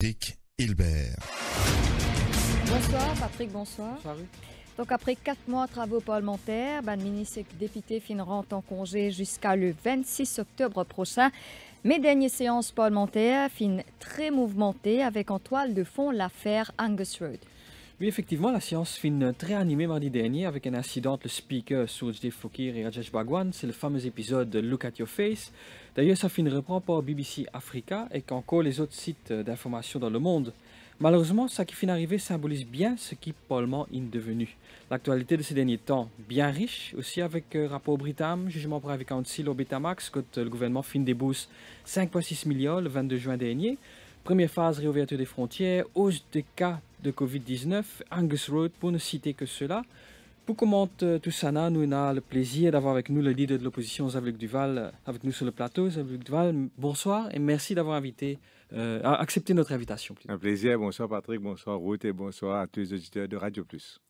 Dick Hilbert. Bonsoir Patrick, bonsoir. Donc après quatre mois de travaux parlementaires, ben, le ministre député finiront en congé jusqu'à le 26 octobre prochain. Mes dernières séances parlementaires finent très mouvementées avec en toile de fond l'affaire Angus Road. Oui, effectivement, la séance finit très animée mardi dernier avec un incident le speaker Sujdev Fokir et Rajesh Bhagwan. C'est le fameux épisode Look at Your Face D'ailleurs, sa fine reprend pas BBC Africa et qu'encore les autres sites d'information dans le monde. Malheureusement, ce qui finit arrivé symbolise bien ce qui Parlement est devenu. L'actualité de ces derniers temps, bien riche, aussi avec euh, rapport Britam, jugement pour Privy Council au Betamax, que euh, le gouvernement fin débourse 5,6 millions le 22 juin dernier, première phase réouverture des frontières, hausse des cas de Covid-19, Angus Road pour ne citer que cela, pour commenter euh, tout ça, nous avons le plaisir d'avoir avec nous le leader de l'opposition, Zavluc Duval, euh, avec nous sur le plateau. Zavluc Duval, bonsoir et merci d'avoir euh, accepté notre invitation. Un plaisir. Bonsoir Patrick, bonsoir Ruth et bonsoir à tous les auditeurs de Radio Plus.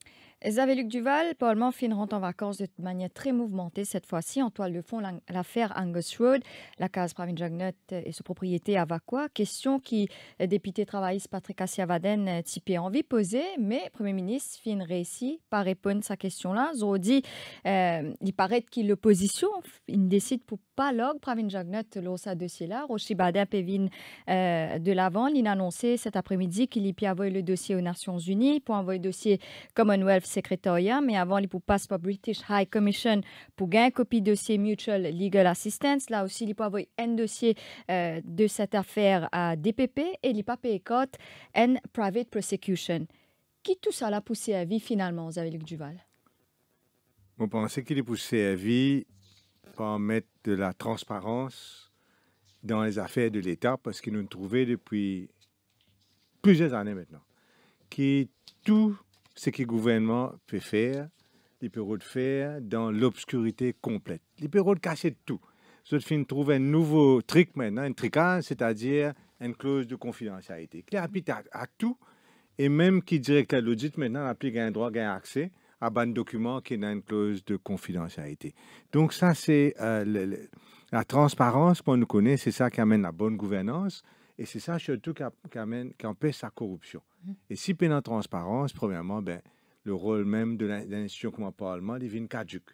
Xavier-Luc Duval, Paul Manfin rentre en vacances de manière très mouvementée cette fois-ci. En toile de fond, l'affaire Angus Road, la case Pravin Jagnet euh, et sa propriété à Vakwa. Question qui euh, député travailliste Patrick Assiavaden euh, typé envie posée, mais Premier ministre fin réussit pas répondre à sa question-là. Zoro dit, il paraît qu'il l'opposition, il décide pour pas log Pravin lance l'osa dossier-là. Roshibada Pévin de l'avant, il a annoncé cet après-midi qu'il y envoyer le dossier aux Nations Unies pour envoyer le dossier Commonwealth secrétariat, mais avant, il peut passer par British High Commission pour gagner copie de dossier Mutual Legal Assistance. Là aussi, il peut avoir un dossier euh, de cette affaire à DPP et il peut payer cote en private prosecution. Qui tout ça l'a poussé à vie finalement, Luc Duval On pensait qu'il est poussé à vie pour mettre de la transparence dans les affaires de l'État parce qu'il nous trouvait depuis plusieurs années maintenant, qui tout ce que le gouvernement peut faire, il peut le faire dans l'obscurité complète. Il peut cacher tout. Je de trouver un nouveau truc maintenant, un tricage, c'est-à-dire une clause de confidentialité qui applique à, tout et même qui dirait à l'audit maintenant applique un droit un accès à un document qui a une clause de confidentialité. Donc ça, c'est euh, la transparence qu'on nous connaît, c'est ça qui amène la bonne gouvernance. Et c'est ça surtout qui empêche sa corruption. Mmh. Et si peine en transparence, premièrement, ben, le rôle même de l'institution comme le Parlement devient caduque.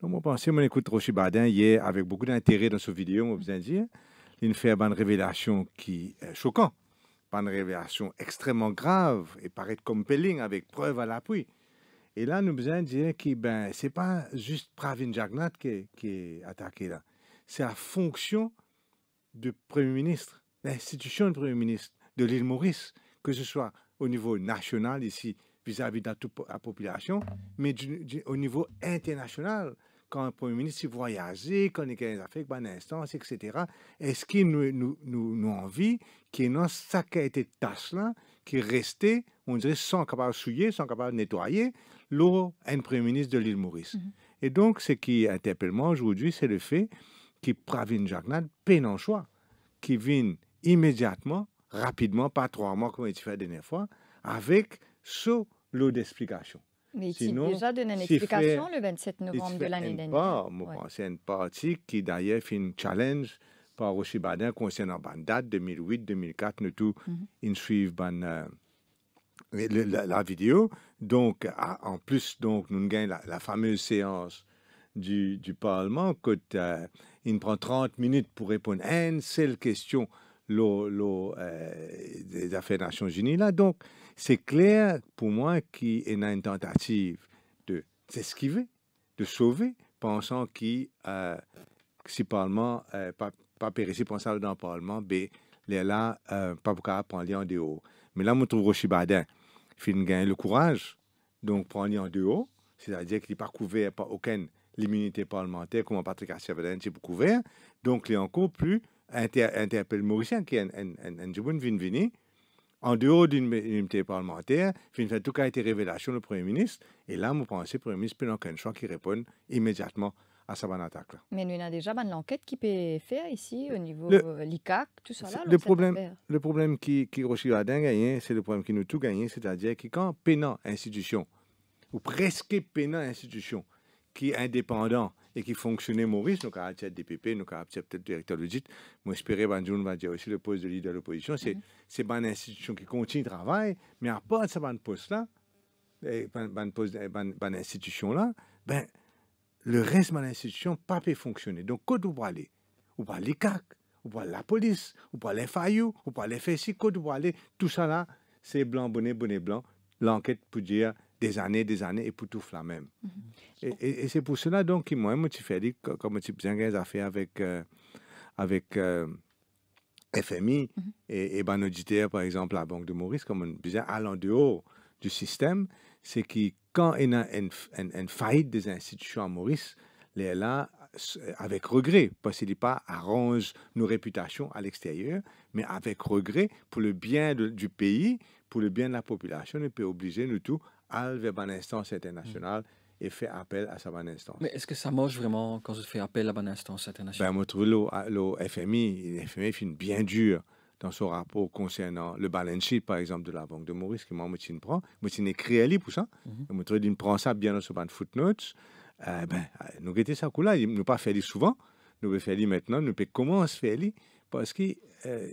Donc, moi, pensée, mon écoute Rochibadin hier, avec beaucoup d'intérêt dans ce vidéo, il vous dire, il fait une révélation qui est choquante, une révélation extrêmement grave et paraît compelling avec preuve à l'appui. Et là, nous besoin dire que ben, ce n'est pas juste Pravin Jagnat qui, qui est attaqué là. C'est la fonction du Premier ministre l'institution du Premier ministre de l'île Maurice, que ce soit au niveau national ici vis-à-vis de toute la population, mais au niveau international, quand le Premier ministre voyage, quand il est en Afrique, instance, etc., est-ce qu'il nous, nous, envie qu'il y ait ça qui qui restait, on dirait, sans capable de souiller, sans capable de nettoyer, l'eau un Premier ministre de l'île Maurice. Mm-hmm. Et donc, ce qui interpelle moi aujourd'hui, c'est le fait que Pravin Jagnat, pénanchois, qui vient immédiatement, rapidement, pas trois mois comme il fait la dernière fois, avec ce lot d'explications. Mais il a déjà donné une explication le 27 novembre de l'année dernière. Ouais. C'est une partie qui d'ailleurs fait une challenge par Roshi Badin concernant mhm. euh, la date 2008, 2004, nous tout, mm ils suivent la, vidéo. Donc, en plus, donc, nous gagnons la, la, fameuse séance du, Parlement, quand euh, il prend 30 minutes pour répondre à une seule question euh, des Affaires des Nations Unies. Donc, c'est clair pour moi qu'il y a une tentative de s'esquiver, de sauver, pensant que euh, si le Parlement, n'est euh, pas, pas responsable dans le Parlement, il les là, pas pour prendre en dehors. Mais là, je trouve Roshi Badin, a gagne le courage, donc prendre en dehors, c'est-à-dire qu'il n'est pas couvert par aucune l'immunité parlementaire, comme Patrick est beaucoup couvert, donc il est encore plus interpelle Mauricien, qui est un jeune vient en dehors d'une unité parlementaire, fait tout cas été révélation le Premier ministre. Et là, mon pense le Premier ministre peut une choix qui répond immédiatement à sa bonne attaque. Mais nous a déjà une enquête qui peut faire ici au niveau de euh, l'ICAC, tout ça. le, problème, le problème qui, qui Rochelle a gagné, c'est le problème qui nous tout gagné, c'est-à-dire que quand pénant institution, ou presque pénant institution, qui est indépendant, et qui fonctionnait Maurice, nous à la DPP, donc à peut-être directeur de JIT, j'espérais que va dire aussi le poste de leader de l'opposition. C'est mhm. une institution qui continue de travailler, mais à part ce poste-là, eh, eh, institution-là, ben, le reste de l'institution n'a pas pu fonctionner. Donc, quand vous parlez, vous parlez CAC, vous parlez la police, vous parlez l'FAIU, vous les FSI, quand vous parlez, tout ça là, c'est blanc, bonnet, bonnet, blanc, l'enquête peut dire des années, des années, et pour tout la même. Mhm. Et, c'est pour cela, donc, que moi, je fais comme je a fait avec, euh, avec euh, FMI mhm. et, et ben, par exemple, la Banque de Maurice, comme on disais, allant de haut du système, c'est que quand il y a une, une, faillite des institutions à Maurice, les là, avec regret, parce qu'il pas arrange nos réputations à l'extérieur, mais avec regret pour le bien du pays, pour le bien de la population, ne peut obliger nous tous à aller vers une instance internationale et faire appel à sa bonne instance. Mais est-ce que ça marche vraiment quand je fais appel à bonne instance internationale ben, Moi, trouve le FMI, le fait une bien dure dans son rapport concernant le balance sheet, par exemple, de la Banque de Maurice, que moi, je prend. Moi, je écrit pour ça. Mhm. Moi, je prend ça bien dans ce de footnotes. Euh, ben, euh, nous, guettons ça, coup-là. Nous pas faire souvent. Nous, pouvons faire maintenant. Nous, pouvons commencer fait faire parce que je euh,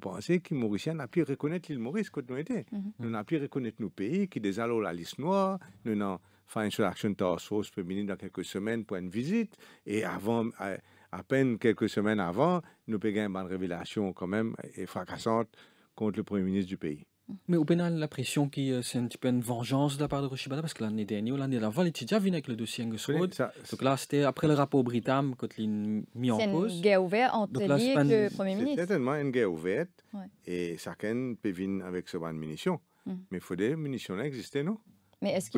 pense que les Mauriciens n'ont plus reconnaître l'île Maurice quand nous mhm. Nous n'avons plus reconnaître nos pays, qui déjà la liste noire, nous avons fait une action de force pour venir dans quelques semaines pour une visite, et avant, à, peine quelques semaines avant, nous avons une bonne révélation quand même et fracassante contre le Premier ministre du pays. Mais au pénal, la pression qui euh, c'est un petit peu une vengeance de la part de Roshibada, parce que l'année dernière l'année d'avant, il était déjà venu avec le dossier Angus Angusrod. Donc là, c'était après le rapport Britam, quand il mis en cause. C'est une guerre ouverte entre lui et le Premier ministre. C'est certainement une guerre ouverte, et chacun peut venir avec ce ban de munitions. Hmm. Mais il faut des munitions exister, non Mais est-ce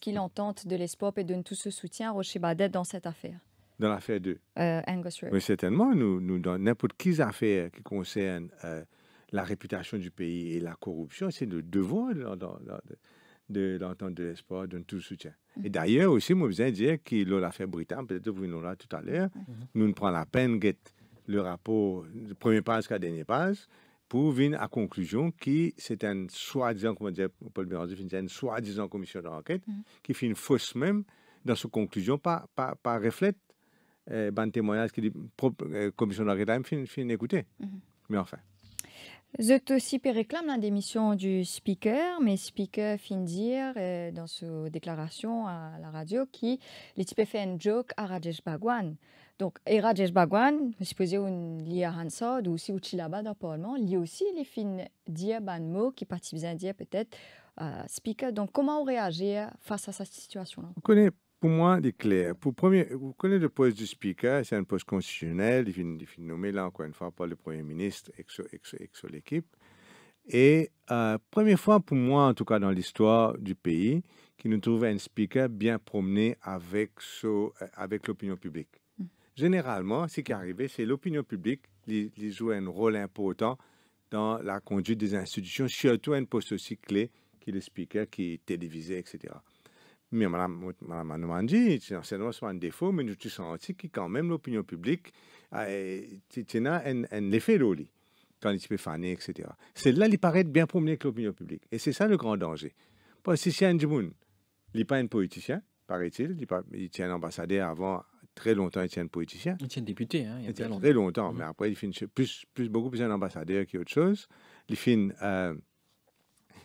qu'il entend, est de l'ESPOP et donne tout ce soutien à Roshibada dans cette affaire Dans l'affaire 2 euh, Angus Mais certainement, nous, nous dans n'importe quelle affaire qui concerne. Euh, la réputation du pays et la corruption, c'est le devoir de, l'entendre de l'espoir, de tout soutien. Mm-hmm. Et d'ailleurs, aussi, moi, je dire que l'affaire britannique, peut-être vous nous là tout à l'heure, mm-hmm. nous ne prenons la peine de le rapport, de premier pas jusqu'à dernière page pour venir à conclusion que c'est un soi-disant, comment dire, Paul Bérandier, c'est une soi-disant commission d'enquête mm-hmm. qui fait une fausse même dans sa conclusion, pas, reflète euh, ben, témoignage que la euh, commission d'enquête a même fait écouter. Mais enfin. Je te réclame la démission du speaker, mais speaker fin dire euh, dans sa déclaration à la radio qui les type fait un joke à Rajesh Bhagwan. Donc, et Rajesh Bhagwan, je suppose y lié à Hansod ou aussi au Chilaba dans le Parlement, lié aussi les fin dire ben qui participe à dire peut-être euh, speaker. Donc, comment on réagit face à cette situation-là On connaît pour moi, il est clair. Pour premier, vous connaissez le poste du speaker, c'est un poste constitutionnel, il est nommé là encore une fois par le Premier ministre, ex, sur l'équipe. Et euh, première fois pour moi, en tout cas dans l'histoire du pays, qui nous trouve un speaker bien promené avec, euh, avec l'opinion publique. Mm. Généralement, ce qui est arrivé, c'est l'opinion publique qui joue un rôle important dans la conduite des institutions, surtout un poste aussi clé qui est le speaker, qui est télévisé, etc. Mais Mme, Mme Anoumandi, c'est un défaut, mais nous avons senti que quand même l'opinion publique a eh, un effet loli quand il peut faner, etc. C'est là il paraît bien promené avec l'opinion publique. Et c'est ça le grand danger. Parce que si un il n'est pas un politicien, paraît-il, il était un ambassadeur avant, très longtemps, il était un politicien. Il était un député, hein, il y a très longtemps. Très longtemps, mais mm-hmm. après, il finit plus, beaucoup plus un ambassadeur qu'autre chose. Il finit, euh,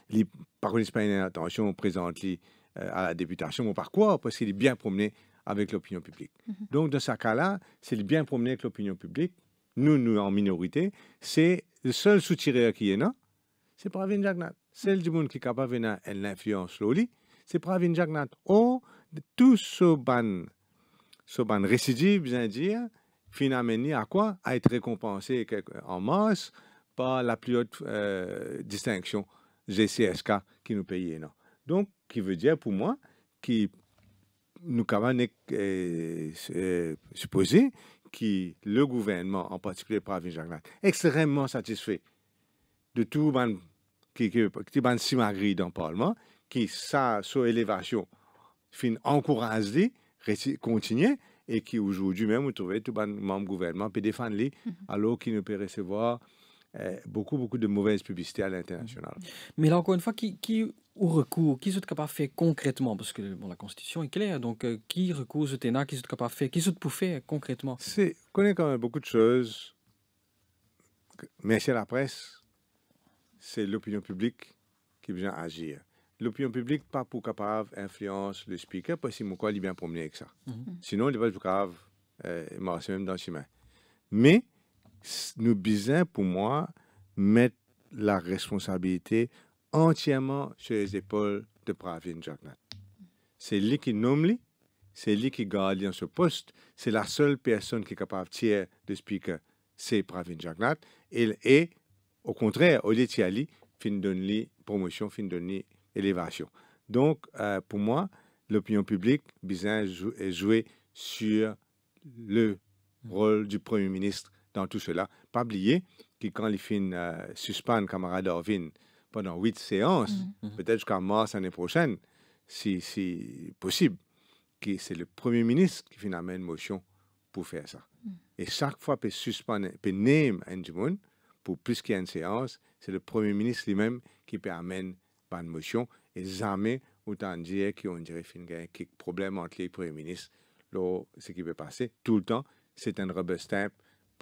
il, par contre, pas une attention, présente euh, à la députation ou par quoi Parce qu'il est bien promené avec l'opinion publique. Mhm. Donc, dans ce cas-là, s'il est bien promené avec l'opinion publique, nous, nous, en minorité, c'est le seul soutiré qui est là, c'est Pravin Jagnat. Celle du monde qui est capable de l'influence, c'est Pravin Jagnat. Oh, tout ce ban, ce ban récidive, bien dire, finalement, à quoi À être récompensé en masse par la plus haute euh, distinction GCSK qui nous payait. Donc, qui veut dire pour moi que nous pouvons euh, euh, supposer que le gouvernement, en particulier par Jacques est extrêmement satisfait de tout ce qui, qui, qui dans le Parlement, qui sa son élévation fin encourage continuer et qui aujourd'hui même vous trouvez tout ban membre gouvernement peut défendre les mhm. alors qui ne peut recevoir euh, beaucoup, beaucoup de mauvaises publicités à l'international. Mm. Mais là, encore une fois, qui, qui recours, qui sont capable de faire concrètement Parce que bon, la Constitution est claire, donc euh, qui recourt au TNA, qui sont capables de faire, qui sont pour faire concrètement on connaît quand même beaucoup de choses, mais c'est la presse, c'est l'opinion publique qui vient agir. L'opinion publique, pas pour capable influence le speaker, parce que mon quoi, est bien promené avec ça. Mm-hmm. Sinon, il n'est pas capable, euh, même dans le chemin. Mais, nous besoin, pour moi, mettre la responsabilité entièrement sur les épaules de Pravin Jagnat. C'est lui qui nomme c'est lui qui garde ce poste, c'est la seule personne qui est capable de tirer de speaker, c'est Pravin Jagnat. Et, est au contraire, au lieu de lui, fin donne promotion, fin donne élévation. Donc, euh, pour moi, l'opinion publique, bizarre est joué sur le rôle du Premier ministre dans tout cela. Pas oublier que quand les films euh, suspendent Camarade Orvin pendant huit séances, mm. mm-hmm. peut-être jusqu'en mars l'année prochaine, si, possible, que c'est le premier ministre qui finalement une motion pour faire ça. Mm. Et chaque fois qu'il suspend, qu'il nomment un pour plus qu'il une séance, c'est le premier ministre lui-même qui peut amener une motion et jamais autant dire qu'on dirait qu'il y a un problème entre les premiers ministres. ce qui peut passer tout le temps, c'est un rubber stamp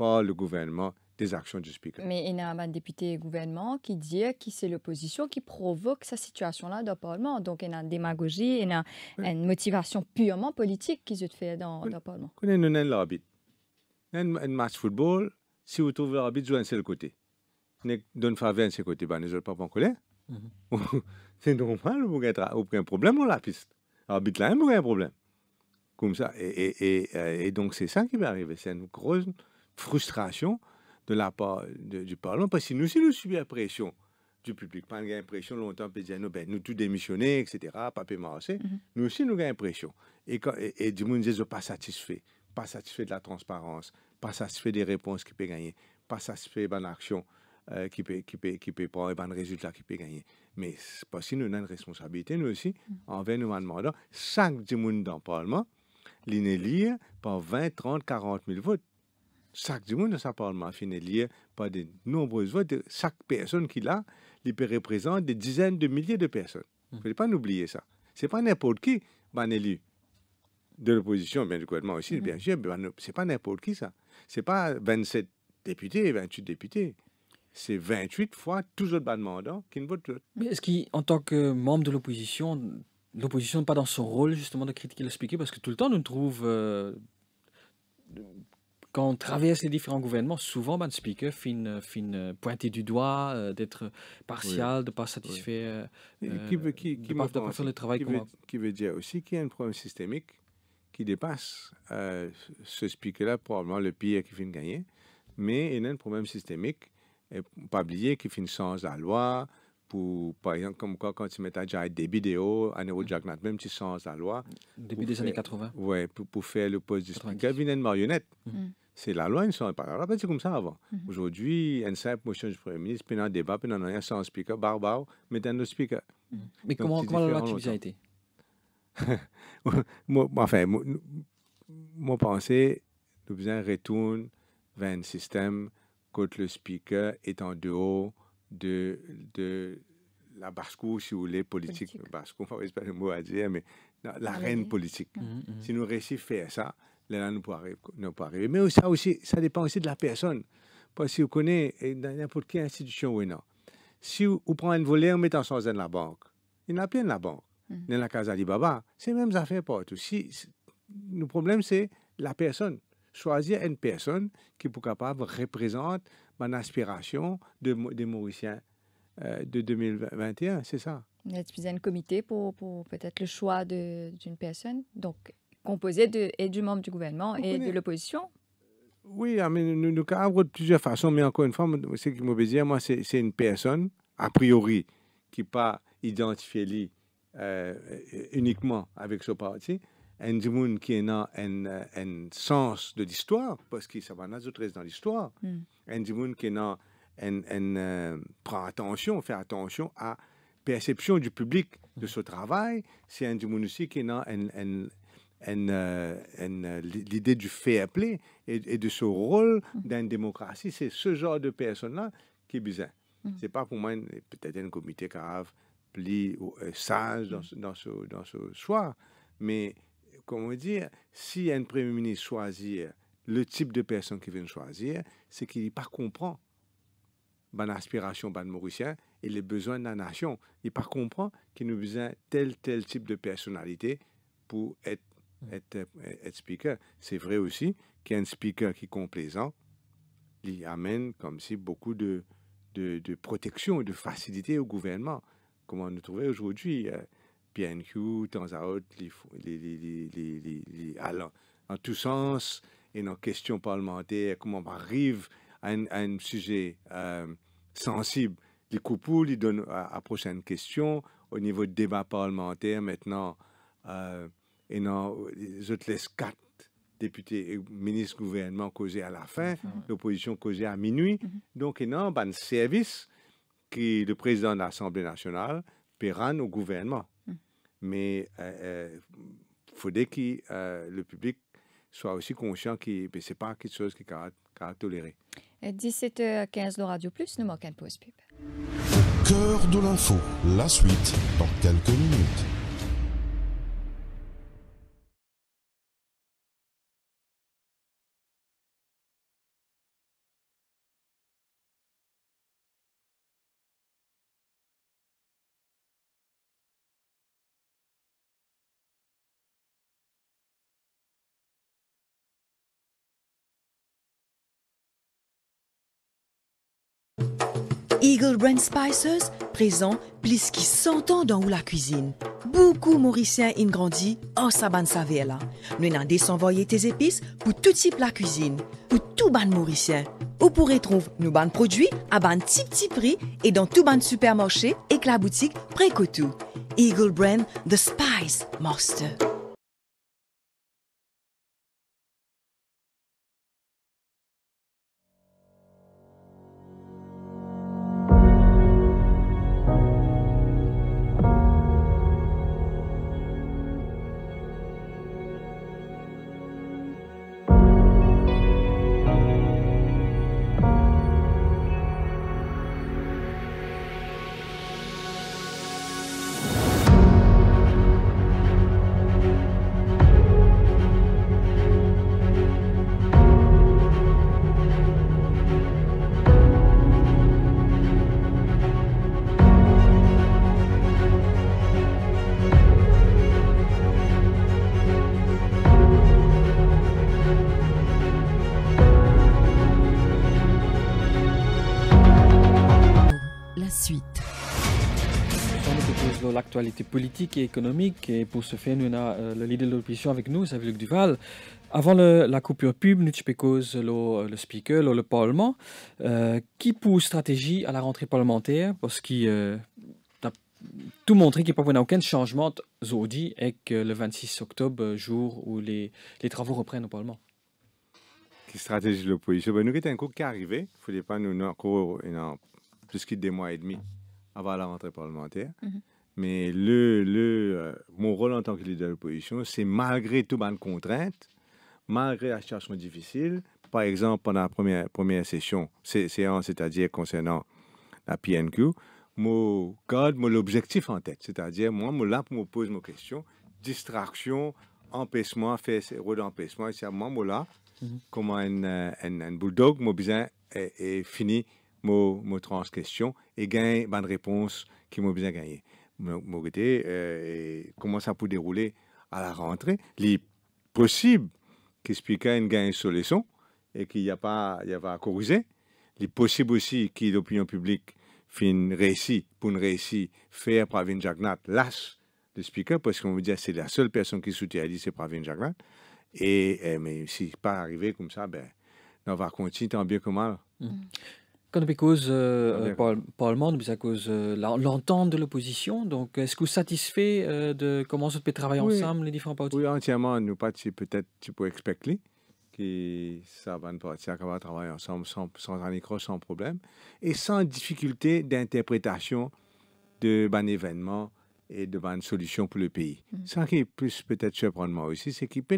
par le gouvernement des actions du speaker. Mais il y a un député gouvernement qui dit que c'est l'opposition qui provoque cette situation-là dans le Parlement. Donc, il y a une démagogie, il une motivation purement politique qui se fait dans, le Parlement. Quand on l'arbitre. l'arbitre, un match de football, si vous trouvez l'arbitre, jouez un seul côté. Donne faveur avez un seul côté, vous ben, ne pas en colère. Mm-hmm. C'est normal, vous avez aucun problème ou la piste. L'arbitre, là, vous a aucun problème. Comme ça. et donc, c'est ça qui va arriver. C'est une grosse frustration de la part du Parlement, parce que nous aussi, nous subissons la pression du public. Pas une pression longtemps, peut dire, nous, ben, nous tout démissionner, etc., pas marché. Mhm. Nous aussi, nous avons pression. Et, quand, et, du monde, je pas satisfait. Pas satisfait de la transparence, pas satisfait des réponses qui peut gagner, pas satisfait de l'action euh, qui peut qui peut qui peut prendre résultat qui peut gagner mais c'est parce que nous avons une responsabilité nous aussi mhm. envers nous en chaque du monde dans le parlement l'inélire par 20 30 40 000 votes chaque du monde dans sa parlement est lié par de nombreuses voix. chaque personne qu'il a, il représenter des dizaines de milliers de personnes. Il hmm. ne faut pas oublier ça. Ce n'est pas n'importe qui, un élu. De l'opposition, bien du gouvernement aussi, hmm. bien sûr, ce n'est pas n'importe qui ça. Ce n'est pas 27 députés, 28 députés c'est 28 fois toujours le demandants qui ne vote Mais est-ce qu'en tant que membre de l'opposition, l'opposition n'est pas dans son rôle justement de critiquer et parce que tout le temps nous trouve euh, quand on traverse les différents gouvernements, souvent ben, le speaker fin, fin euh, pointé du doigt, euh, d'être partial, de ne pas satisfaire... Euh, qui, veut, qui, de travail qui veut, dire aussi qu'il y a un problème systémique qui dépasse ce speaker-là, probablement le pire qui finit gagner, mais il y a un problème systémique, et pas oublier qu'il finit sans la loi, pour, par exemple, comme quoi, quand tu mets à des vidéos, à de Jack même tu sens la loi. Début des années 80. Oui, pour, faire le poste du speaker, il y a une marionnette. Mm c'est la loi, ils ne sont pas pas C'est comme ça avant. il mmh y Aujourd'hui, une simple motion du Premier ministre, puis un débat, puis y a sans speaker, barbare, mais un autre speaker. Mmh. Mais comment, comment la loi qui a été moi, Enfin, mon pensée, nous besoin retourne vers un système quand le speaker est en dehors de, de la basse-cour, si vous voulez, politique. politique. Basse-cour, enfin, pas le mot à dire, mais la reine politique. Mmh. Si nous réussissons à faire ça, là, nous pouvons pas arriver. Mais ça aussi, ça dépend aussi de la personne. pas si vous connaissez n'importe quelle institution ou non. Si vous, prenez un volet, en mettant en de la banque. Il n'a plus de la banque. Mm. Dans la case Alibaba, c'est même affaires partout. Si, le problème, c'est la personne. Choisir une personne qui pour capable représente mon aspiration de, des Mauriciens de 2021, euh, c'est ça. Il y a un comité pour, pour peut-être le choix d'une personne. Donc, composé de, et du membre du gouvernement et de l'opposition. Oui, ah, mais nous, nous cadrons de plusieurs façons, mais encore une fois, ce qui me moi, c'est une personne, a priori, qui n'est pas identifiée euh, uniquement avec ce parti, un monde qui a un, euh, un sens de l'histoire, parce que ça va dans dans l'histoire, mm. un monde qui euh, prend attention, fait attention à perception du public de ce hmm. travail, c'est un monde aussi qui a un, euh, euh, l'idée du fait play et, de ce rôle mmh. d'une démocratie. C'est ce genre de personnes-là qui est besoin. Mmh. C'est pas pour moi, peut-être un comité pli ou euh, sage dans, mmh. dans, ce, dans ce choix, mais comment dire, si un Premier ministre choisit le type de personne qu'il vient choisir, c'est qu'il ne comprend pas l'aspiration ban mauricien et les besoins de la nation. Il ne comprend qu'il nous besoin tel, tel type de personnalité pour être être, euh, être speaker. C'est vrai aussi qu'un speaker qui est complaisant, il amène comme si beaucoup de, de, de protection, de facilité au gouvernement. Comme on le trouvait aujourd'hui, euh, PNQ, temps à autre, les, les, les, les allant en tous sens, et nos questions parlementaires, comment on arrive à un, sujet euh, sensible. Les couples, ils donnent à, à prochaine question. Au niveau de débat parlementaire, maintenant, et non les autres laisse quatre députés et ministres gouvernement causés à la fin, mhm. l'opposition causée à minuit. Mhm. Donc, y non, ben, service que le président de l'Assemblée nationale paiera au gouvernement. Mhm. Mais il euh, euh, faudrait que euh, le public soit aussi conscient que ben, ce n'est pas quelque chose qui est toléré. 17h15, le Radio Plus, ne manque un pause pub. Cœur de l'info, la suite dans quelques minutes. Eagle Brand Spices, présent plus qui s'entend ans dans la cuisine. Beaucoup Mauriciens ont grandi en Saban Savela. Nous avons envoyé tes épices pour tout type plat cuisine, pour tout ban Mauricien. Vous pourrez trouver nos ban produits à ban petit petit prix et dans tout ban supermarché et la boutique près tout. Eagle Brand The Spice Monster. politique et économique. Et pour ce faire, nous avons euh, le leader de l'opposition avec nous, Xavier Luc Duval. Avant la coupure pub, nous avons le, speaker, le, Parlement, euh, qui pousse stratégie à la rentrée parlementaire, parce qu'il euh, a tout montré qu'il n'y a pas aucun changement aujourd'hui et que le 26 octobre, jour où les, les travaux reprennent au Parlement. Quelle stratégie de l'opposition ben, Nous avons un coup qui est arrivé, il ne fallait pas nous encore plus que des mois et demi avant la rentrée parlementaire. Mhm. Mais le, le, euh, mon rôle en tant que leader de l'opposition, c'est malgré toutes les contraintes, malgré la situation difficile, par exemple, pendant la première, première session, séance, c'est-à-dire concernant la PNQ, mon garde mon objectif en tête, c'est-à-dire moi, moi là pour me poser mes questions, distraction, empêchement, fait ces rôles d'empêchement, et c'est moi, moi là, mhm. comme euh, un, un, bulldog, mon besoin est, est, fini, mon, trans-question, et gagne bonne réponse qui m'a besoin gagner. Euh, comment ça peut dérouler à la rentrée. Il est possible une gagne sur les sons et qu'il n'y a pas, il y à corriger. Il est possible aussi que l'opinion publique une réussite pour une réussite faire Pravin Jagnat lâche le speaker parce qu'on veut dire c'est la seule personne qui soutient dit c'est Pravin Jagnat et, euh, mais si pas arrivé comme ça ben on va continuer tant bien que mal. Mm. Quand à cause euh, ah, euh par, mais à cause euh, l'entente de l'opposition. Donc, est-ce que vous satisfait euh, de comment on peut travailler ensemble les différents partis Oui, entièrement. Nous partis peut-être tu peux expliquer que ça va nous travailler ensemble sans sans écran, sans problème et sans difficulté d'interprétation de ban événement et de ban solution pour le pays. sans mm. qui est plus peut-être surprenant aussi, c'est qu'il peut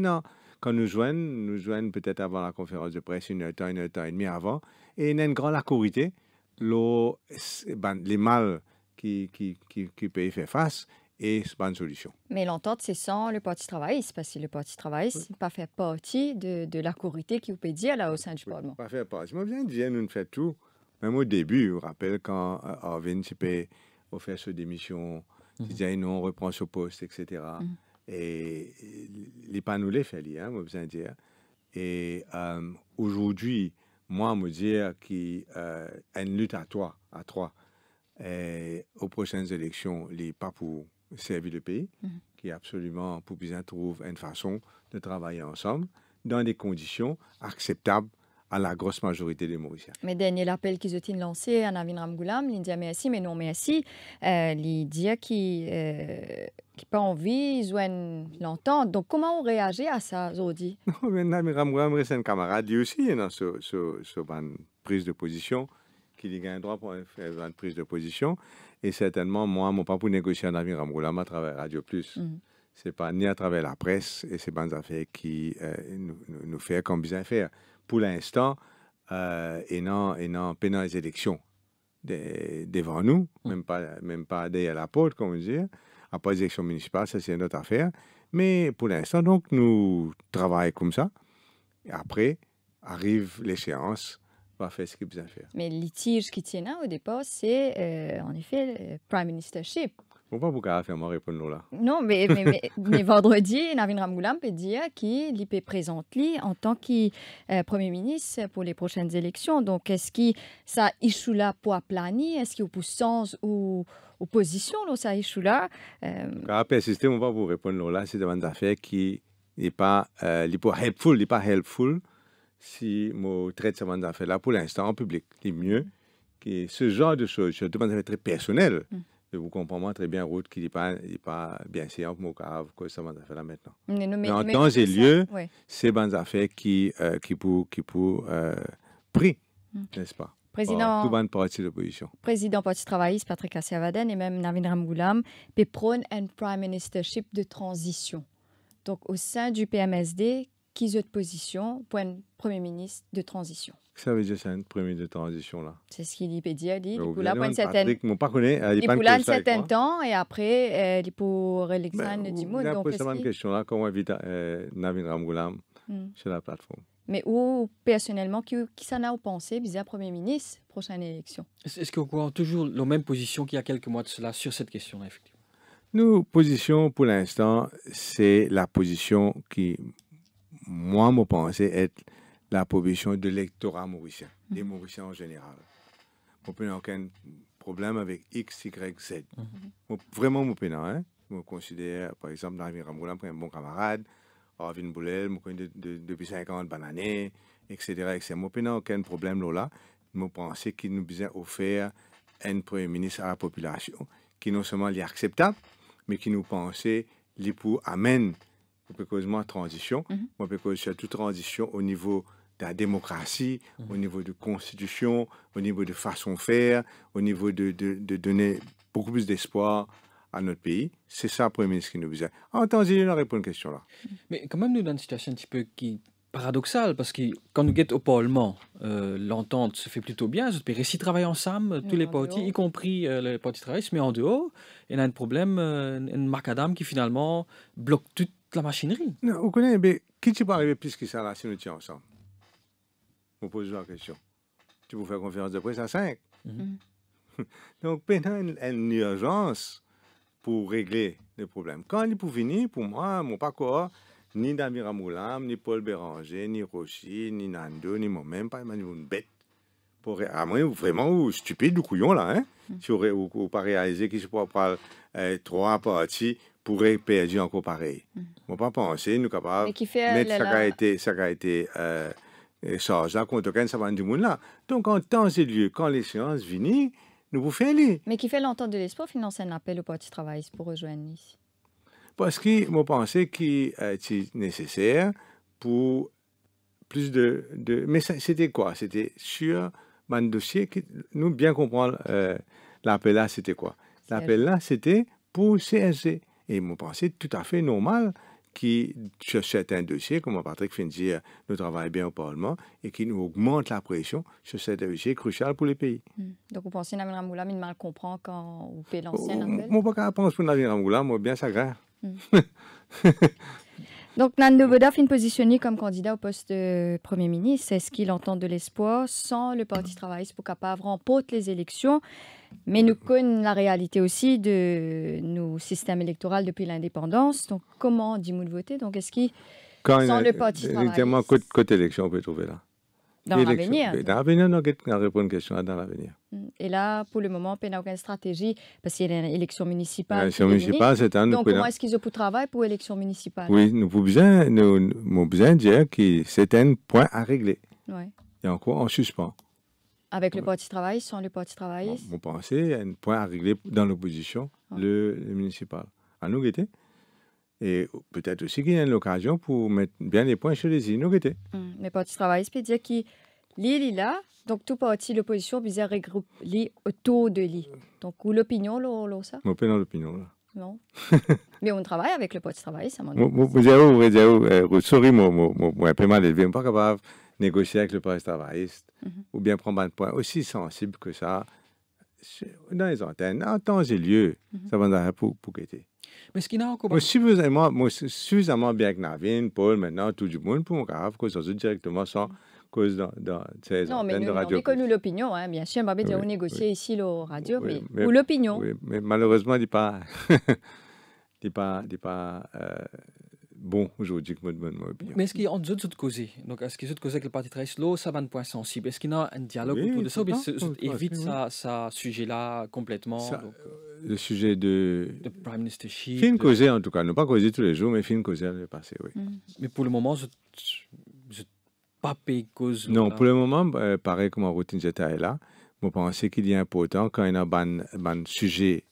quand nous joignent, nous joignent peut-être avant la conférence de presse, une heure, une heure, et demie avant. Et il y a une grande acuité. Ben, les mal qui, qui, qui, peuvent faire face, et c'est pas une solution. Mais l'entente, c'est sans le Parti C'est parce que le Parti travailliste c'est pas fait partie de, de la courité qui peut dire là au sein du oui, Parlement. Pas fait partie. Moi, bien dire, nous fait tout. Même au début, je rappelle quand euh, Arvin s'est offert sa démission, mhm. il disait non, on reprend son poste, etc. Et les panoules fali, hein, moi besoin dire. Et euh, aujourd'hui, moi, me dire qu'il euh, une lutte à trois, à trois, et aux prochaines élections, les pas pour servir le pays, mhm. qui absolument pour bien trouver une façon de travailler ensemble dans des conditions acceptables à la grosse majorité des Mauriciens. Mais dernier appel qu'ils ont lancé à Navin Ramgoulam, l'India merci, mais non merci, euh, l'India qui euh, pas envie, ils ont l'entendre. Donc comment on réagit à ça, Zodi Non, Navin Ramgoulam reste un camarade, lui aussi, dans ce, ce, ce une prise de position, qui a un droit pour faire une prise de position. Et certainement, moi, mon pas pour négocier à Navin Ramgoulam à travers Radio Plus. Mm. c'est pas ni à travers la presse et ces bonnes affaires qui euh, nous, nous, fait comme bien faire pour l'instant, euh, et non, et non pendant les élections devant nous, mm. même pas, même pas derrière la porte, comme on dit. Après les élections municipales, ça c'est une autre affaire. Mais pour l'instant, donc, nous travaillons comme ça. Et après, arrive l'échéance va faire ce qu'il faut faire. Mais le litige qui tient là, au départ, c'est euh, en effet le prime ministership. Pourquoi vous fermé pour nous là Non, mais, mais, mais, vendredi, Navin Ramgoulam peut dire qu'il l'IP présent en tant que euh, Premier ministre pour les prochaines élections. Donc, est-ce que ça échoue là pour planifier Est-ce qu'il y a sens ou opposition là, ça échoue là euh... Quand persister, on va vous répondre là. C'est une affaire qui n'est pas, euh, helpful, n'est pas helpful si je traite cette daffaires là pour l'instant en public. C'est mieux que ce genre de choses, je demande très personnel. Mm vous comprenez très bien Ruth, qui n'est pas, pas bien sûr pour cave que ça va faire là maintenant. Mais, mais, mais en temps et lieu, c'est bonnes affaires qui, euh, qui pour, qui pour euh, prix, hmm. n'est-ce pas? Président, tout bonne parti de l'opposition. Président Parti Travailliste, Patrick Asiavaden et même Navin Ramgoulam, Pepron and prime ministership de transition. Donc, au sein du PMSD, est votre position pour un Premier ministre de transition. Ça veut dire c'est un Premier ministre de transition là. C'est ce qu'il dit, a dit. Il a un certain, euh, Il pas connu. Il pour a un certain hein. temps et après euh, il pour l'examen du monde. Donc c'est une question là comment éviter euh, Navin Ramgoulam hmm. sur la plateforme. Mais où personnellement qui, s'en a pensé vis-à vis Premier ministre prochaine élection. Est-ce qu'on croit toujours la même position qu'il y a quelques mois de cela sur cette question là effectivement. Nous position pour l'instant c'est la position qui moi, mon pensée est la position de l'électorat mauricien, des mhm. Mauriciens en général. Je n'ai aucun problème avec X, Y, Z. Mhm. Vraiment, hein. je hein? considère, par exemple, dans Ramoulin comme un bon camarade, Arvin Boulel, je connais depuis 50 bananes, etc. etc. Je n'ai aucun problème là. Je pense qu'il nous a offert un Premier ministre à la population qui non seulement est acceptable, mais qui nous pensait qu'il pour amène Mhm. moi transition, moi causer toute transition au niveau de la démocratie, mhm. au niveau de constitution, au niveau de façon de faire, au niveau de, de, donner beaucoup plus d'espoir à notre pays. C'est ça, Premier ministre, qui nous disait. En temps, il réponse à une question là. Mais quand même, nous, dans une situation un petit peu qui paradoxale, parce que quand nous guettons au Parlement, euh, l'entente se fait plutôt bien. Les autres pays travaillent ensemble, tous les partis, y compris euh, les partis Parti mais mais en dehors. il y a un problème, euh, une marque à dame qui finalement bloque tout la machinerie. Non, connaissez, mais qui peut arriver plus que ça là si nous tiens ensemble On pose la question. Tu peux faire conférence de presse à 5. Mm-hmm. Donc -hmm. Donc, y une, une, urgence pour régler les problèmes. Quand il pour venir, pour moi, mon parcours, ni Damira Moulam, ni Paul Béranger, ni Rossi, ni Nando, ni moi-même, pas une bête. Pour, à ah, moins vraiment ou stupide du couillon là, hein, mm. si vous pas réalisé qu'il se pourrait pas euh, trois parties pourrait perdre encore pareil. Mm. Mon papa que nous capable de mettre ça qui a été, ça a été, euh, euh contre ça va du monde là. Donc, en temps et lieu, quand les séances finit, nous vous faisons aller. Mais qui fait l'entente de l'espoir financer un appel au Parti travail pour rejoindre ici? Parce que moi, pensais qu'il était euh, nécessaire pour plus de... de... Mais c'était quoi? C'était sur mon dossier que nous bien comprendre euh, l'appel là, c'était quoi? L'appel là, c'était pour CSG. Et mon pensée tout à fait normal qui, sur un dossier, comme Patrick vient de dire, nous travaillons bien au Parlement et qu'il nous augmente la pression sur ces dossiers cruciaux pour les pays. Hmm. Donc, vous pensez que Nabil Ramoula, il mal comprend quand vous faites oh, l'ancien Moi, je pense que Nabil Ramoula, moi, bien ça grave. Hmm. Donc, Nando Boda fin positionné comme candidat au poste de Premier ministre. Est-ce qu'il entend de l'espoir sans le Parti travailliste pour capable remporte les élections? Mais nous connaissons la réalité aussi de nos systèmes électoraux depuis l'indépendance. Donc, comment dis-nous de voter Donc, est-ce qu'il sans le parti Exactement, euh, côté élection, on peut trouver là. Dans l'avenir. Ben, dans l'avenir, on répond à une question dans l'avenir. Hmm. Et là, pour le moment, on n'a aucune stratégie parce qu'il y a une élection municipale. L'élection municipale, c'est un. Donc, comment est-ce qu'ils ont pour travailler pour l'élection municipale Oui, nous avons besoin, besoin de dire que c'est un point à régler. Oui. Et encore, en suspens. Avec le Parti Travail, sans le Parti Travail Vous un point à régler dans l'opposition, le, municipal. À nous Et peut-être aussi qu'il y a une occasion pour mettre bien les points sur les Mais Parti Travail, c'est dire qui l'île là, donc tout parti l'opposition, bizarre regroupé autour de l'île. Donc l'opinion, ça l'opinion, Non. Mais on travaille avec le Parti Travail, ça Vous vous pas capable négocier avec le presse travailliste mhm. ou bien prendre un point aussi sensible que ça dans les antennes, en temps et lieu, mhm. ça va pour, pour guetter. Mais ce qui n'a encore pas. Suffisamment, moi, suffisamment bien que Navin, Paul, maintenant, tout du monde, pour mon ça cause directement sans cause dans, dans ces non, mais nous, de radio. l'opinion, hein, bien sûr. mais oui, on négocie ici le radio, oui, ou l'opinion. Oui, mais malheureusement, il n'est pas, il pas, il euh, pas bon aujourd'hui que me demande mon opinion. Mais est-ce qu'il y a deux de causer, Donc, est-ce qu'il y a cause avec le Parti très Ça va un point sensible. Est-ce qu'il y a un dialogue autour de ça ou bien évite ça, ça sujet-là complètement euh, euh, Le sujet de. Le Prime Fin de... causé, en tout cas, non pas causé tous les jours, mais fin causer dans le passé, oui. Mm. Mais pour le moment, je. je pas payé cause. Non, pour le moment, euh, pareil comme en routine, j'étais là. Je pense qu'il est important quand il y a un, un sujet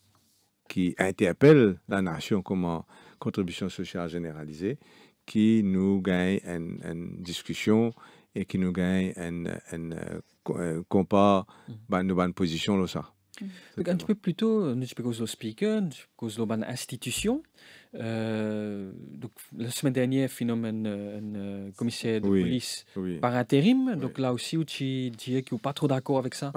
qui interpelle la nation, comment contribution sociale généralisée qui nous gagne une, discussion et qui nous gagne une, une, euh, mhm. ben, une compare une bonne position là ça. Mhm. Donc un petit peu plus tôt, euh, nous avons de speaker, nous parlons de institution euh, donc, la semaine dernière, phénomène euh, un, un euh, commissaire de police par intérim. Donc là aussi, où tu dis que pas trop d'accord avec ça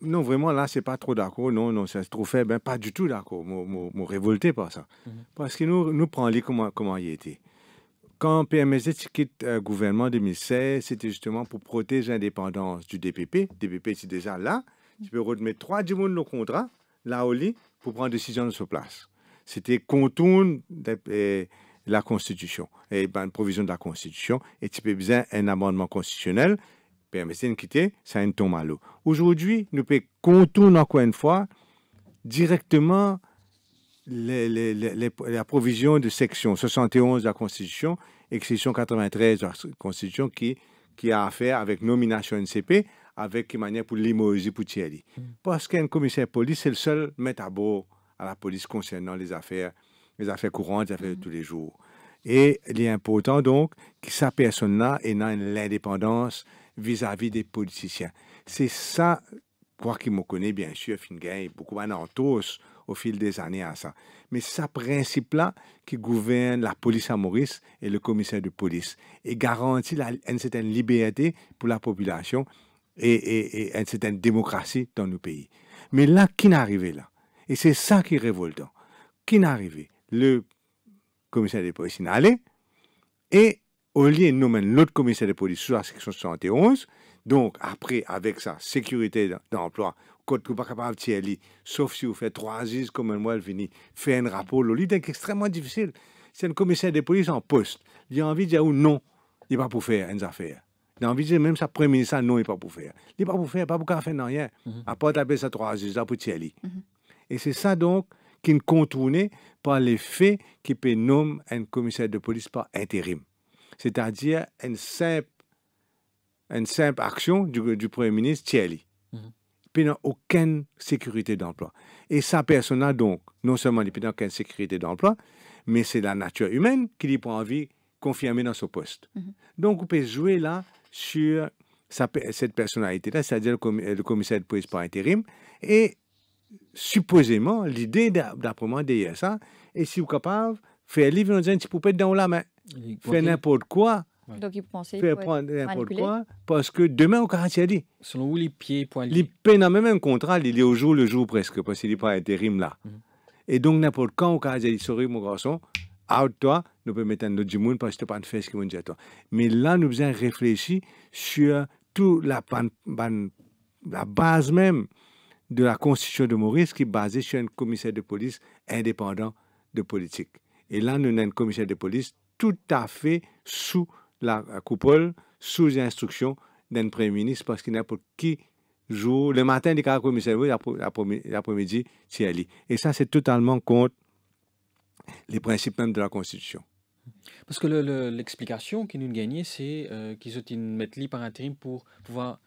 Non, vraiment, là, c'est pas trop d'accord. Non, non, c'est trop faible. Ben, pas du tout d'accord. Je révolté par ça. Mhm. Parce que nous, nous prenons les comment, comment il était. Quand PMZ quitte le gouvernement gouvernement 2016, c'était justement pour protéger l'indépendance du DPP. DPP, c'est déjà là. Mhm. Tu peux remettre trois du de nos contrats. là, au lit, pour prendre décision de sa place c'était contourne eh, la Constitution, et ben, une provision de la Constitution, et tu peux besoin un amendement constitutionnel, permettez ben, de quitter, ça tombe à l'eau. Aujourd'hui, nous pouvons contourner encore une fois directement les, les, les, la provision de section 71 de la Constitution et section 93 de la Constitution qui, qui a affaire avec nomination NCP, avec une manière pour limoger pour Thierry. Mm. Parce qu'un commissaire de police, c'est le seul mettre à bord à la police concernant les affaires, les affaires courantes, les affaires de mhm. tous les jours. Et il est important donc que sa personne-là ait l'indépendance vis-à-vis des politiciens. C'est ça, quoi qu'il me connaît bien sûr, Fingay, beaucoup en tous au fil des années à ça. Mais c'est ce principe-là qui gouverne la police à Maurice et le commissaire de police et garantit une certaine liberté pour la population et, une certaine démocratie dans nos pays. Mais là, qui n'est arrivé là et c'est ça qui est révoltant. Qui n'est arrivé Le commissaire de police n'est allé, et au lieu de nommer l'autre commissaire de police sous la section 71, donc après, avec sa sécurité d'emploi, quand vous n'êtes pas capable de tirer, sauf si vous faites trois ans comme moi, elle finit, fait un rapport, le lit est extrêmement difficile. C'est un commissaire de police en poste. Il a envie de dire ou non, il n'est pas pour faire une affaire. Il a envie de dire même sa première ministre, non, il n'est pas pour faire. Il n'est pas pour faire, pas pour faire rien. Mm À part taper sa trois ans pour tirer. Mm-hmm. Et c'est ça donc qui ne contourné par les faits qui peut nommer un commissaire de police par intérim. C'est-à-dire une simple, une simple action du, du Premier ministre Thierry. Il mhm. Puis n'a aucune sécurité d'emploi. Et sa personne a donc, non seulement il n'a aucune sécurité d'emploi, mais c'est la nature humaine qui lui prend envie confirmer dans son poste. Mhm. Donc, on peut jouer là sur cette personnalité-là, c'est-à-dire le commissaire de police par intérim, et supposément, l'idée d'après moi derrière ça, et si vous capable, faire livre dans une petite poupette dans la main. Faites n'importe quoi. Faites Donc, il pensait prendre n'importe quoi, parce que demain, au quartier dit. Selon vous, les pieds, points Les pieds même un contrat, il est au jour le jour presque, parce qu'il n'est pas intérim là. Mhm. Et donc, n'importe quand, au quartier dit, sorry, mon garçon, out toi, nous pouvons mettre un autre du monde parce que tu pas de faire ce vont dire toi. Mais là, nous besoin réfléchir sur toute la, la base même de la constitution de Maurice qui est basée sur un commissaire de police indépendant de politique. Et là, nous avons un commissaire de police tout à fait sous la coupole, sous instruction d'un premier ministre, parce qu'il a pas qui joue le matin, il y a un commissaire l'après-midi, c'est Ali. Et ça, c'est totalement contre les principes même de la Constitution. Parce que l'explication qui qu'ils nous gagnait, c'est euh, qu'ils ont une mettre par intérim pour pouvoir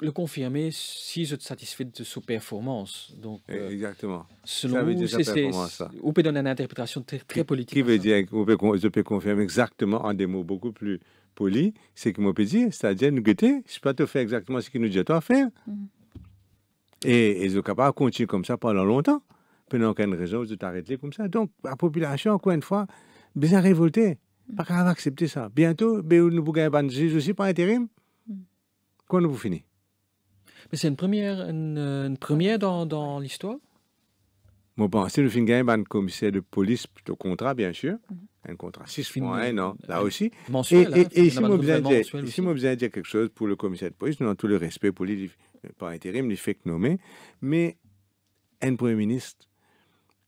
le confirmer si je êtes satisfait de sa performance. Donc, euh, Exactement. Selon ça vous, donner une interprétation très, très politique. Qui veut dire que je peux confirmer exactement en des mots beaucoup plus polis ce que m'a dit, c'est-à-dire nous guetter, je peux te faire exactement ce qu'il nous dit à faire. Mhm. Et, et je suis capable de continuer comme ça pendant longtemps. Pendant aucune raison, de t'arrêter comme ça. Donc, la population, encore une fois, bien révoltée. Mhm. Pas va accepter ça. Bientôt, ben, nous pouvons gagner un aussi par intérim. Mhm. Quand nous vous finissez mais c'est une première, une, première dans, dans l'histoire? bon c'est le film gagne un ben, commissaire de police plutôt contrat, bien sûr. Mm-hmm. Un contrat un hein, an, là euh, aussi. et, hein, et, si moi besoin de dire quelque chose pour le commissaire de police, nous avons tout le respect pour lui, euh, par intérim, les fait nommer, mais un premier ministre,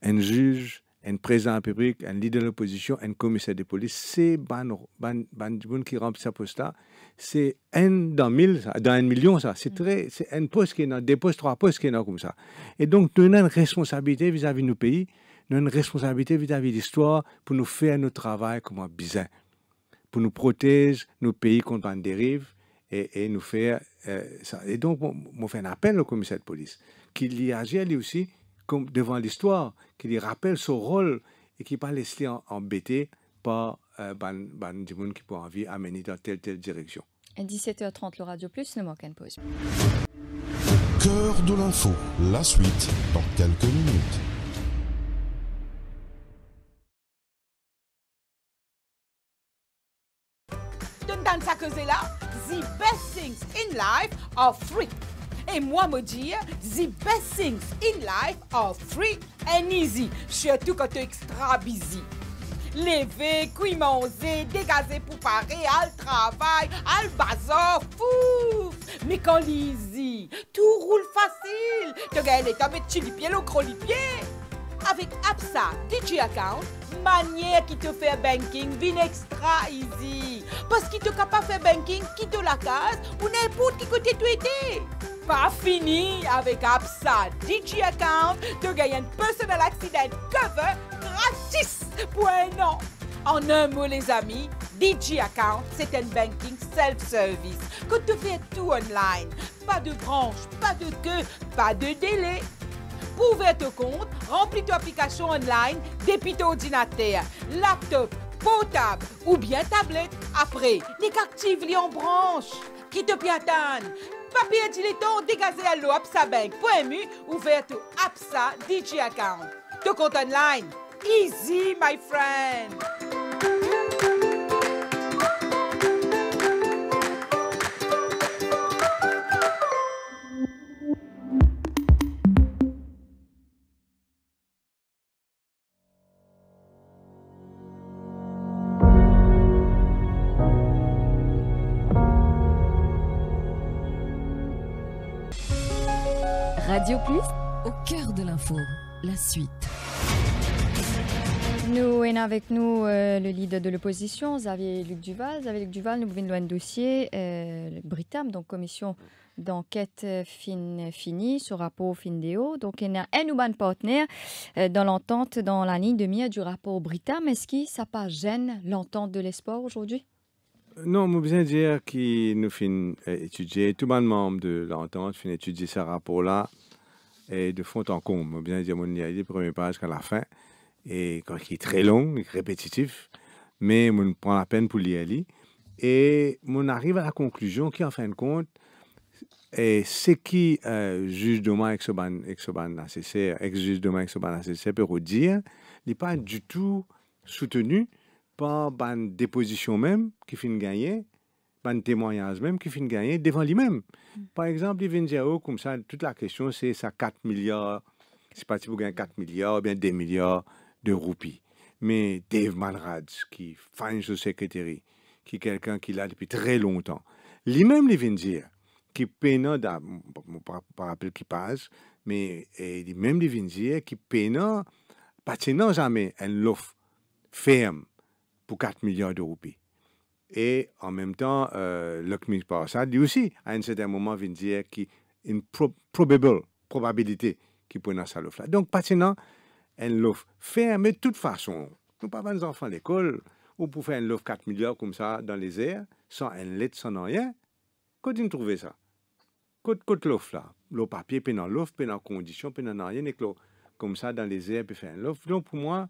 un juge, un président public, un leader de l'opposition, un commissaire de police, c'est Ban, qui remplit sa poste là. C'est un dans mille, dans un million, ça. C'est mm. très, c'est un poste qui est dans, des postes, trois postes qui est dans comme ça. Et donc, nous avons une responsabilité vis-à-vis de nos pays, nous avons une responsabilité vis-à-vis de l'histoire pour nous faire notre travail comme un bizarre, pour nous protéger nos pays contre une dérive et, nous faire euh, ça. Et donc, on, on, fait un appel au commissaire de police, qu'il y agisse lui aussi comme devant l'histoire, qui lui rappelle son rôle et qui ne pas laisser embêter par euh, ban, du monde qui peut envie amener dans telle telle direction. À 17h30, le Radio Plus, ne manque une pause. Cœur de l'info, la suite dans quelques minutes. Don't dance là, the best things in life are free et moi me dire the best things in life are free and easy, surtout quand tu es extra busy. Lever, cuire, manger, dégazer pour parer, al travail, al bazar, fou! Mais quand l'easy, tout roule facile. Tu gagnes les tomates, tu les pieds, le gros Avec Absa, Digi Account, manière qui te fait banking vin extra easy. Parce qu'il te pas faire banking, quitte la case ou n'importe qui côté tu étais pas fini avec Absa. DJ Account de gagne un personal accident cover gratis pour un En un mot, les amis, DJ Account, c'est un banking self-service que tu fais tout online. Pas de branche, pas de queue, pas de délai. Pour ouvrir ton compte, remplis ton application online depuis ton ordinateur, laptop, portable ou bien tablette. Après, les qu'active en branche qui te piatane Papier dilettant dégazé à l'eau absabank.mu ouverte Absa DJ account. Tout compte online. Easy, my friend. la suite. Nous, on avec nous euh, le leader de l'opposition, Xavier Luc Duval. Xavier Luc Duval, nous venons de dossier, euh, Britam, donc commission d'enquête euh, finie sur rapport Findeo. Donc, il y a un partenaire euh, dans l'entente, dans la ligne de mire du rapport Britam. Est-ce que ça pas gêne l'entente de l'espoir aujourd'hui? Non, je veux dire qu'il nous fin étudier, tout le monde membre de l'entente fin étudier ce rapport-là et de fond en comble. Bien dire, mon a des premières pages jusqu'à la fin, et qui est très long, répétitif, mais on prend la peine pour lire. Et on arrive à la conclusion qui, en fin de compte, ce qui justement, euh, juge demain avec ex-juge demain peut dire, n'est pas du tout soutenu par ban déposition même qui finit de gagner, pas un témoignage même qui finit gagner devant lui-même. Mm. Par exemple, il vient dire, oh, comme ça, toute la question, c'est ça 4 milliards, c'est parti vous gagnez 4 milliards, bien 2 milliards de roupies. Mais Dave Manrad, qui finit ce secrétaire, qui est quelqu'un qui l'a depuis très longtemps, lui-même, il vient dire, qui peine, je ne pas qui passe, mais et même il vient dire, qui peine, pas, jamais, un lof ferme pour 4 milliards de roupies. Et en même temps, euh, le comité ça dit aussi, à un certain moment, vient dire qu'il y a une probable, probabilité qui prenne ça l'offre Donc, pas elle l'offre faire, mais de toute façon, nous pas les enfants à l'école, ou pour faire une l'offre 4 milliards comme ça dans les airs, sans un lettre, sans rien. Quand ils trouver ça Quand, quand l'offre là, le papier, puis dans l'offre, puis dans condition, puis dans rien, et que comme ça dans les airs, puis faire une l'offre. Donc, pour moi,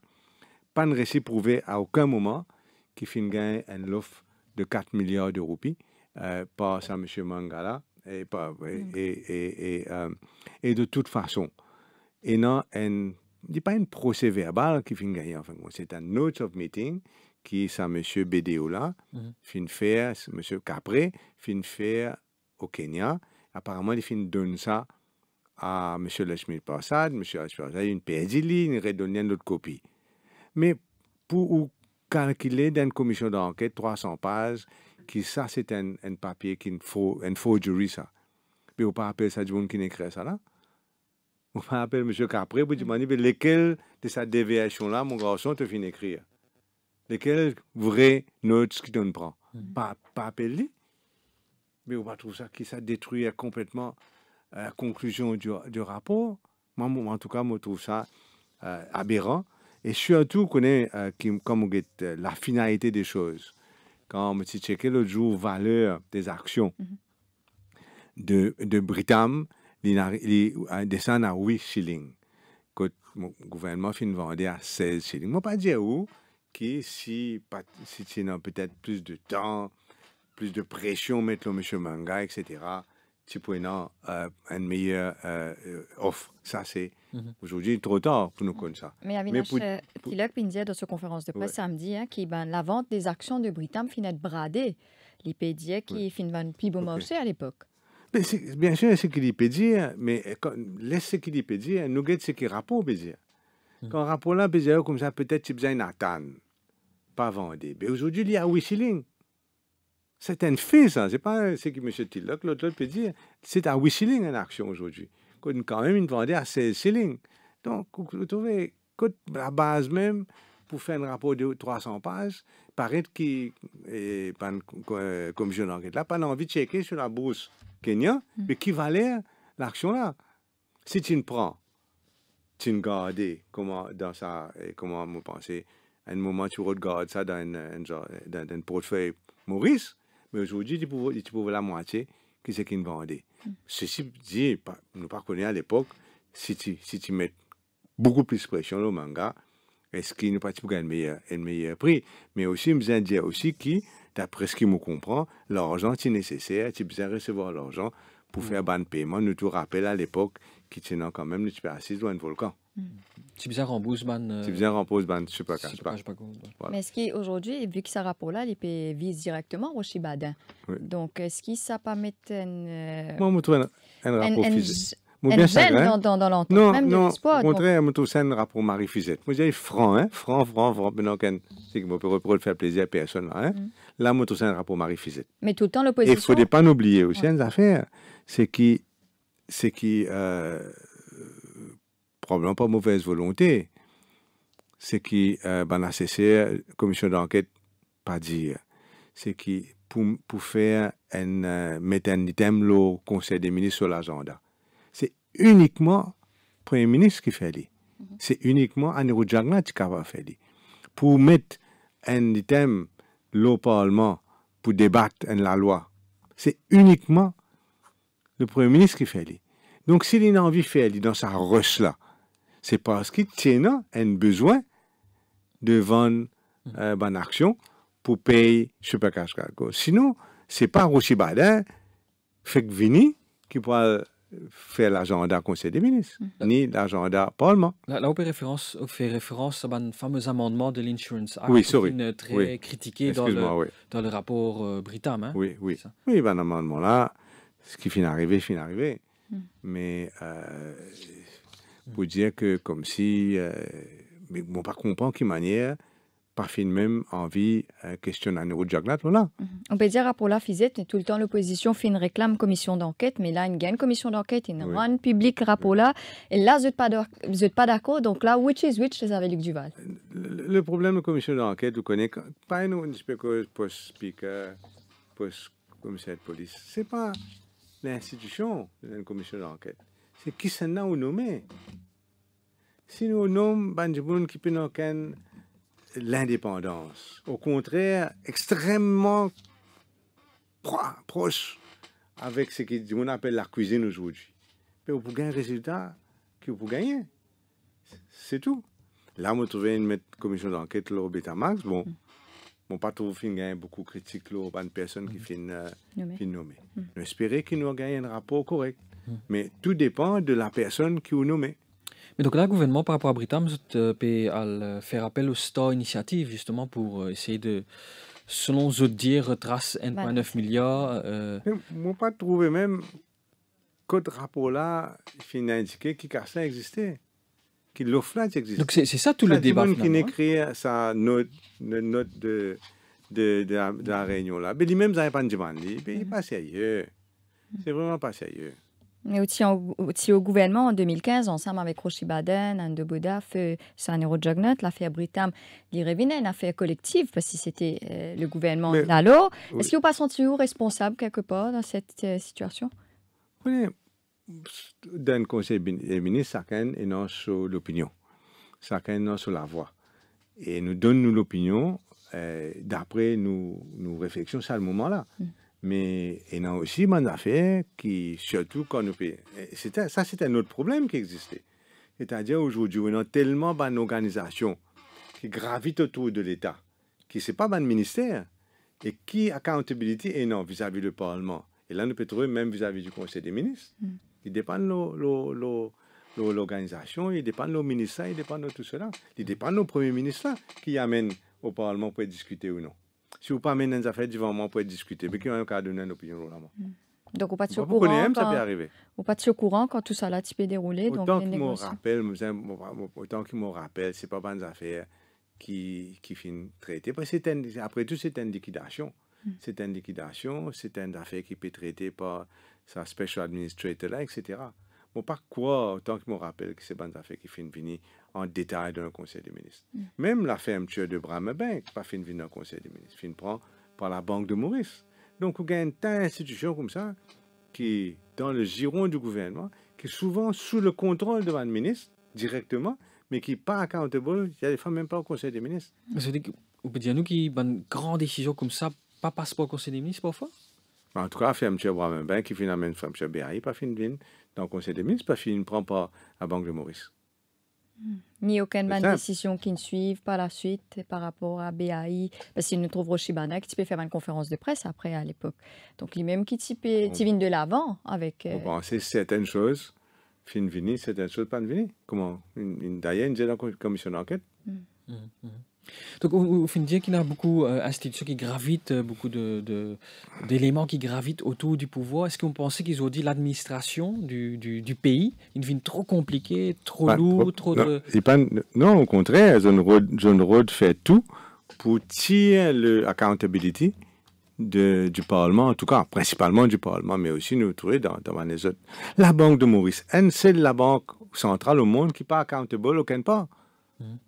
pas de récit prouvé à aucun moment qui finit un l'offre de 4 milliards de roupies euh, par M. Mangala. Et, euh, et, de toute façon, et non, un, pas un procès verbal qui finit gagner. Enfin, c'est un note of meeting qui, ça, M. Bédéola, mhm. finit faire, M. Capré, fin faire au Kenya. Apparemment, il fin donne ça à M. Lachmir Parsad. M. Lachmir une PSI, il redonne une autre copie. Mais pour calculé une commission d'enquête, 300 pages, qui ça, c'est un, un, papier qui faut, une forgerie, ça. Mais on ne peut pas appeler ça du monde qui n'écrit ça, là. On peut appeler M. Capré pour mm. demander, mais lequel de cette déviation-là, mon garçon, te Lequel écrire lesquels vraies notes qui donne prend mm. Pas, pas appeler. Mais on va trouver ça qui ça détruit complètement euh, la conclusion du, du rapport. Moi, en tout cas, je trouve ça euh, aberrant. Et surtout, connaît euh, comme euh, la finalité des choses. Quand on si checké le jour, valeur des actions mhm. de, de Britam, il euh, descend à 8 shillings. Que le gouvernement de vendre à 16 shillings. Je ne pas dire où, qui, si, si peut-être plus de temps, plus de pression, mettre le monsieur manga, etc., c'est euh, une meilleure euh, offre. Ça, c'est mhm. aujourd'hui trop tard pour nous connaître ça. Mais Avinash Tilak Pindia, dans sa conférence de presse samedi, hein, qui ben, la vente des actions de Britam finit de brader. L'IPDIA qui ouais. finit de plus à l'époque. bien sûr, c'est ce qu'il peut dire, hein, mais euh, laisse ce qu'il peut dire, hein, nous guette ce qui rapport peut dire. Mhm. Quand rapport là, peut comme ça, peut-être tu besoin d'atteindre, pas vendre. Mais aujourd'hui, il y a whistling. C'est une fille, ça. C'est pas ce que M. Tillock, l'autre peut dire. C'est un shillings, une action aujourd'hui. Quand même, une vendait à 16 shillings. Donc, vous trouvez la base même, pour faire un rapport de 300 pages, paraît qu'il comme je l'enquête là, pas envie de checker sur la bourse kenyan, hmm. mais qui valait l'action là. Si tu ne prends, tu ne gardes, comment, dans ça, et comment vous pensez, à un moment, tu regardes ça dans un, dans un portefeuille Maurice, mais aujourd'hui, tu peux, tu peux la moitié qui c'est qui nous vendait. Mm. Ceci dit, nous pas à l'époque, si tu, si tu mets beaucoup plus de pression au manga, est-ce qu'il nous pas pour meilleur, prix Mais aussi, nous avons dire aussi qui, d'après ce qui me comprend, l'argent est nécessaire, tu besoin recevoir l'argent pour mm. faire ban paiement. Nous tout rappelons à l'époque qui tenait quand même, une super loin assis volcan. Mm. bizarre en euh, tu bizarre en bousban je sais pas quand je mais ce qui aujourd'hui vu que ce rapport là il vise directement au Chibad. donc est-ce que ça permet un euh, moi trouve un rapport physique moi bien hein. dans dans dans l'entente non même non au contraire moi un rapport Marie Fusette. moi j'ai franc hein franc franc franc non qu'un c'est que moi pas le faire plaisir à personne là hein mm. là un rapport Marie Fusette. mais tout le temps l'opposition il ne faut pas n'oublier aussi une affaire c'est qui c'est qui euh, probablement pas mauvaise volonté. Ce qui euh, ben, la commission d'enquête, pas dire. C'est qui pour, pour, faire euh, mettre un item au Conseil des ministres sur l'agenda. C'est uniquement le Premier ministre qui fait. Mm-hmm. C'est uniquement Aniro Djagna qui va faire. Pour mettre un item le Parlement pour débattre la loi, c'est uniquement le Premier ministre qui fait. Donc, s'il a envie de faire dans sa rush là, c'est parce que y a un besoin de vendre euh, mm. action pour payer Super Cash Cargo. Sinon, n'est pas Roshi badin fait qui pourra euh, faire l'agenda Conseil des ministres, mm. ni l'agenda Parlement. Là, là, fait référence, fait référence à un fameux amendement de l'Insurance Act, très critiqué dans le, rapport euh, Britam. Hein. Oui, oui. Oui, ben, amendement là, ce qui finit d'arriver, finit d'arriver. Mm. Mais Mm. pour dire que comme si, euh, mais bon, pas comprendre quelle manière, parfois fin même envie euh, questionner au de là. On peut dire à pour la fisette tout le temps l'opposition fait une réclame commission d'enquête, mais là une commission d'enquête, une oui. rende public rapport là, et là vous n'êtes pas d'accord, donc là which is which les avec Luc Duval. Euh, le, le problème de commission d'enquête, vous connaissez pas une inspecteur post speaker post commissaire de police, c'est pas l'institution d'une commission d'enquête qui a nommé? Si nous nommons Banjiboun gagner l'indépendance, au contraire, extrêmement proche avec ce qu'on appelle la cuisine aujourd'hui. Mais vous pouvez un résultat que vous gagner. C'est tout. Là, on trouvé une commission d'enquête au Betamax. Bon, mon mm. pas trouvé fin, beaucoup de critiques, pas de personnes qui mm. finit euh, nommée. Mm. Nous espérons qu'ils nous gagné un rapport correct. Hmm. Mais tout dépend de la personne qui vous nommez. Mais donc là, le gouvernement, par rapport à Britam, peut euh, faire appel au Star Initiative, justement, pour euh, essayer de, selon eux dire, retrace 1,9 milliard. Euh... Moi, pas trouvé même que ce rapport-là, il indiqué qu'il ça existait, qu'il l'offre là existait. Donc c'est ça tout le débat. C'est qui écrit hein. sa note, de, la, réunion là, mais lui-même, il n'avait pas demandé, il n'est mm-hmm. pas sérieux. C'est vraiment pas sérieux. Mais aussi, aussi, au gouvernement, en 2015, ensemble avec Roshi Baden, Anne de Boda, fait l'affaire Britam, l'Irevinen, l'affaire collective, parce que c'était euh, le gouvernement de d'alors. Est-ce que vous pas senti responsable quelque part dans cette euh, situation Oui, dans le conseil des ministres, chacun est sur l'opinion, chacun est la voix, Et nous donne euh, nous l'opinion d'après nos, nos réflexions à ce moment-là. Mm. Mais il y a aussi des affaires qui, surtout quand nous payons, ça c'est un autre problème qui existait. C'est-à-dire aujourd'hui, on a tellement d'organisations ben, qui gravitent autour de l'État, qui sont pas un ben, ministère, et qui accountability et non vis-à-vis du Parlement. Et là, nous peut trouver même vis-à-vis du Conseil des ministres. Mm. Il dépend de l'organisation, il dépendent de nos ministères, il dépend de tout cela. Il dépend de nos premiers ministres qui amènent au Parlement pour discuter ou non. Si vous pas dans des affaires devant moi pour discuter, mais qui a donné une opinion là mm. Donc, on pas au courant. quand, pas au courant quand tout ça là type déroulé. Autant qu'il me rappelle, bah, autant qu'il me rappelle, c'est pas bonnes affaires qui qui finissent traitées. Après tout, c'est une liquidation. Mm. C'est une liquidation, c'est une affaire qui peut traiter par sa special administrator là, etc ne pas croire autant que me rappelle que c'est bonnes affaires qui finissent venir en détail dans le Conseil des ministres. Mm. Même la fermeture de Bramebank, pas fin dans le Conseil des ministres, fin prend par la Banque de Maurice. Donc, on a une telle institution comme ça qui, dans le giron du gouvernement, qui est souvent sous le contrôle de un ministre directement, mais qui n'est pas accountable, il y a des fois même pas au Conseil des ministres. Vous pouvez dire, on nous qu'il grande décision comme ça, pas passe pas au Conseil des ministres parfois en tout cas, Femche Bramenbain, qui finit amène BAI, Béaï, pas fin de Donc, on s'est démis, pas fin, ne prend pas la Banque de Maurice. Hmm. Ni aucune décision qui ne suive par la suite par rapport à BAI. Parce qu'il ne trouve Roshibana qui peut faire une conférence de presse après à l'époque. Donc lui-même qui vient de l'avant avec. Euh, bon, c'est certaines choses. Fin vini, certaines choses pas de vini. Comment D'ailleurs, il y a une commission d'enquête. Hmm. Hmm, donc, vous finissez qu'il y a beaucoup d'institutions euh, qui gravitent, euh, beaucoup d'éléments de, d'éléments qui gravitent autour du pouvoir. Est-ce qu'on pensait qu'ils ont dit l'administration du, du, pays, une vie trop compliquée, trop bah, lourd, trop, non, de... non, au contraire, John Rhodes, fait tout pour tirer l'accountability du Parlement, en tout cas, principalement du Parlement, mais aussi nous trouver dans, dans les autres. La Banque de Maurice N, c'est la banque centrale au monde qui n'est pas accountable aucun part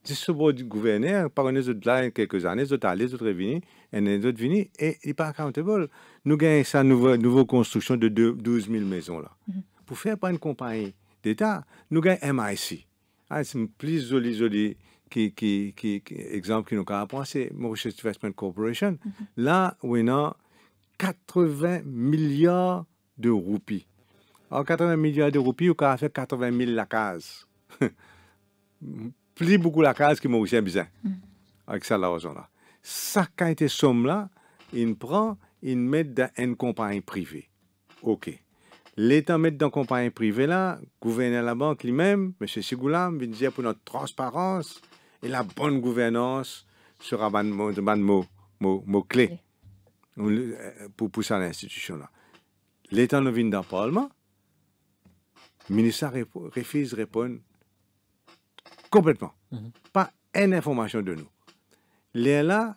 si ce beau gouverneur, par il y a quelques années, les autres sont venus et autres sont venus et il n'est pas accountable. Nous gagnons sa nouvelle nouveau construction de 12 000 maisons là. Mhm. Pour faire pas une compagnie d'État, nous gagnons MIC. Ah, c'est une plus joli qui, qui, qui, exemple qui nous a appris c'est Mauritius Investment Corporation. Mhm. Là, où il 80 milliards de roupies. Alors, ah, 80 milliards de roupies, on a fait 80 000 la case. pli beaucoup la case que Mauricien besoin mm. avec ça la raison là. Ça quand était somme là, il prend, il met dans une compagnie privée. OK. L'État met dans une compagnie privée là, gouverneur la banque lui-même, M. Sigoulam, il dire pour notre transparence et la bonne gouvernance sera un mot, clé euh, pour pousser à l'institution là. L'État ne vient dans le Parlement, le ministère refuse de répondre Complètement. Mhm. Pas une information de nous. Les là,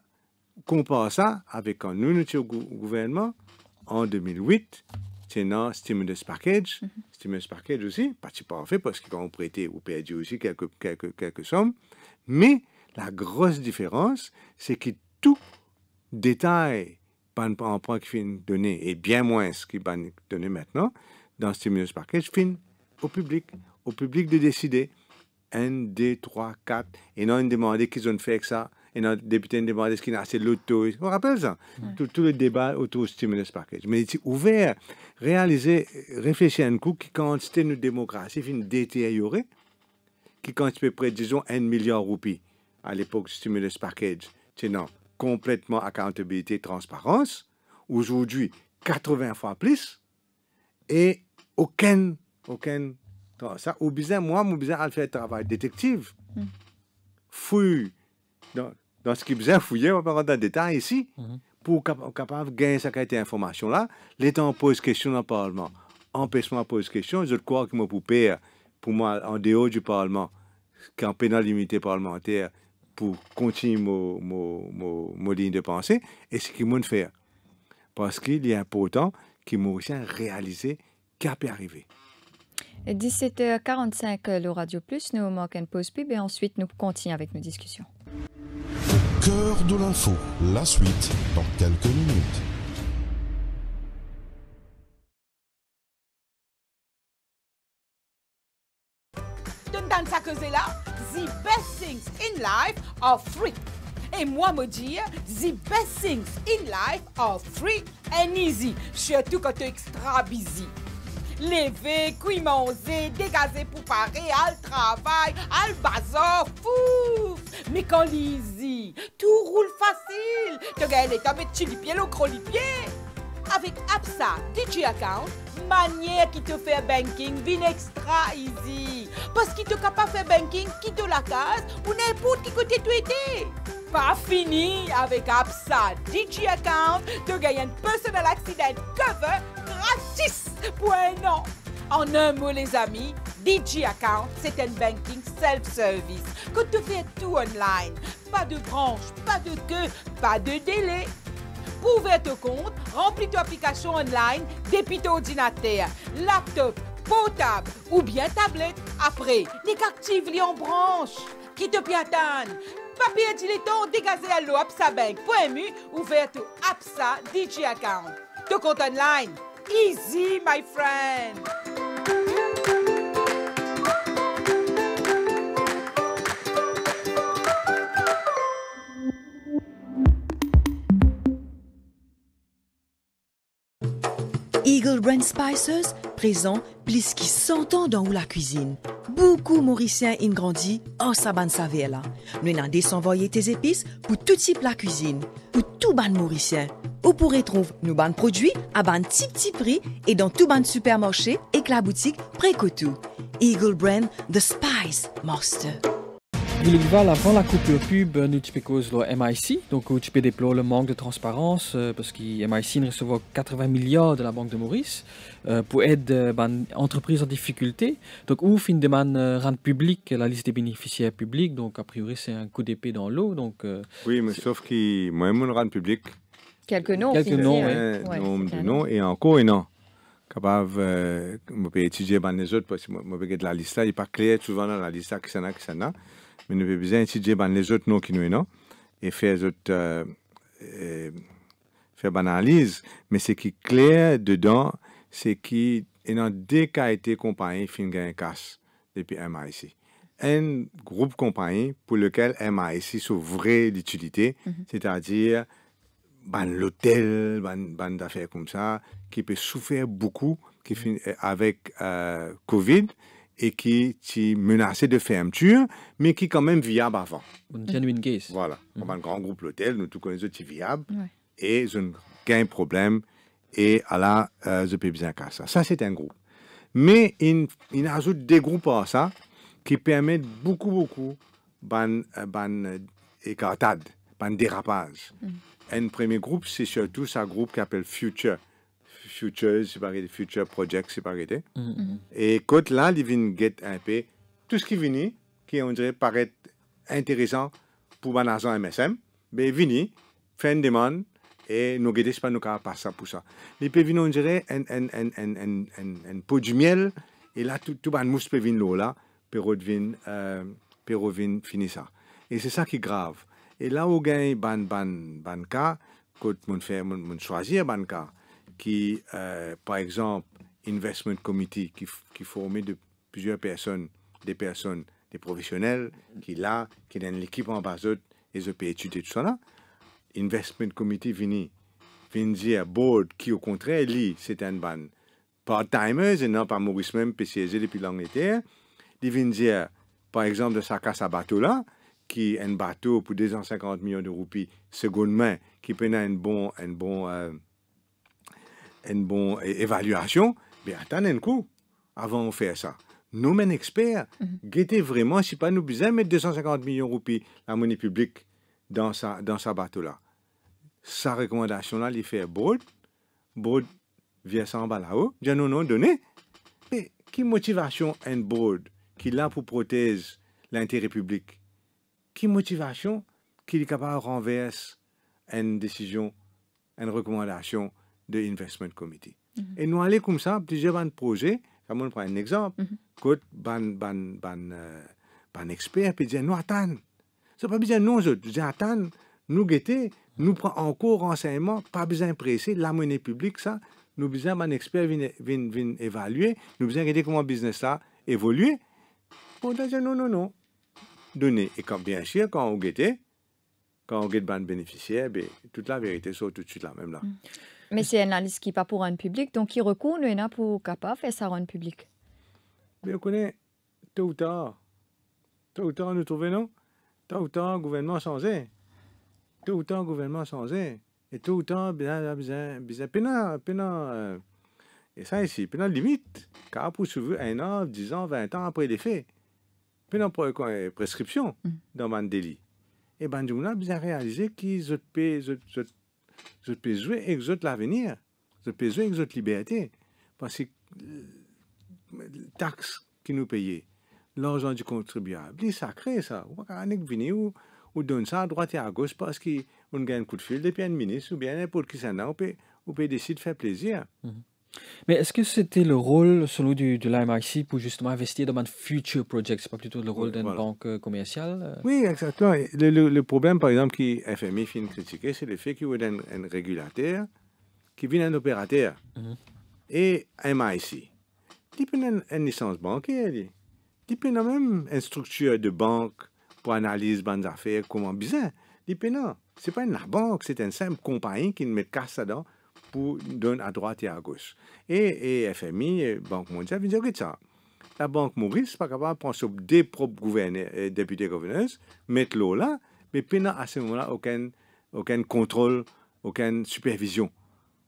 compare ça avec quand nous, nous étions au gouvernement, en 2008, c'est Stimulus Package. Mhm. Stimulus Package aussi, pas si parfait, parce qu'ils ont prêté ou perdu aussi quelques, quelques, quelques sommes. Mais la grosse différence, c'est que tout détail en point qui finit donné, et bien moins ce qui est donné maintenant, dans Stimulus Package, fin au public, au public de décider. 1, 2, 3, 4. Et non, ils demandaient qu'ils ont fait avec ça. Et notre député demandé ce qu'il a fait. l'auto. On rappelle ça. Tout, tout, le débat autour du stimulus package. Mais c'est ouvert, réaliser, réfléchir à un coup qui, quand c'était une démocratie, une détériorée, qui quand tu près, disons, 1 milliard roupies à l'époque du stimulus package, c'est non, complètement accountabilité, transparence. Aujourd'hui, 80 fois plus et aucun, aucun ça, ou moi je à faire le travail détective. Hmm. Fouille dans, ce qui faut fouiller, on va pas rentrer dans le détail ici, hmm. pour être capable de gagner cette information-là. temps pose question dans le Parlement. Empêchement pose question, je crois que moi pour père, pour moi, en dehors du Parlement, qu'en pénalité parlementaire, pour continuer mon, ligne de pensée, et ce qu'ils m'ont faire. Parce qu'il est important qu'ils m'ont réalisé qu'à peut arriver. 17h45, euh, le Radio Plus, nous manque une pause pub et ensuite nous continuons avec nos discussions. Cœur de l'info, la suite dans quelques minutes. Dan là, the best things in life are free. Et moi me dire, the best things in life are free and easy. Surtout quand tu es extra busy lever, cuimanger, dégazer pour parer, al travail, al bazar, fouf! Mais quand l'easy, tout roule facile! Te gagne les de chili pied, le pied Avec Absa, DJ Account, manière qui te fait banking, vin extra easy! Parce qu'il te pas faire banking, quitte la case, ou n'importe qui côté tu étais! pas fini avec Absa, DJ Account tu gagnes un personal accident cover gratis pour un En un mot, les amis, DJ Account, c'est un banking self-service que tu fais tout online. Pas de branche, pas de queue, pas de délai. Pour ouvrir ton compte, remplis ton application online depuis ton ordinateur, laptop, portable ou bien tablette. Après, les qu'active en branche qui te piétane papier dilettant dégazé à l'eau absabank.mu ouvert à Absa DG account. Tout compte online. Easy, my friend. Eagle Brand Spicers, présent plus qui 100 ans dans la cuisine. Beaucoup Mauriciens ont grandi en Saban Savela. Nous avons envoyé tes épices pour tout type la cuisine, pour tout ban Mauricien. Vous pourrez trouver nos ban produits à ban petit petit prix et dans tout ban supermarché et que la boutique près de tout. Eagle Brand The Spice Master avant la coupure pub, nous cause le MIC, donc nous déplore le manque de transparence, euh, parce que MIC reçoit 80 milliards de la Banque de Maurice euh, pour aider les euh, ben, entreprises en difficulté. Donc, où fin demande rendre la liste des bénéficiaires publics, donc a priori c'est un coup d'épée dans l'eau. Donc, oui, mais sauf que moi, je rendre public. Quelques noms, Quelques noms, hein. oui. noms, et encore un non. capable euh, étudier ben, les autres parce que je de la liste, il n'est pas clair souvent dans la liste qui s'en a, qui s'en a mais nous avons besoin ben, les autres noms qui nous sont et faire une euh, euh, faire analyse, mais ce qui est clair dedans, c'est qu'il y a deux été compagnies qui ont casse depuis MIC. Un groupe compagnie pour lequel MIC sont vraie d'utilité, mhm. c'est-à-dire ben, l'hôtel, ben, ben d'affaires comme ça, qui peut souffrir beaucoup qui, mhm. euh, avec Covid, et qui est menacé de fermeture, mais qui est quand même viable avant. Une genuine case. Voilà. Mm. On a un grand groupe l'hôtel, nous tous connaissons qui est viable, et ils ont aucun problème, et à la, euh, je peux bien ça. Ça, c'est un groupe. Mais il, il ajoute des groupes à ça qui permettent beaucoup, beaucoup ban, euh, euh, dérapage. Mm. Un premier groupe, c'est surtout ce groupe qui appelle Future futures, des future projects, c'est Mm -hmm. Et quand là, il vient get un peu tout ce qui vient, qui on dirait paraît intéressant pour un agent MSM, mais ben, vient, fait une demande et nous guettons pas nous passer pour ça. Il peut venir, on dirait, un, un, un, un, un, un, un pot du miel, et là, tout, tout le monde peut venir là, pour revenir, euh, finir ça. Et c'est ça qui est grave. Et là, on gagne, ban, ban, ban, cas, quand on choisit, un cas qui, euh, par exemple, Investment Committee, qui, qui formé de plusieurs personnes, des personnes, des professionnels, qui là, qui dans l'équipe en et je peux étudier tout cela Investment Committee vini, vini board qui au contraire, lit c'est un ban part-timers, et non par Maurice même, spécialisé depuis l'Angleterre, ils dire, par exemple, de sa casse à bateau là, qui est un bateau pour 250 millions de roupies seconde main, qui peut un bon, un bon, euh, une bonne évaluation, mais attendez un coup avant de faire ça. Nous, men experts, mm guettez vraiment, si pas nous besoin mettre 250 millions de roupies la monnaie publique dans sa, dans sa bateau-là. Sa recommandation-là, il fait broad, broad vient s'en bas là-haut, nous non donné. Mais qui motivation un broad qui là pour protéger l'intérêt public? Qui motivation qu'il est capable de renverser une décision, une recommandation de investment committee. Mhm. Et nous allons comme ça, plusieurs ban projets, ça me prend un exemple, quand mhm. ban ban ban euh, ban expert puis dire nous attend. c'est pas besoin nous autres, nous attend, nous guetter, nous prend encore renseignement, pas besoin presser la monnaie publique ça, nous besoin ban expert venir évaluer, nous besoin regarder comment business là évolue. Bon, dire non non non. Donner et quand bien sûr quand on guetter quand on guette ban bénéficiaire, ben, toute la vérité sort tout de suite là même là. Mhm. Mais c'est une analyse qui n'est pas pour un public, donc il recourt, il pour capable faire ça un public. Mais on connaît, tôt ou tard, tôt ou tard, nous trouvons, tôt ou tard, gouvernement changé. Tôt ou tard, gouvernement changé. Et tôt ou tard, il y a une de... et ça ici, puis limite, car pour suivre un an, dix ans, vingt ans après les faits, mm. a dans prescription dans délit. Et ben, nous avons réalisé qu'ils ont je peux jouer avec l'avenir. peux jouer avec la liberté. Parce que euh, taxe qui nous payons, l'argent du contribuable, c'est sacré ça. On peut venu, ou, ou donne ça à droite et à gauche parce qu'on gagne un coup de fil depuis un ministre ou bien n'importe qui s'en a ou peut, décider de faire plaisir. Mhm. Mais est-ce que c'était le rôle, selon du, de l'AMIC pour justement investir dans un future project C'est pas plutôt le rôle d'une banque euh, commerciale euh? Oui, exactement. Le, le, problème, par exemple, qui FMI vient critiquer, c'est le fait qu'il y a un, régulateur qui vient d'un opérateur. Mhm. Et MIC, il peut une, une, licence bancaire, il prend même une structure de banque pour analyse les affaires, comment bizarre. Il peut non, ce pas une banque, c'est un simple compagnie qui met casse dedans pour donner à droite et à gauche. Et, et FMI, et Banque mondiale, vient dire ça. La Banque Maurice n'est pas capable de prendre des propres euh, députés gouverneurs, mettre l'eau là, mais pendant à ce moment-là, aucun, aucun contrôle, aucune supervision,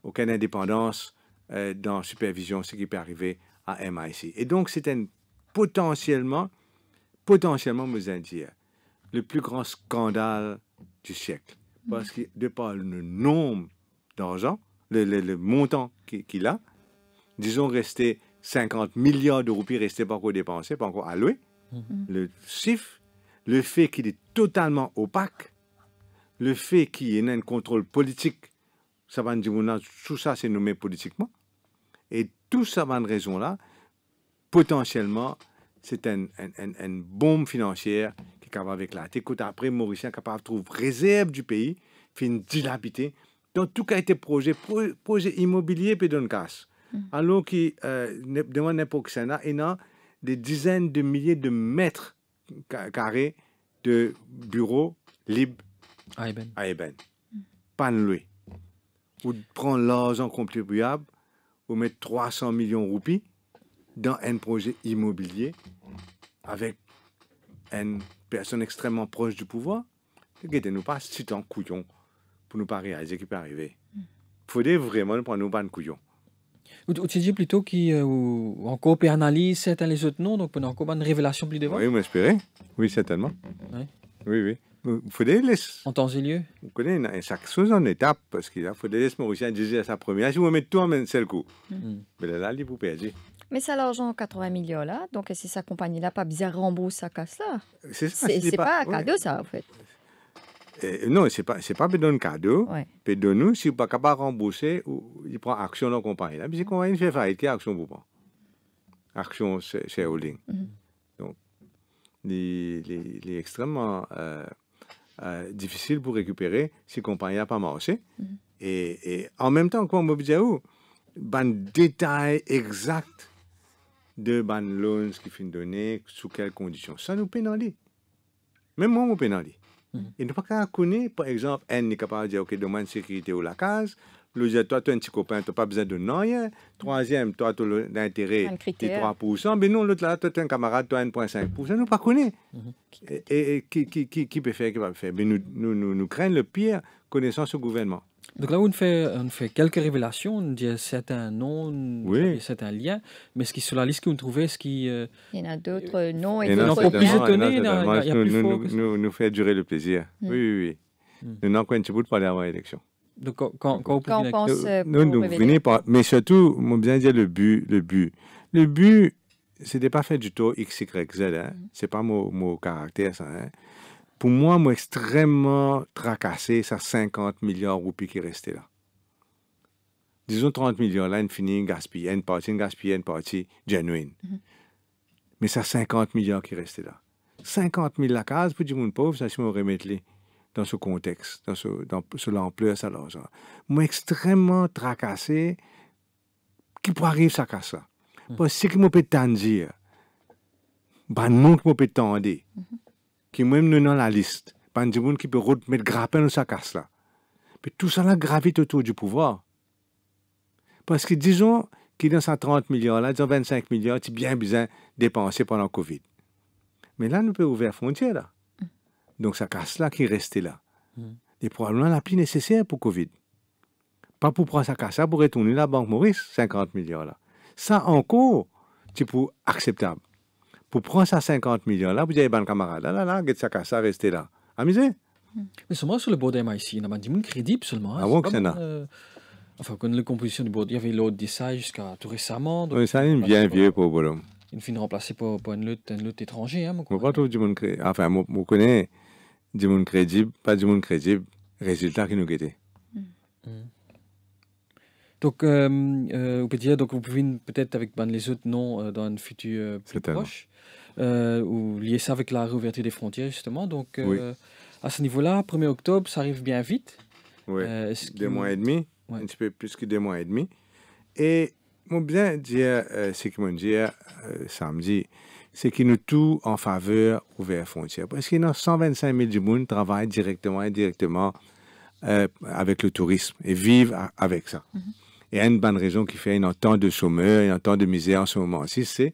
aucune indépendance euh, dans la supervision, ce qui peut arriver à MIC. Et donc, c'est un potentiellement, potentiellement, vous allez dire, le plus grand scandale du siècle. Parce que de par le nombre d'argent, le, montant qu'il a, disons rester 50 milliards de roupies restés pas encore dépensées, pas encore allouées, mm-hmm. le chiffre, le fait qu'il est totalement opaque, le fait qu'il y ait un contrôle politique, ça va nous tout ça c'est nommé politiquement, et tout ça va raison-là, potentiellement, c'est une un, bombe financière qui va capable d'éclater. Écoute, après, Mauricien est capable de trouver réserve du pays, fait une dilapiter donc tout a été projet projet immobilier puis d'un casse mm. alors qui demande euh, devant n'importe il y a des dizaines de milliers de mètres carrés de bureaux libres à Eben mm. Pas de pas ou prend l'argent contribuable ou mettre 300 millions de roupies dans un projet immobilier avec une personne extrêmement proche du pouvoir, ne nous pas c'est un couillon pour parler à réaliser qui peut arriver. Il hmm. faudrait vraiment prendre un bandes couillon. Ou tu dis plutôt qu'en euh, analyse certains les autres noms, donc on a encore une révélation plus devant. Oui, mais espérer. Oui, certainement. Oui, oui. oui. Il les laisser. En temps et lieu. vous connaissez chaque chose en étape, parce qu'il faut laisser Mauricien dire à sa première. Si vous mets tout en même seul coup, hmm. Hmm. mais là, là, vous Mais ça, l'argent, 80 millions là, donc si sa compagnie là pas bien rembourse sa casse là, c'est pas, pas, pas, cadeau ça, en fait non, c'est pas, pas pour donner un cadeau. Ouais. donner si vous n'êtes pas capable de rembourser, ou, il prend action dans la compagnie. La musique compagnie fait faillite. qui action vous prendre Action shareholding. Mm Donc, il est extrêmement euh, euh, difficile pour récupérer si la compagnie n'a pas marché. Mhm. et, en même temps, comme on dit, un détail exact de ban loans qui finit donner, sous quelles conditions. Ça nous pénalise. Même moi, on pénalise. Mm-hmm. Il ne peut pas connaître, par exemple, un pas capable de dire, OK, de sécurité ou la case, Logique, toi, tu es un petit copain, tu n'as pas besoin de non, hein. rien. Troisième, toi, tu as l'intérêt, tu 3%. Mais nous, l'autre là, toi, tu es un camarade, tu as 1,5%. Nous, ne pas connaître. Mm-hmm. Et, et, et qui, qui, qui, qui, peut faire, qui va faire Mais nous, nous, nous, craignons le pire connaissant ce gouvernement. Donc là, on fait, on fait quelques révélations, on dit certains noms, oui. certains liens, mais ce qui sur la liste qu'on trouvait, ce qui... Euh, il y en a d'autres euh, noms et, et pour hein. plus étonner Nous, nous, nous, nous fait durer le plaisir. Mm. Oui, oui, oui. Mm. Nous n'en connaissons pas pour avant l'élection. Donc, quand, on pense euh, non, venez mais surtout, on bien dire le but, le but. Le but, c'était pas fait du tout X, Y, Z. Hein. Mm-hmm. C'est pas mon, mon, caractère, hein. Pour moi, moi, extrêmement tracassé, ça 50 millions de roupies qui restaient là. Disons 30 millions, là, une finie, gaspillée, une partie, une gaspillée, une partie genuine. Mm-hmm. Mais ça 50 millions qui restaient là. 50 000 la case pour du monde pauvre, ça, si on remettre les dans ce contexte, dans, ce, dans ce l'ampleur, ça, Moi, extrêmement tracassé, qui peut arriver, ça, ça. Hmm. Parce que ce qui peut dire, non, qui peut t'en dire, mm même nous dans la liste, ben du monde qui peut remettre grappin dans sa à ça. Mais tout ça, gravite autour du pouvoir. Parce que, disons, qu'il dans 130 milliards, là, disons 25 milliards, c'est bien besoin dépensé pendant Covid. Mais là, nous peut ouvrir la frontière, là. Donc, ça casse là qui est là. Hmm. Et probablement plus nécessaire pour Covid. Pas pour prendre sa casse là pour retourner la Banque Maurice, 50 millions là. Ça encore, c'est pour acceptable. Pour prendre sa 50 millions là, vous avez des camarade, là, là, là, get ça casse rester là. Amusé? Hmm. Mais seulement sur le bord des ici, on a dit crédible seulement. Hein. Ah bon, que ça euh, Enfin, quand la composition du bord, il y avait l'autre des jusqu'à tout récemment. Mais oui, ça, il bien vieux pour Bolom. Il finit remplacé par, un une lutte, une lutte étrangère. je ne pas Enfin, je connais du monde crédible, pas du monde crédible, résultat qui nous guettait. Hmm. Hmm. Donc, vous euh, euh, pouvez donc vous pouvez peut-être avec ben les autres noms euh, dans un futur plus proche, ou lier ça avec la réouverture des frontières, justement. Donc, à ce niveau-là, 1er octobre, ça arrive bien vite. Oui, deux mois et demi, un petit peu plus que deux mois et demi. Et mon bien dire, c'est que mon dire samedi, c'est qu'il nous tout en faveur ouvert frontière. Parce qu'il y a 125 000 du monde travaillent directement et indirectement euh, avec le tourisme et vivent avec ça. Mhm. Et une bonne raison qui fait a tant de chômeurs et un temps de misère en ce moment aussi, c'est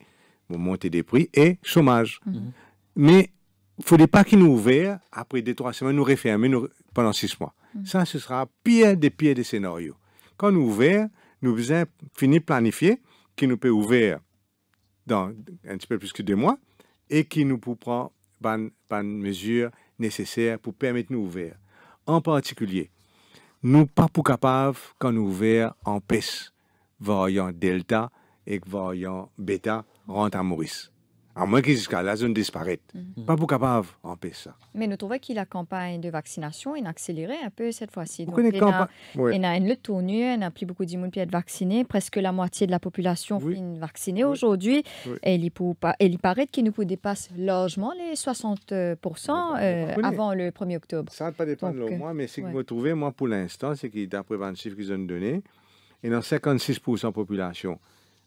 montée des prix et chômage. Mhm. Mais il ne faudrait pas qu'il nous ouvrent après des trois semaines, nous refermer pendant six mois. Mhm. Ça, ce sera pire des pires des scénarios. Quand nous ouvrons, nous fini finir planifier qui nous peut ouvrir dans un petit peu plus que deux mois, et qui nous prend de mesures nécessaires pour permettre nous ouvrir. En particulier, nous pas pour capables quand nous ouvrir en pêche, variant Delta et variant Beta rentre à Maurice. À moins qu'ils la zone disparaître. Mhm. Mhm. Pas beaucoup capable empêcher ça. Mais nous trouvons que la campagne de vaccination est accélérée un peu cette fois-ci. Donc, il y a une tournure, il a plus beaucoup d'immunité à être vacciné. Presque la moitié de la population est vaccinée aujourd'hui. Et il, paraît qu'il nous dépasse largement les 60% euh, euh, avant le 1er octobre. Ça ne pas dépendre de euh, moi, mais ce que vous trouvez, moi, pour l'instant, c'est que d'après les chiffres qu'ils ont donné, il y a 56% de population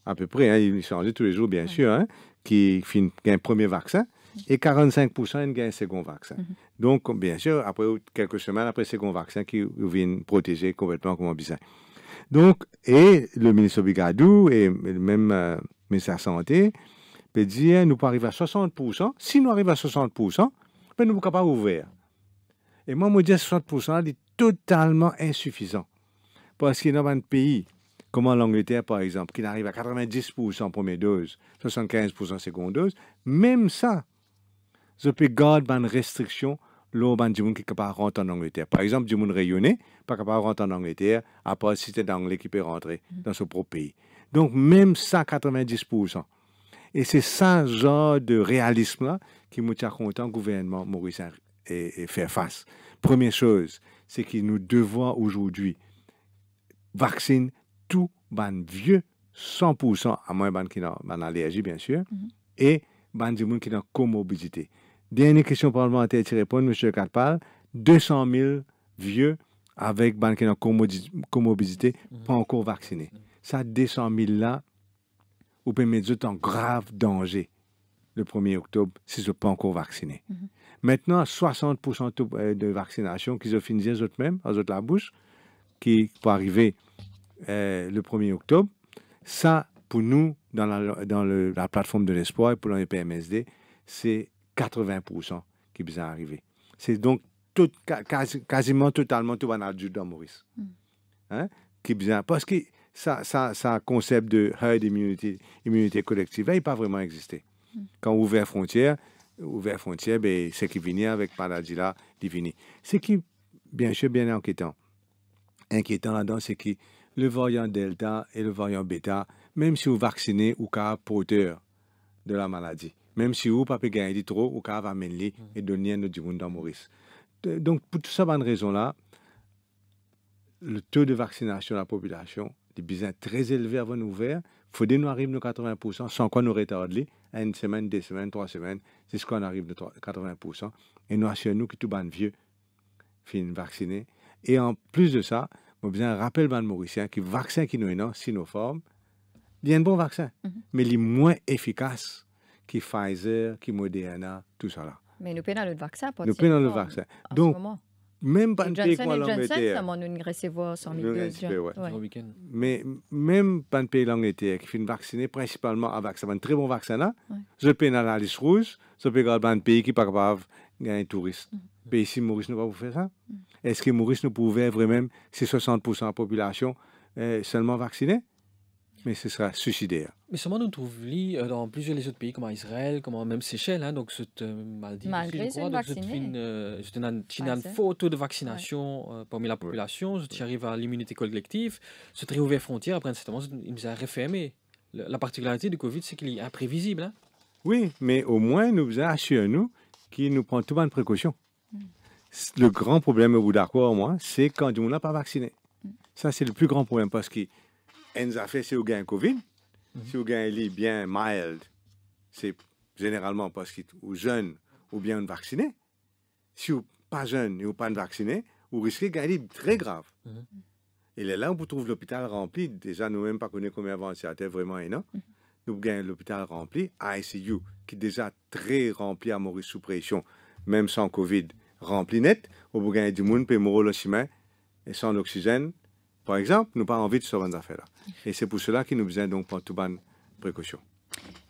à peu près, hein, ils changent tous les jours, bien sûr, hein, qui finissent un premier vaccin et 45% gagnent un second vaccin. Mhm. Donc, bien sûr, après quelques semaines, après second vaccin, qui viennent protéger complètement comme bizarre. Donc, et le ministre Obigadou et même euh, ministre de la Santé peut dire nous pas arriver à 60%. Si nous arrivons à 60%, ben, nous ne pouvons pas ouvrir. Et moi, je dis 60%, est totalement insuffisant. Parce qu'il y a dans un pays comment l'Angleterre, par exemple, qui arrive à 90% en première dose, 75% seconde dose, même ça, je peut garder une restriction lorsque du monde qui pas rentrer en Angleterre. Par exemple, du monde rayonné, pas capable rentrer en Angleterre, à part si c'est d'anglais qui peut rentrer mm-hmm. dans son propre pays. Donc, même ça, 90%. Et c'est ça, genre de réalisme-là, qui me tient en gouvernement maurice hein, et, et faire face. Première chose, c'est que nous devons aujourd'hui vacciner tout ban vieux, 100%, à moins ban qui ban allergie, bien sûr, mhm. et ban du monde qui comorbidité. Dernière question parlementaire à répondre, M. Carpal 200 000 vieux avec ban qui comorbidité, mhm. pas encore vaccinés. Ça, 200 000 là, ou peut mettre en grave danger le 1er octobre si ce pas encore vacciné. Mhm. Maintenant, 60% euh, de vaccination qu'ils ont fini eux-mêmes, eux la bouche, qui peut arriver euh, le 1er octobre. Ça, pour nous, dans la, dans la plateforme de l'espoir pour les PMSD, c'est 80 qui vient d'arriver. C'est donc tout, quasiment totalement tout en dans Maurice. Mm. Hein? Qui Parce que ça, ça, ça concept de herd immunity, immunité collective, il n'a pas vraiment existé. Mm. Quand on ouvert frontière, ouvert frontière, ben, ce qui venait avec maladie là, il venait. Ce qui, bien sûr, bien inquiétant. Inquiétant là-dedans, c'est que le variant Delta et le variant Beta, même si vous vaccinez ou cas porteur de la maladie. Même si vous n'avez pas gagné trop, ou cas va mm. et donner un du monde dans Maurice. Donc, pour toute ces bonnes raisons-là, le taux de vaccination de la population des besoins très élevés avant nous Il faut nous arrivions à 80%, sans qu'on nous retarder à une semaine, deux semaines, trois semaines. C'est ce qu'on arrive à 80%. Et nous assurons nous que tout les vieux finit vacciné. Et en plus de ça, on a besoin de que vaccin qui nous est non Sinopharm, il un bon vaccin, mhm. mais il est moins efficace que Pfizer, que Moderna, tout ça Mais nous prenons le vaccin. nous le vaccin. Donc, même pas de pays l'Angleterre. Mais même de qui vacciner principalement avec vaccin, un très bon vaccin là. Je la liste rouge, je paye dans un pays qui pas de touristes. Mhm. Mais ben, ici, Maurice ne va pas vous faire ça. Mm. Est-ce que Maurice ne pouvait vraiment, ces 60% de la population euh, seulement vacciner, mais ce sera suicidaire. Mais seulement nous trouve euh, dans plusieurs les autres pays, comme Israël, comme euh, même Seychelles, hein, donc cette maladie. Malgré je c'est une, euh, photo de vaccination parmi la population, Je arrive à l'immunité collective, se réouvrir frontière, après un certain il nous a refermé. La, particularité du Covid, c'est qu'il est imprévisible. Hein. Oui, mais au moins, nous a nous, qu'il nous prend tout bonne précaution le grand problème au bout au moins, c'est quand on n'a pas vacciné. Mm. Ça, c'est le plus grand problème parce que nous a fait, mm-hmm. si vous gagnez COVID, si vous gagnez bien mild, c'est généralement parce qu'il est jeune ou bien vacciné. Si vous pas jeune et vous pas vacciné, vous risquez de gagner très grave. Mm-hmm. Et là, on trouve l'hôpital rempli. Déjà, nous même pas combien avant, c'était vraiment énorme. Mm-hmm. Nous gagnons l'hôpital rempli, ICU, qui est déjà très rempli à Maurice sous pression, même sans COVID rempli net, au bougain du monde, puis mourir le et sans l'oxygène, par exemple, nous pas envie de se rendre là. Et c'est pour cela qu'il nous besoin donc pas tout bonne précaution.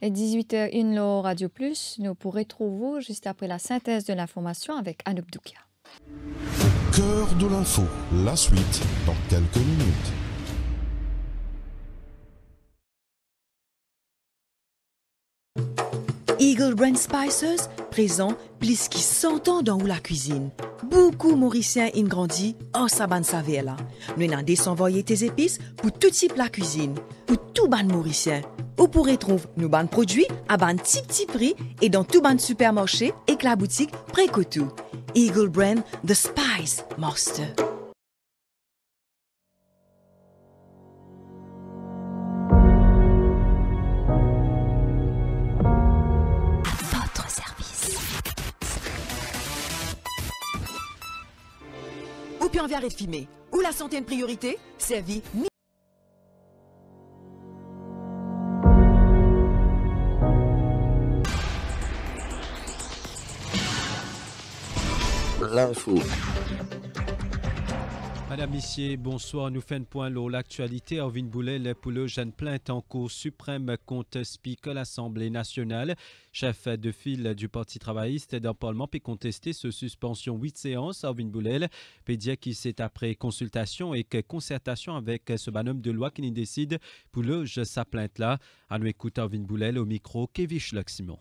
Et 18 h une Radio Plus, nous pourrez trouver juste après la synthèse de l'information avec Anouk Doukia. Cœur de l'info, la suite dans quelques minutes. Eagle Brand Spices, présent plus qui s'entend dans la cuisine. Beaucoup Mauriciens ont grandi oh, en saban savela. Nous n'en désenvoyé tes épices pour tout type la cuisine, pour tout ban Mauricien. Vous pourrez trouver nos ban produits à ban petit prix et dans tout ban supermarché et que la boutique près tout. Eagle Brand The Spice Monster. verre de fumer. Où la santé est une priorité, la vie L'info. Madame Missier, bonsoir. Nous faisons point l'eau. L'actualité, Orvin Boulet, pour le jeune plainte en cours suprême contre Speaker l'Assemblée nationale. Chef de file du Parti travailliste dans le Parlement peut contester ce suspension huit séances. Orvin Boulel, peut qui qu'il s'est après consultation et concertation avec ce bonhomme de loi qui n'y décide le sa plainte-là. À nous écouter Orvin Boulet au micro Kevich le Simon.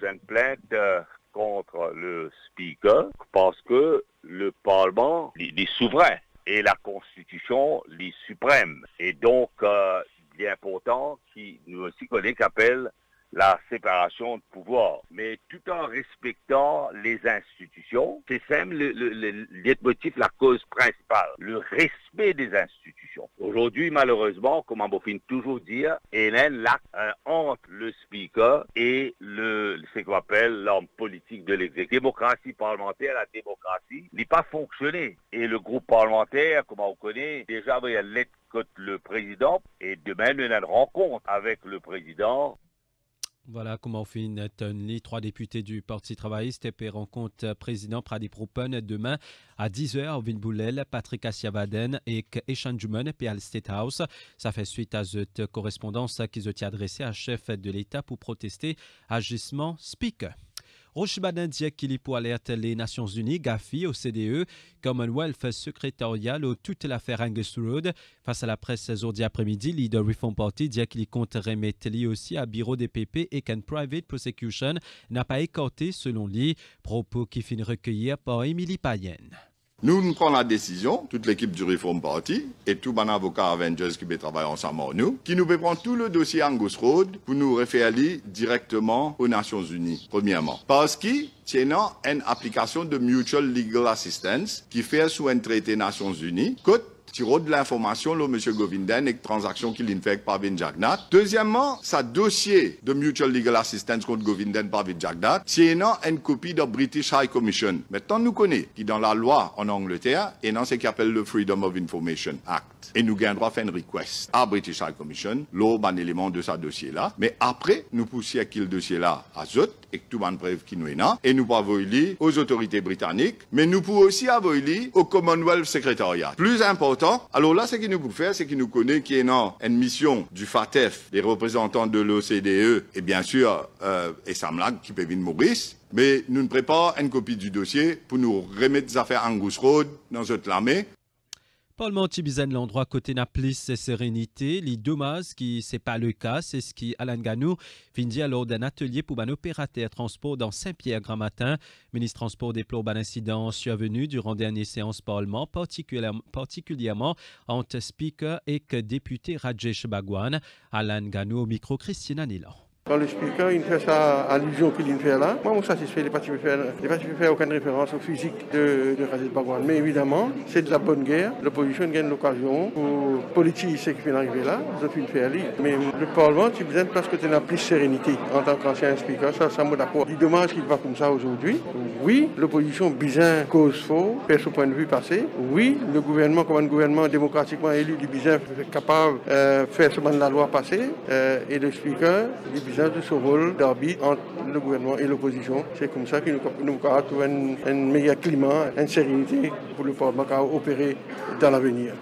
jeune plainte euh, contre le Speaker parce que le Parlement les souverains et la Constitution les suprême. Et donc, bien euh, il est important que nous aussi qu'on appelle la séparation de pouvoir, mais tout en respectant les institutions. C'est même le, le, la cause principale, le respect des institutions. Aujourd'hui, malheureusement, comme on toujours dit, Hélène l'acte euh, entre le speaker et le, ce qu'on appelle l'homme politique de l'exécutif. Démocratie parlementaire, la démocratie n'est pas fonctionnée. Et le groupe parlementaire, comme on connaît, déjà, il y a le président et demain, il y a une rencontre avec le président. Voilà comment finit Tony, trois députés du Parti travailliste et rencontre euh, président Pradip Rupen demain à 10h, Vinboulel, Patrick Assiavaden et Juman Pial State House. Ça fait suite à cette correspondance qu'ils ont adressée à chef de l'État pour protester agissement speak qu'il est pour alerte les Nations Unies, GAFI, OCDE, Commonwealth secretarial au toute l'affaire Angus Road. Face à la presse aujourd'hui après-midi, leader Reform Party qu'il compte remettre lui aussi à bureau des PP et qu'un private prosecution n'a pas écarté selon lui, propos qui finit recueillir par Émilie Payenne. Nous, nous prenons la décision, toute l'équipe du Reform Party et tout mon avocat Avengers qui travaille ensemble avec nous, qui nous prend tout le dossier Angus Road pour nous référer directement aux Nations Unies, premièrement. Parce que a une application de Mutual Legal Assistance qui fait sous un traité Nations Unies, côte Tiro de l'information, le monsieur Govindan et transaction qu'il fait par Deuxièmement, sa dossier de Mutual Legal Assistance contre Govindan par Vinjagnat, c'est une copie de British High Commission. Maintenant, nous connaissons, qui dans la loi en Angleterre, et ce qu'on appelle le Freedom of Information Act et nous gagnerons faire une request à British High Commission, l'aube un élément de ce dossier-là. Mais après, nous poussions qu'il dossier-là à Zot et que tout le monde qui nous est là, et nous pouvons aux autorités britanniques, mais nous pouvons aussi avoir au Commonwealth Secretariat. Plus important, alors là, ce qu'il nous faut faire, c'est qu'il nous connaît qui est a une mission du FATF, des représentants de l'OCDE, et bien sûr, euh, et Samlag, qui peut venir Maurice, mais nous ne préparons une copie du dossier pour nous remettre des affaires Angus Road dans notre l'armée Parlement Tibizan, l'endroit côté Naples, c'est sérénité. Les dommages qui c'est pas le cas, c'est ce qui Alan Ganou dire lors d'un atelier pour un opérateur transport dans Saint-Pierre grand matin. Ministre transport déplore un incident survenu durant dernière séance Parlement, particulièrement, particulièrement entre speaker et que député Rajesh Bagwan. Alan Ganou au micro Christina Nilan. Dans le speaker, il fait ça allusion qu'il fait là. Moi, mon satisfait, les partis ne faire aucune référence au physique de, de Bagwan. Mais évidemment, c'est de la bonne guerre. L'opposition gagne l'occasion pour politiser qui vient d'arriver là, ils ont aller. Mais le Parlement, tu besoin parce que tu as plus sérénité en tant qu'ancien speaker. Ça, ça me d'accord. Il dommage qu'il va comme ça aujourd'hui. Oui, l'opposition bizarre cause faux, fait son point de vue passé. Oui, le gouvernement, comme un gouvernement démocratiquement élu du bizarre, capable de euh, faire ce de la loi passer. Euh, et le speaker, du de ce rôle d'arbitre entre le gouvernement et l'opposition. C'est comme ça que nous avons trouvé un, meilleur climat, une sérénité pour le Parlement opérer dans l'avenir.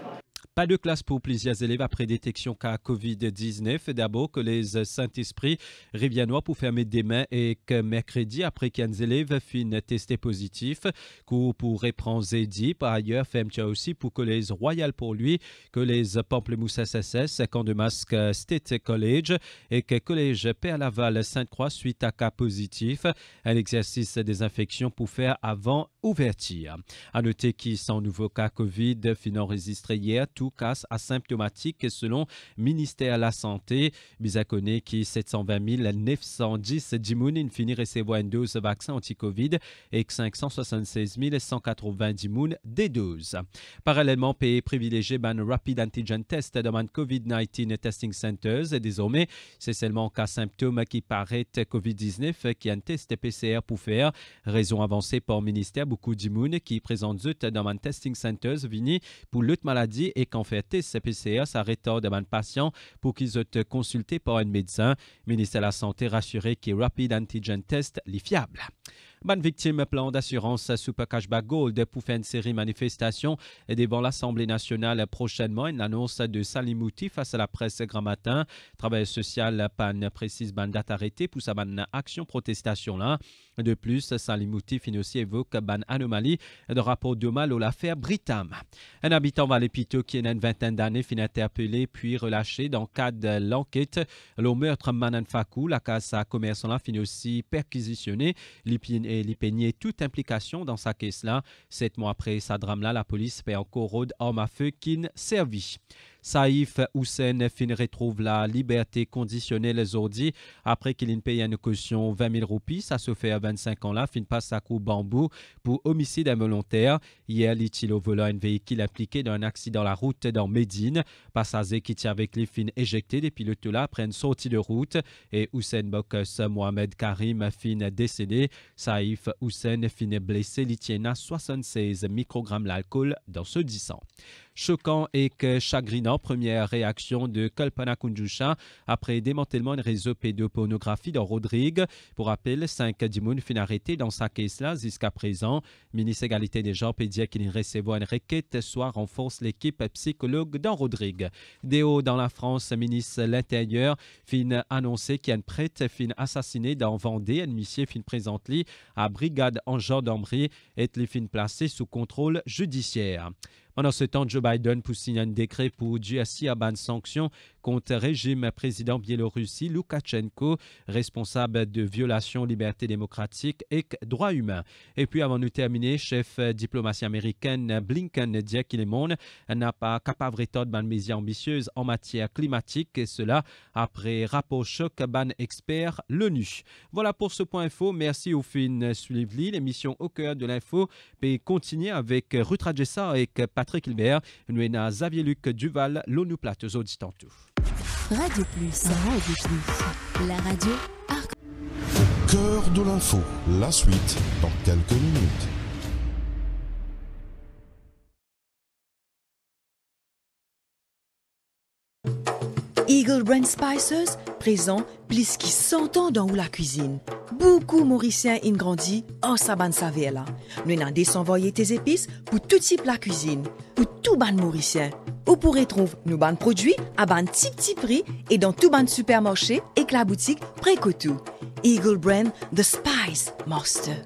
Pas de classe pour plusieurs élèves après détection cas Covid-19. D'abord que les Saint-Esprit Riviennois pour fermer des mains et que mercredi après qu'un élèves finissent testé positif. Coup pour reprendre Zedi. Par ailleurs, fermeture aussi pour que les Royal pour lui, que les Pamplemousse SSS, camp de masque State College et que collège Père Laval Sainte-Croix suite à cas positif. Un exercice des infections pour faire avant ouverture. À noter qu'il 100 nouveaux cas Covid fin enregistrés hier, tout cas asymptomatiques selon ministère de la Santé. Mis à connaître que 720 910 in finir recevoir une dose vaccin anti-Covid et 576 190 dimounes des doses. Parallèlement, pays privilégié ban rapid antigen test dans COVID-19 testing centers et désormais, c'est seulement cas symptôme qui paraît COVID-19 qui a un test PCR pour faire, raison avancée par ministère beaucoup qui présente dans un testing centers vini pour lutte maladie et qu'en fait, ces PCR, ça de patient pour qu'ils soient consultés par un médecin. Ministère de la Santé rassuré que rapid antigen test est fiable. Ban victime plan d'assurance Super Cashback Gold pour faire une série manifestation devant l'Assemblée nationale prochainement. Une annonce de Salimouti face à la presse grand matin. Travail social PAN précise ban date arrêtée pour sa ban action protestation là. De plus, Salimouti aussi évoque ban anomalie de rapport de mal au l'affaire Britam. Un habitant Valépito qui est une vingtaine d'années finit interpellé puis relâché dans le cadre de l'enquête. Le meurtre Manan Fakou, la case à commerce là finit aussi perquisitionné et peignait toute implication dans sa caisse-là. Sept mois après sa drame-là, la police fait encore rôde homme à feu qui ne servit. Saïf Hussein fin retrouve la liberté conditionnelle aujourd'hui après qu'il payé une caution 20 000 roupies. Ça se fait à 25 ans là. Fin passe à coup bambou pour homicide involontaire. Hier, au volant un véhicule impliqué dans un accident à la route dans Médine. Passager qui tient avec les éjecté éjectés. des pilotes là prennent sortie de route et Hussein Mokas Mohamed Karim Fin décédé. Saïf Hussein Fin blessé. à 76 microgrammes d'alcool dans ce 10 ans choquant et chagrinant. Première réaction de Kalpana Kunjusha après démantèlement du réseau pédopornographie dans Rodrigue. Pour rappel, 5 Dimoun fin arrêté dans sa caisse là jusqu'à présent. Ministre égalité des genres peut dire qu'il recevoir une requête, soit renforce l'équipe psychologue dans Rodrigue. Déo dans la France, ministre de l'Intérieur, fin annoncé qu'il y a prête fin assassinée dans Vendée, un fine fin à brigade en gendarmerie et les fin placé sous contrôle judiciaire. En ce temps, Joe Biden pour signer un décret pour GSC à ban sanctions contre régime président Biélorussie Loukachenko, responsable de violations libertés démocratiques et droits humains. Et puis avant de terminer, chef diplomatie américaine Blinken dit que le monde n'a pas capable de mesures ambitieuses en matière climatique et cela après rapport choc ban expert l'ONU. Voilà pour ce point info. Merci au fin Sullivan, l'émission au cœur de l'info. et continuer avec Rutra Jessa et Patrick Hilbert, nous Xavier Luc Duval, l'ONU Plateau, Radio Plus. Radio Plus. La radio Arc. Cœur de l'info. La suite dans quelques minutes. Eagle Brand Spices, présent plus qui s'entend ans dans la cuisine. Beaucoup Mauriciens in grandi en Saban Savela. Nous avons des tes épices pour tout type la cuisine, pour tout ban Mauricien. Vous pourrez trouver nos bandes produits à bandes petit prix et dans tout bandes supermarchés et la boutique Cotou. Eagle Brand The Spice Monster.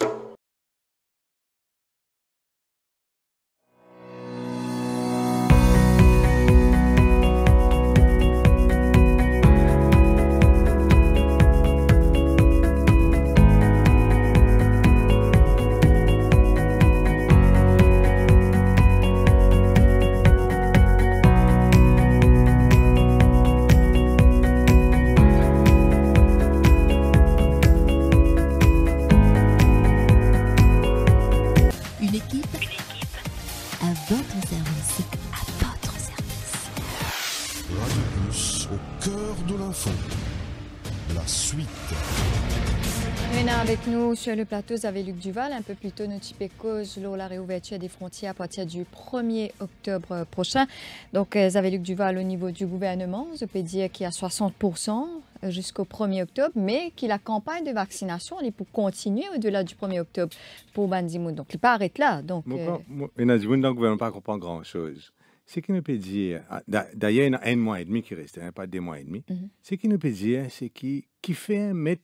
sur le plateau, avec Luc Duval. Un peu plus tôt, nous cause la réouverture des frontières à partir du 1er octobre prochain. Donc, euh, avec Luc Duval, au niveau du gouvernement, je peux dire qu'il y a 60% jusqu'au 1er octobre, mais que la campagne de vaccination, elle est pour continuer au-delà du 1er octobre pour Bandimoun. Donc, il ne pas arrêter là. Donc, moi, euh, le gouvernement ne comprend grand-chose. Ce qui nous peut dire, ah, d'ailleurs, il y a un mois et demi qui reste, hein, pas deux mois et demi. Mhm. Ce qui nous peut dire, c'est qui, qui fait mettre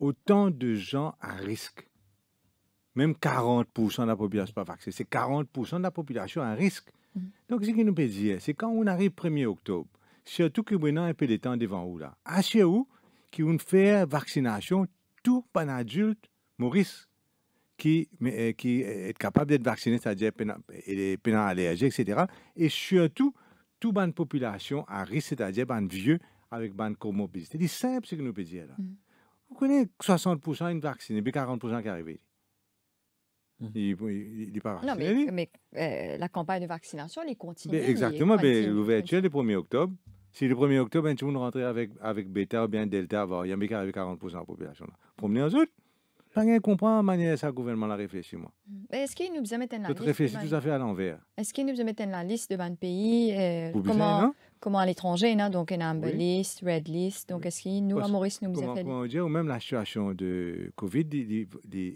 autant de gens à risque. Même 40% de la population pas vaccinée, c'est 40% de la population à risque. Mm-hmm. Donc, ce qui nous peut dire, c'est quand on arrive 1er octobre, surtout que maintenant, un peu de temps devant vous là, assurez-vous qu'ils vont faire vaccination tout pan adulte, Maurice, qui, euh, qui est capable d'être vacciné, c'est-à-dire les pénants allergiques, etc. Et surtout, tout bonne population à risque, c'est-à-dire ban vieux avec ban comorbidité. C'est simple ce que nous peut dire là. Mm-hmm. Vous connaissez 60% une vaccinés, mais 40% qui arrivent. Hum. Il n'est pas vacciné. Non, mais, euh, la campagne de vaccination, elle est continue. Mais ben, exactement. Ben, l'ouverture, le 1er octobre. Si le 1er octobre, on tout le avec, avec bêta ou bien delta, il y a 40 de la population. venir en autres. Pas rien comprend la manière ça, le gouvernement a réfléchi. Moi. Ben, est-ce qu'il nous a dans la liste réfléchis tout à fait à l'envers. Est-ce qu'il nous a dans la liste de 20 pays euh, comment à l'étranger, hein, donc une list, red list. Donc, est-ce que nous, à Maurice, nous comment, comment dire, même la situation de COVID il,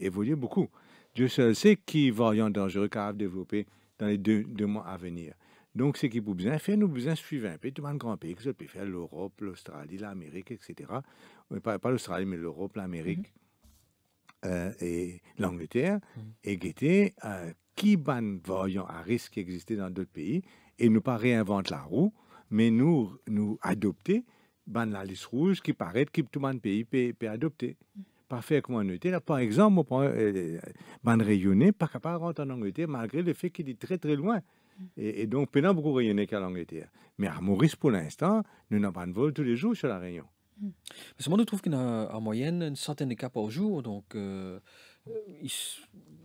évolue beaucoup. Dieu seul sait qui variant dangereux de développer dans les deux, mois à venir. Donc, ce qui nous bien faire, nous besoin suivre un peu tout le grand pays, peut faire l'Europe, l'Australie, l'Amérique, etc. Euh, pas, l'Australie, mais l'Europe, l'Amérique mhm. euh, et l'Angleterre, mhm. et guetter euh, qui ban variant à risque qui existait dans d'autres pays, et ne pas réinventer la roue, mais nous, nous adopter, ben la liste rouge qui paraît que tout le pays peut adopter. Parfait, Par exemple, on euh, ban rayonné, pas capable de rentrer en Angleterre, malgré le fait qu'il est très très loin. Et, donc, pendant beaucoup rayonné qu'à l'Angleterre. Mais à Maurice, pour l'instant, nous n'avons pas de vol tous les jours sur la Réunion. Mais que moi, nous trouvons a en moyenne une centaine de cas par jour. Donc, euh, euh,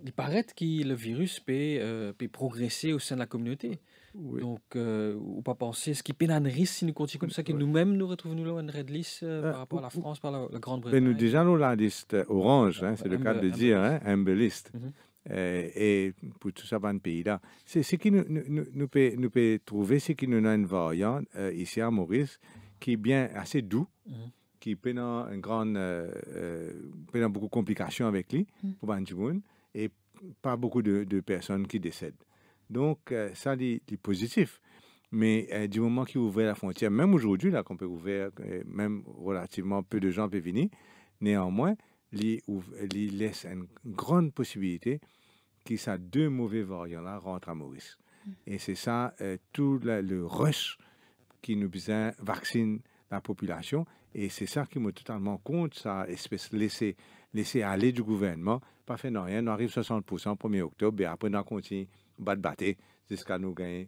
il, paraît que le virus peut, peut, progresser au sein de la communauté. Donc, euh, ou pas penser, ce qui peine un risque si nous continuons comme ça, que nous-mêmes nous retrouvons là une red list euh, euh, par rapport à la France, par la, Grande-Bretagne. Ben, nous déjà nous la liste orange, hein, c'est le cas de dire, hein, humble liste. Mhm. Euh, et pour tout ça, un pays là. C'est ce qui nous, peut, trouver, c'est qu'il nous a une variante ici à Maurice qui est bien assez doux, mhm. qui peut avoir une grande, peut beaucoup de complications avec lui, mhm. pour Banjimoun, et pas beaucoup de personnes qui décèdent. Donc, euh, ça, c'est positif. Mais euh, du moment qu'il ouvre la frontière, même aujourd'hui, là, qu'on peut ouvrir, euh, même relativement peu de gens peuvent venir, néanmoins, il laisse une grande possibilité que ces deux mauvais variants-là rentrent à Maurice. Mm. Et c'est ça, tout le rush qui nous besoin vaccine la population. Et c'est ça qui me totalement compte, ça espèce laisser aller du gouvernement. Pas fait non rien, on arrive 60% 1er octobre et après on continue bat battre jusqu'à nous gagner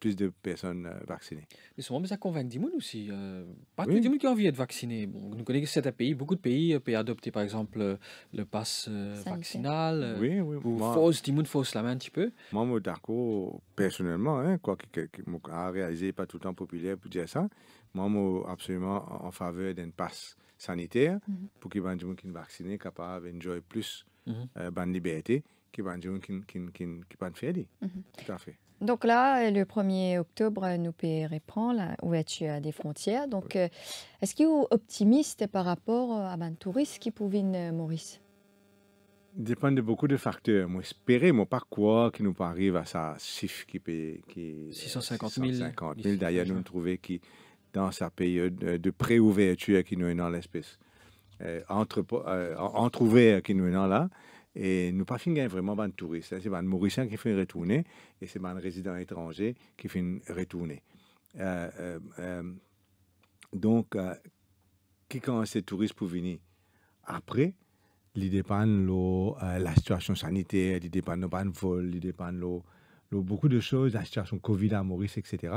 plus, de personnes euh, vaccinées. Mais souvent, mais ça convainc des gens aussi. Euh, pas tous les qui ont envie d'être vaccinés. Bon, nous connaissons certains pays, beaucoup de pays, euh, pays adopter par exemple le pass vaccinal. Oui, oui. Ou fausse, des fausse la main un petit peu. Moi, suis d'accord personnellement, hein, quoi que, a réalisé pas tout le temps populaire pour dire ça, moi, je absolument en faveur d'un pass sanitaire eh, mm -hmm. pour qu'ils gens qui vaccinés, capables d'enjoy plus de mm -hmm. euh, liberté, les gens qui qui peuvent faire. Tout à fait. Donc là, euh, le 1er octobre, euh, nous pouvons reprendre l'ouverture où des frontières. Donc, euh, est-ce qu'il est optimiste par rapport à un touristes qui pouvait Maurice dépend de beaucoup de facteurs. Moi, espérer, moi, pas quoi qui nous arrive à ça chiffre qui Qui, 650 000. 650 000. D'ailleurs, nous trouvons qui dans sa période euh, de préouverture qui nous est dans l'espèce. Euh, entre, euh, qui nous est dans là. Et nous pas finir vraiment de touristes. C'est un Mauricien qui fait retourner et c'est un résident étrangers qui fait retourner. Euh, euh, donc, qui commence ces touristes pour venir Après, il dépend de la situation sanitaire, il nos de vol, de l'eau beaucoup de choses, la situation Covid à Maurice, etc.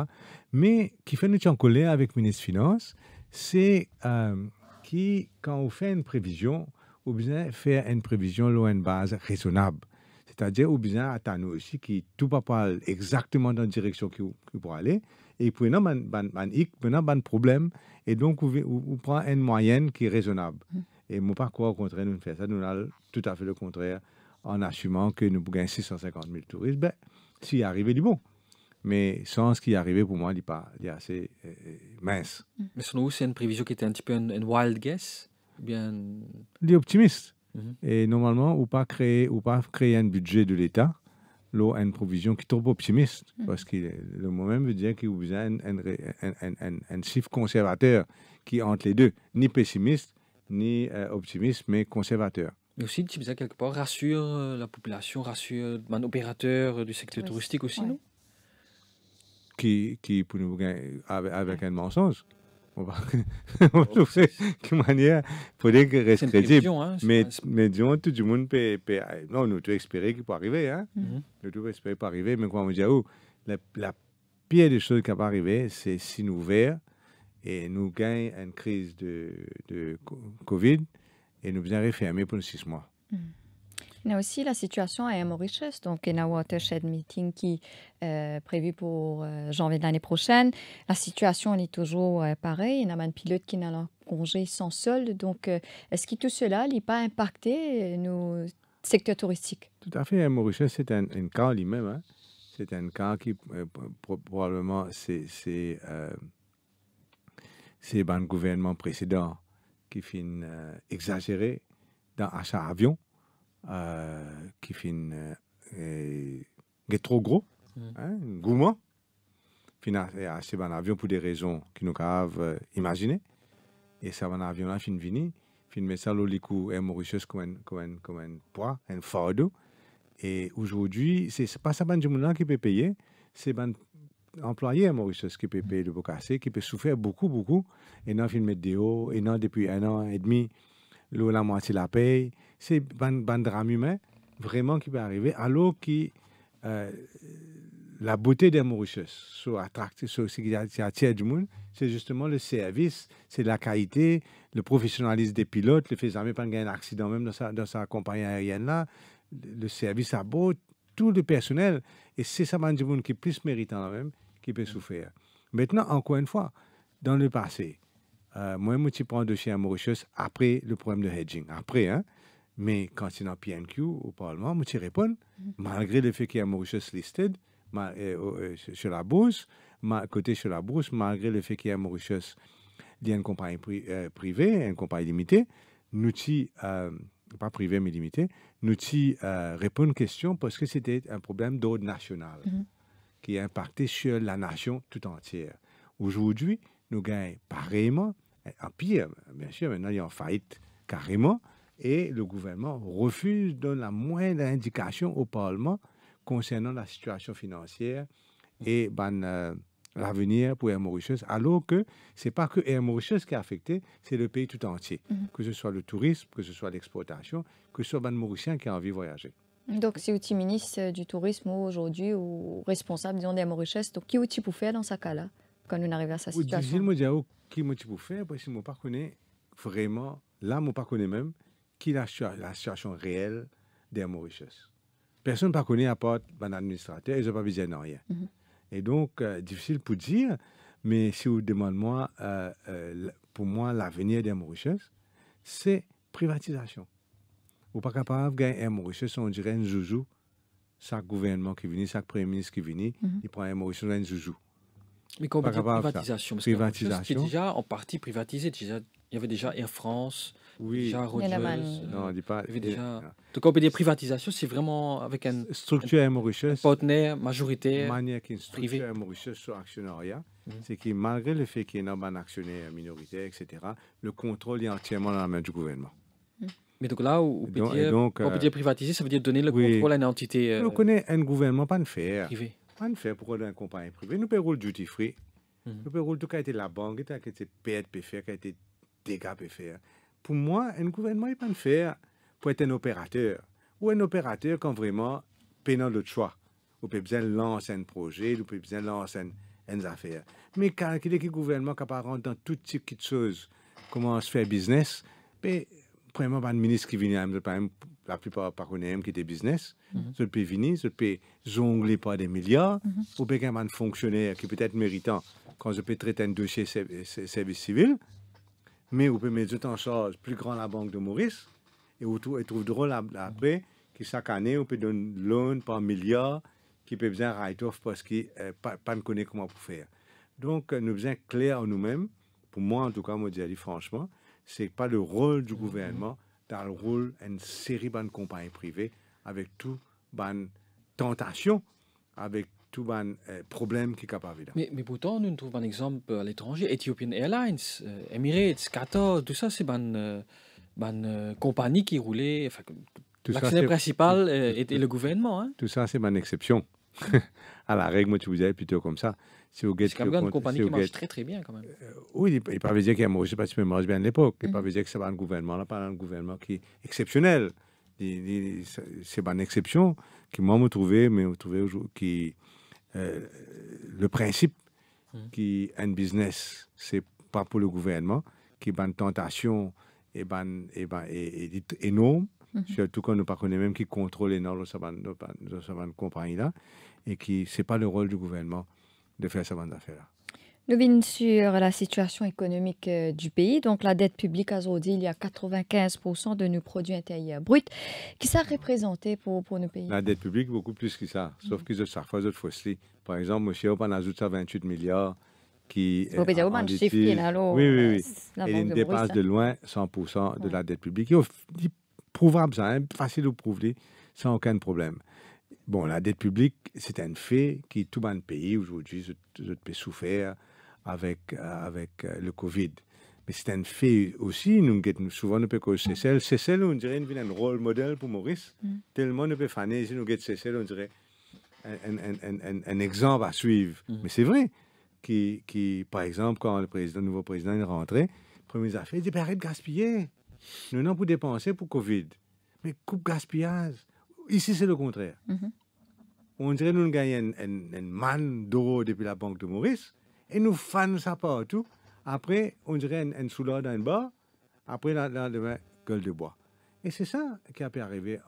Mais qui fait nous en colère avec le ministre Finances, c'est que euh, qui, quand on fait une prévision, on besoin faire une prévision loin une base raisonnable. C'est-à-dire, on besoin nous aussi qui tout pas parle exactement dans la direction que pour aller. Et puis, non, man, pas de problème. Et donc, on, prend une moyenne qui est raisonnable. Mm. Et mon parcours, au contraire, nous fait ça. Nous avons tout à fait le contraire en assumant que nous gagnons 650 000 touristes. Ben, s'il arrivait du bon. Mais sans ce qui est arrivé, pour moi, il est assez euh, mince. Mm. Mais selon vous, c'est une prévision qui était un petit peu une wild guess bien... Il est optimiste. Mhm. Et normalement, ou pas créer, ou pas créer un budget de l'État, l'eau a une provision qui est trop optimiste. Mm. Parce que le mot même veut dire qu'il y a un, chiffre conservateur qui entre les deux, ni pessimiste, ni euh, optimiste, mais conservateur mais aussi ça quelque part rassure euh, la population, rassure un opérateur euh, du secteur touristique aussi, non qui, qui, pour nous, avec, avec un mensonge. On va, on oh, trouver une manière pour dire que reste crédible. Hein, mais, mais disons, tout le monde peut, peut Non, nous, tout espérer qu'il peut arriver. Hein? Mm-hmm. Mm-hmm. Nous, tout espérer qu'il peut arriver, mais quand on dit, oh, la, la pire des choses qui va arriver, c'est si nous verrons et nous gagnons une crise de, de COVID, et nous venons refermer pour six mois. Il y a aussi la situation à Mauritius, donc il y a un watershed meeting qui est euh, prévu pour euh, janvier de l'année prochaine. La situation elle est toujours euh, pareille. Il y a un pilote qui n'a en congé sans solde. Donc, est-ce que tout cela n'est pas impacté nos secteurs touristiques Tout à fait. Mauritius, c'est un, cas lui-même. Hein. C'est un cas qui probablement c'est un gouvernement précédent qui fin euh, exagéré dans achat avion, euh, qui fin euh, trop gros, mm. hein, gourmand, fin acheter un avion pour des raisons qui nous cavent imaginer. Et ça, un avion là, fin vini, fin ça et comme comme comme poids, un fardeau. Et aujourd'hui, c'est pas ça, ben, qui peut payer, c'est ben, employé à Mauritius qui peut payer le bocassé, qui peut souffrir beaucoup, beaucoup, et non, il de des et non, depuis un an et demi, l'eau, la moitié la paye. C'est un drame humain, vraiment, qui peut arriver, alors que euh, la beauté des Mauritius, soit ce qui attire du monde, c'est justement le service, c'est la qualité, le professionnalisme des pilotes, le fait jamais pas un accident, même dans sa, dans sa compagnie aérienne-là, le service à beau, tout le personnel. Et c'est ça, qui est plus méritant, là même qui peut mm. souffrir. Maintenant, encore une fois, dans le passé, euh, moi, je prends de chez Mauritius après le problème de hedging. Après, hein. Mais quand c'est dans PNQ au Parlement, je réponds, mm. malgré le fait qu'il y a Mauritius listed ma, euh, euh, euh, sur la bourse, ma, côté sur la bourse, malgré le fait qu'il y a Mauritius, il une compagnie privée, une compagnie limitée, nous pas privé mais limité, nous euh, une question parce que c'était un problème d'ordre national. Mm-hmm qui a impacté sur la nation tout entière. Aujourd'hui, nous gagnons pareillement, en pire, bien sûr, maintenant, ils en faillite carrément, et le gouvernement refuse de donner la moindre indication au Parlement concernant la situation financière et ben, euh, l'avenir pour Air Mauritius, alors que ce n'est pas que Air Mauritius qui est affecté, c'est le pays tout entier, mm-hmm. que ce soit le tourisme, que ce soit l'exploitation, que ce soit les ben, qui a envie de voyager. Donc, c'est outil ministre euh, du tourisme aujourd'hui ou responsable, disons, des Mauritius. Donc, qui outil pour faire dans ce cas-là, quand on arrive à sa situation Je dire oh, qui outil pour faire, parce que je ne connais vraiment, là, je ne connais même, qui la, la situation réelle des Mauritius. Personne ne connaît à part un administrateur, ils n'ont pas besoin de rien. Mhm. Et donc, euh, difficile pour dire, mais si vous demandez moi, euh, pour moi, l'avenir des Mauritius, c'est privatisation. Ou pas capable de gagner un Mauritius, on dirait un joujou. Chaque gouvernement qui vient, chaque premier ministre qui vient, mhm. il prend un Mauritius, un joujou. Mais comment privatisation Parce privatisation. c'est déjà en partie privatisé. il y avait déjà Air France, oui. La Rogers. Euh, non, on ne dit pas. Il y déjà... Donc on peut privatisation, c'est vraiment avec une structure un, Mauritius, un partenaire majoritaire manière qu'une structure privé. Mauritius soit actionnariat, mhm. c'est que malgré le fait qu'il y ait un actionnaire minoritaire, etc., le contrôle est entièrement dans la main du gouvernement. Mais donc là, on peut, dire, on privatiser, ça veut dire donner le contrôle à une entité. Euh, on connaît un gouvernement pas de faire. Privé. Pas de faire pour une compagnie privée. Nous payons le duty free. Mm -hmm. Nous payons tout qui a été la banque, qui a été perte qui a été dégâts faire. Pour moi, un gouvernement n'est pas une faire pour être un opérateur. Ou un opérateur quand vraiment peinant le choix. Ou peut besoin lancer un projet, ou peut besoin lancer une, affaire. Mais quand il y a un gouvernement qui apparaît dans tout type de choses, comment se faire business, mais ben, premièrement, pas de ministre qui venait, la plupart par même qui était business. Mhm. Ce peut venir, ce peut jongler par des milliards. Mhm. Ou bien un fonctionnaire qui peut être méritant quand je peux traiter un dossier service civil. Mais on peut mettre en charge plus grand la banque de Maurice. Et ils trouve drôle après que chaque année, on peut donner une loan par milliard qui peut bien write-off parce qu'il ne euh, pas, connaît comment pour faire. Donc, euh, nous être clairs en nous-mêmes. Pour moi, en tout cas, moi, je dis franchement, c'est pas le rôle du mmh. gouvernement, dans le rôle d'une série de compagnies privées avec tout les tentation, avec tout les euh, problème qui est capable de. Mais, mais pourtant, nous trouvons un exemple à l'étranger, Ethiopian Airlines, euh, Emirates, Qatar, tout ça, c'est une euh, compagnie qui roulait. Enfin, L'actionnaire principal était le gouvernement. Hein. Tout ça, c'est une exception à la règle, moi, tu vous disais plutôt comme ça. C'est quand même une compagnie qui marche très, très bien, quand même. Euh, oui, il paraît dire qu'il y a, je pas si bien à l'époque, il mhm. paraît dire que c'est un gouvernement, là, pas un gouvernement qui est exceptionnel. C'est pas une exception qui, moi, me trouvais, mais me aujourd'hui qui. Euh, le principe mhm. qui un business, c'est pas pour le gouvernement, qui est une tentation et ban et et, énorme, mhm. surtout quand nous ne connaît même qui contrôle énormément cette compagnie-là, et qui c'est pas le rôle du gouvernement de faire sa vente d'affaires. Nous venons sur la situation économique euh, du pays. Donc, la dette publique à Zodi, il y a 95% de nos produits intérieurs bruts. Qui ça représentait pour, pour nos pays La dette publique, beaucoup plus que ça. Sauf mhm. qu'ils ont parfois d'autres fossiles. Par exemple, monsieur, on a 28 milliards qui. Oui, oui, euh, oui. Et de loin 100% de la dette publique. Il est prouvable, ça, hein, facile de prouver, sans aucun problème. Bon, la dette publique, c'est un fait qui, tout le pays, aujourd'hui, tout peux souffrir avec, euh, avec euh, le Covid. Mais c'est un fait aussi, nous, souvent, nous pouvons c'est celle, mm. c'est celle, on dirait, un rôle modèle pour Maurice. Tellement, nous pouvons faire, nous, c'est celle, on dirait, un, exemple à suivre. Mm. Mais c'est vrai, que, par exemple, quand le nouveau président est rentré, a affaires, il dit, ben, arrête de gaspiller. Nous n'avons pas dépenser pour Covid. Mais coupe gaspillage. Ici, c'est le contraire. Mhm. On dirait nous gagnons une un, manne d'euros depuis la Banque de Maurice et nous fans ça partout. Après, on dirait un, un dans le bar. Après, la, gueule de bois. Et c'est ça qui a pu arriver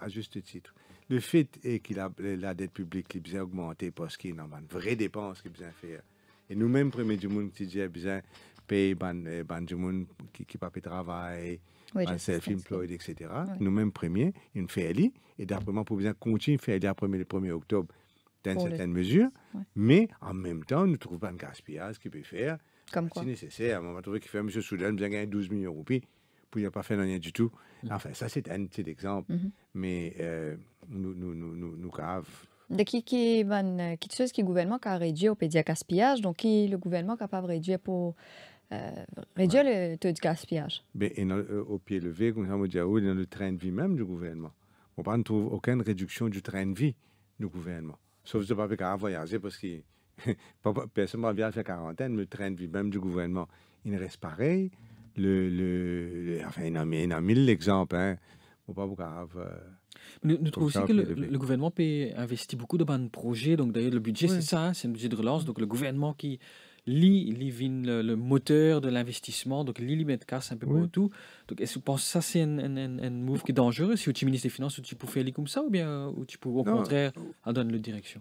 à, juste titre. Le fait est que la, dette publique qui besoin augmentée parce qu'il y a une vraie dépense qui besoin faire. Et nous-mêmes, premier du monde, ben, ben, qui disait besoin payer ban, ban du monde qui n'a pas de travail, un c'est le etc. Nous-mêmes premiers, une FLI. Et d'après moi, pour bien continuer, FLI après le 1er octobre, dans une certaine mesure. Mais en même temps, nous ne trouvons pas un gaspillage qui peut faire. Comme quoi. Si nécessaire, on va trouver qu'il fait monsieur Soudan, il a gagné 12 millions de roupies, puis il n'a pas fait rien du tout. Enfin, ça, c'est un petit exemple. Mais nous, nous, nous, nous, nous cave. De qui qui ben, qui chose qui gouvernement qui a réduit au pédia gaspillage, donc qui le gouvernement capable de réduire pour réduire euh, le taux de gaspillage. Mais, euh, au pied levé, comme ça, on dit, ah oui, dans le train de vie même du gouvernement. On ne trouve aucune réduction du train de vie du gouvernement. Sauf de pas voyager parce que personne ne vient faire quarantaine, mais le train de vie même du gouvernement, il reste pareil. Le, enfin, il y en a mille exemples. Hein. On pas beaucoup nous, nous trouvons aussi que le, gouvernement peut investir beaucoup dans un projet. Donc, d'ailleurs, le budget, c'est ça, hein, c'est un budget de relance. Donc, le gouvernement qui, Li, Livin, le, le, moteur de l'investissement, donc Lily Metcalf, un peu oui. tout. Donc, est-ce que vous pensez que ça, c'est un, move qui est dangereux Si tu ministre des Finances, tu peux faire comme ça ou bien ou tu peux, au contraire, en donner la direction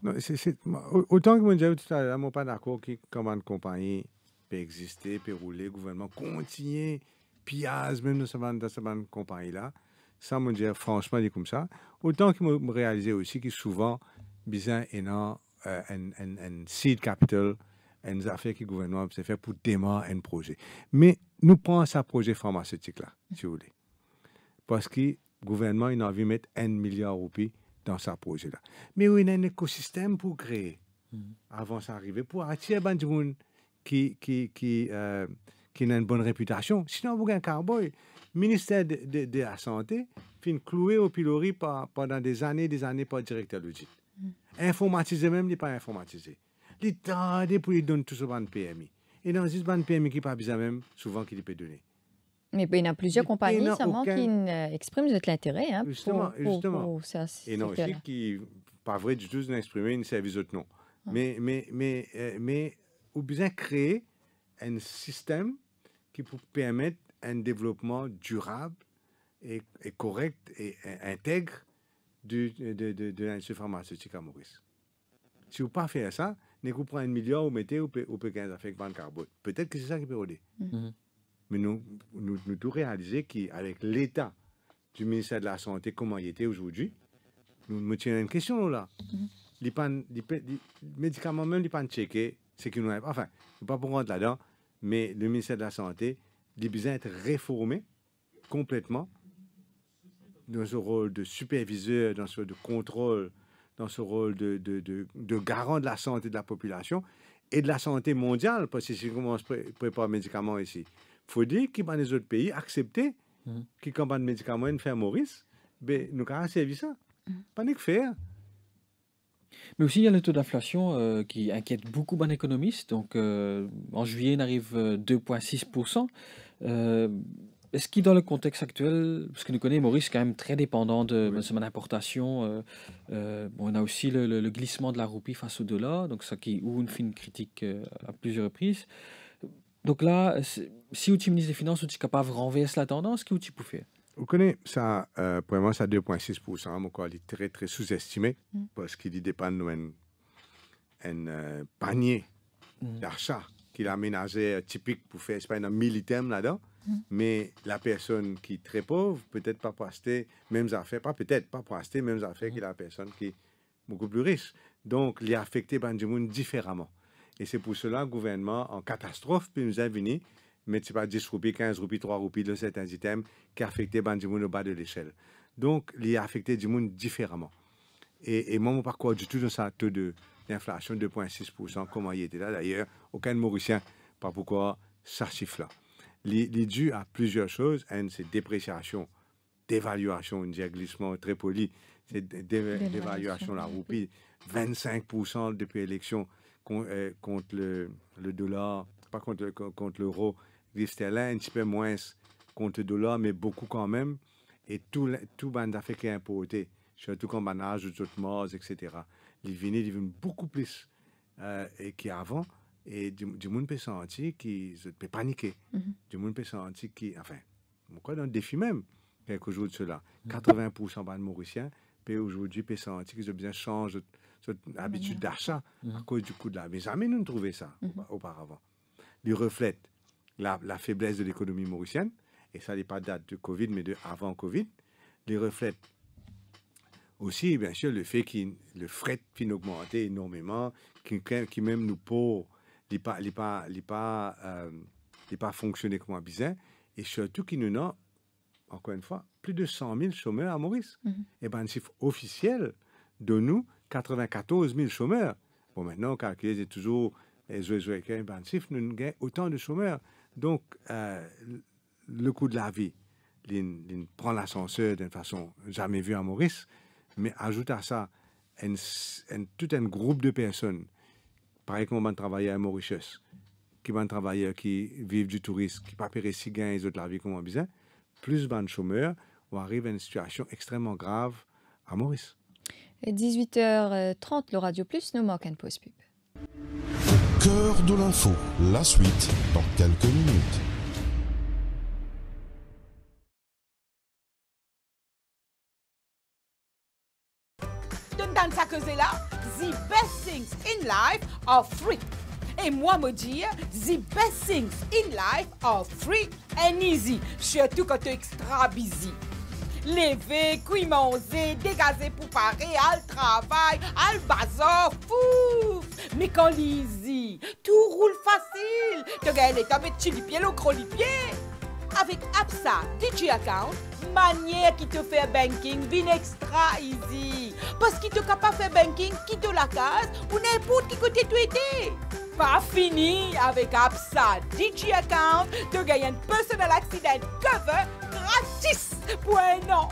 Autant que je disais tout à l'heure, je ne suis pas d'accord que commande compagnie peut exister, peut rouler, le gouvernement continue, piaz, même dans cette compagnie-là. Ça, je dire franchement, dit comme ça. Autant que je réalisais aussi que souvent, Bizan est euh, un, un, seed capital fait affaire qui gouvernement s'est fait pour démarrer un projet. Mais nous prenons ce projet pharmaceutique-là, mm. si vous voulez. Parce que le gouvernement, il a envie de mettre un milliard de roupies dans ce projet-là. Mais il y a un écosystème pour créer mm. avant ça arriver pour attirer ben des qui qui qui euh, qui a une bonne réputation sinon vous avez un Le ministère de, la santé fin cloué au pilori pendant des années des années par directeur l'audit. Mm. informatisé même n'est pas informatisé Li tande pou li don tout sou ban PMI. E nan jis ban PMI ki pas besoin même, souvent, qu'il li pe donner. Mais ben, il y a plusieurs compagnies seulement qui euh, expriment de l'intérêt. Hein, justement, pour, justement. ça, et non, aussi qui, pas vrai du tout, d'exprimer une service autre nom. Ah. Mais, mais, mais, euh, mais, ou bien créer un système qui peut permettre un développement durable et, correct et, intègre de, de, de, de l'industrie pharmaceutique à Maurice. Si vous pas faire ça, vous prenez un milliard, vous mettez au P15 avec banque carbone. Peut-être que c'est ça qui peut aider. Mm-hmm. Mm-hmm. Mais nous, nous, nous tout réaliser qu'avec l'État du ministère de la Santé, comment il était aujourd'hui, nous me à une question là. Mm-hmm. les, médicaments, même les de checkés, c'est qu'ils nous Enfin, je ne pas pour rentrer là-dedans, mais le ministère de la Santé, il besoin d'être réformé complètement dans ce rôle de superviseur, dans ce rôle de contrôle dans ce rôle de, de, de, garant de la santé de la population et de la santé mondiale, parce que si on se pré prépare médicaments ici, il faut dire qu'il a les autres pays accepter mm. qu'ils pas de médicaments et faire Maurice ben, nous avons servi ça. Mm-hmm. Pas de faire. Mais aussi, il y a le taux d'inflation euh, qui inquiète beaucoup les économistes. Donc, euh, en juillet, il arrive 2,6%. Euh, est-ce qu'il, dans le contexte actuel, parce que nous connaissons Maurice, quand même très dépendant de l'importation. son euh, euh, bon, on a aussi le, glissement de la roupie face au dollar, donc ça qui ou une fine critique euh, à plusieurs reprises. Donc là, si vous ministre des Finances, vous êtes capable de renverser la tendance, qu'est-ce que vous faire vous connaissez ça, pour moi, ça 2,6%, mais encore, est très, très sous-estimé mm. parce qu'il dépend d'un panier mm. d'achat qu'il a aménagé typique pour faire, c'est pas un militaire là-dedans. Mm. Mais la personne qui est très pauvre, peut-être pas pour acheter mêmes affaires, pas peut-être pas pour acheter mêmes affaires mm. que la personne qui est beaucoup plus riche. Donc, il a affecté Banjimoun différemment. Et c'est pour cela que le gouvernement, en catastrophe, puis nous venu mais c'est pas 10 roupies, 15 roupies, 3 roupies de certains items qui affecté Banjimoun au bas de l'échelle. Donc, il a affecté du monde différemment. Et, et moi, crois pas du tout dans ça, taux d'inflation de 2,6%, comment il était là d'ailleurs, aucun Mauricien, pas pourquoi ça chiffre là il est dû à plusieurs choses. une hein, c'est dépréciation, dévaluation, on un glissement très poli, c'est dévaluation de la roupie, 25% depuis l'élection euh, contre le, dollar, pas contre, contre l'euro, là un petit peu moins contre le dollar, mais beaucoup quand même. Et tout, tout bande est importé, surtout quand on a des etc. Les vignes viennent beaucoup plus euh, qu'avant. Et du, monde peut sentir qu'ils peut paniquer. Du monde peut sentir mhm. qui, enfin, quoi dans le défi même, quelques jours de cela. 80% des Mauriciens aujourd'hui peut sentir qu'ils ont bien cette habitude d'achat à mhm. cause du coût de la Mais Jamais nous ne ça mhm. auparavant. Il reflète la, faiblesse de l'économie mauricienne, et ça n'est pas date de Covid, mais de avant Covid. Il reflète aussi, bien sûr, le fait que le fret finit augmenté énormément, qui, qui même nous pousse il pas il pas pas euh, fonctionné comme un disait et surtout qu'il nous a encore une fois plus de 100 000 chômeurs à Maurice. Mhm. Et eh ben officiel de nous 94 000 chômeurs. Bon maintenant calculer c'est toujours et je jouer avec un chiffre nous gagne autant de chômeurs. Donc euh, le coût de la vie, il prend l'ascenseur d'une façon jamais vue à Maurice, mais ajoute à ça tout un groupe de personnes Pareil comme on va travailler à Mauritius, qui va travailler, qui vivent du tourisme, qui ne payer si gains et de la vie comme on besoin. plus ben de chômeurs, on arrive à une situation extrêmement grave à Maurice. 18h30, le Radio Plus nous manque une pause pub. Cœur de l'info, la suite dans quelques minutes. c'est là, the best things in life are free. Et moi me dire, the best things in life are free and easy. Surtout quand tu es extra busy. Lever, cuire, manger, pour parer, al travail, al bazar, fou. Mais quand l'easy, tout roule facile. Tu gagnes les tables, tu les pieds, le gros avec APSA DJ Account, manière qui te fait banking bien extra easy. Parce qu'il te pas faire banking, quitte la case ou n'importe qui côté tu étais. Pas fini avec APSA DJ Account, tu gagnes un personal accident cover gratis pour un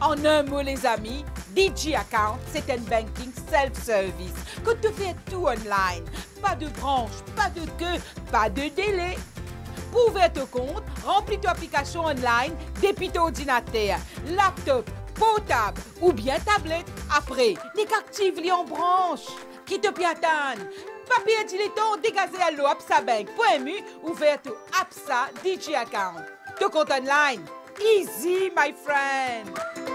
En un mot les amis, DJ Account, c'est un banking self-service que tu fais tout online. Pas de branche, pas de queue, pas de délai pouvez-vous ton compte, remplis ton application online depuis ton ordinateur, laptop, portable ou bien tablette. Après, les captives les en branche Quitte te piatane? Papier dilettant, dégazé à l'eau ouvert ouverte Absa DJ account. Ton compte online. Easy, my friend.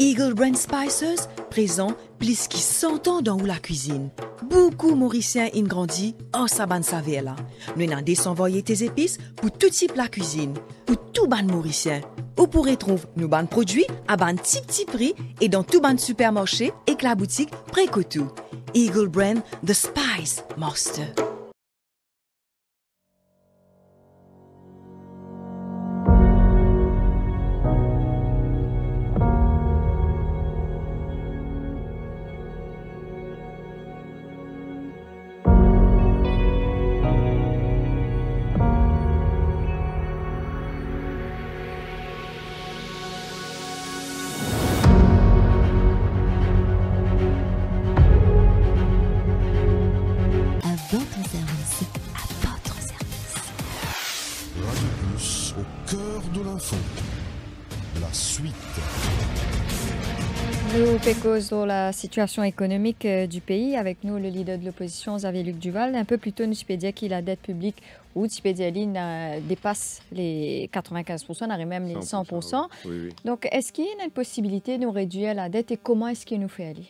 Eagle Brand Spices, présent plus qui 100 ans dans la cuisine. Beaucoup Mauriciens ont grandi en Saban Savela. Nous avons envoyé tes épices pour tout type de cuisine, pour tout ban Mauricien. Vous pourrez trouver nos ban produits à ban petit prix et dans tout ban supermarché et la boutique près tout. Eagle Brand The Spice Master. sur la situation économique euh, du pays. Avec nous, le leader de l'opposition, Xavier Luc Duval. Un peu plus tôt, nous qui que la dette publique ou tipédialine euh, dépasse les 95%, on arrive même les 100%. Donc, est-ce qu'il y a une possibilité de réduire la dette et comment est-ce qu'il nous fait aller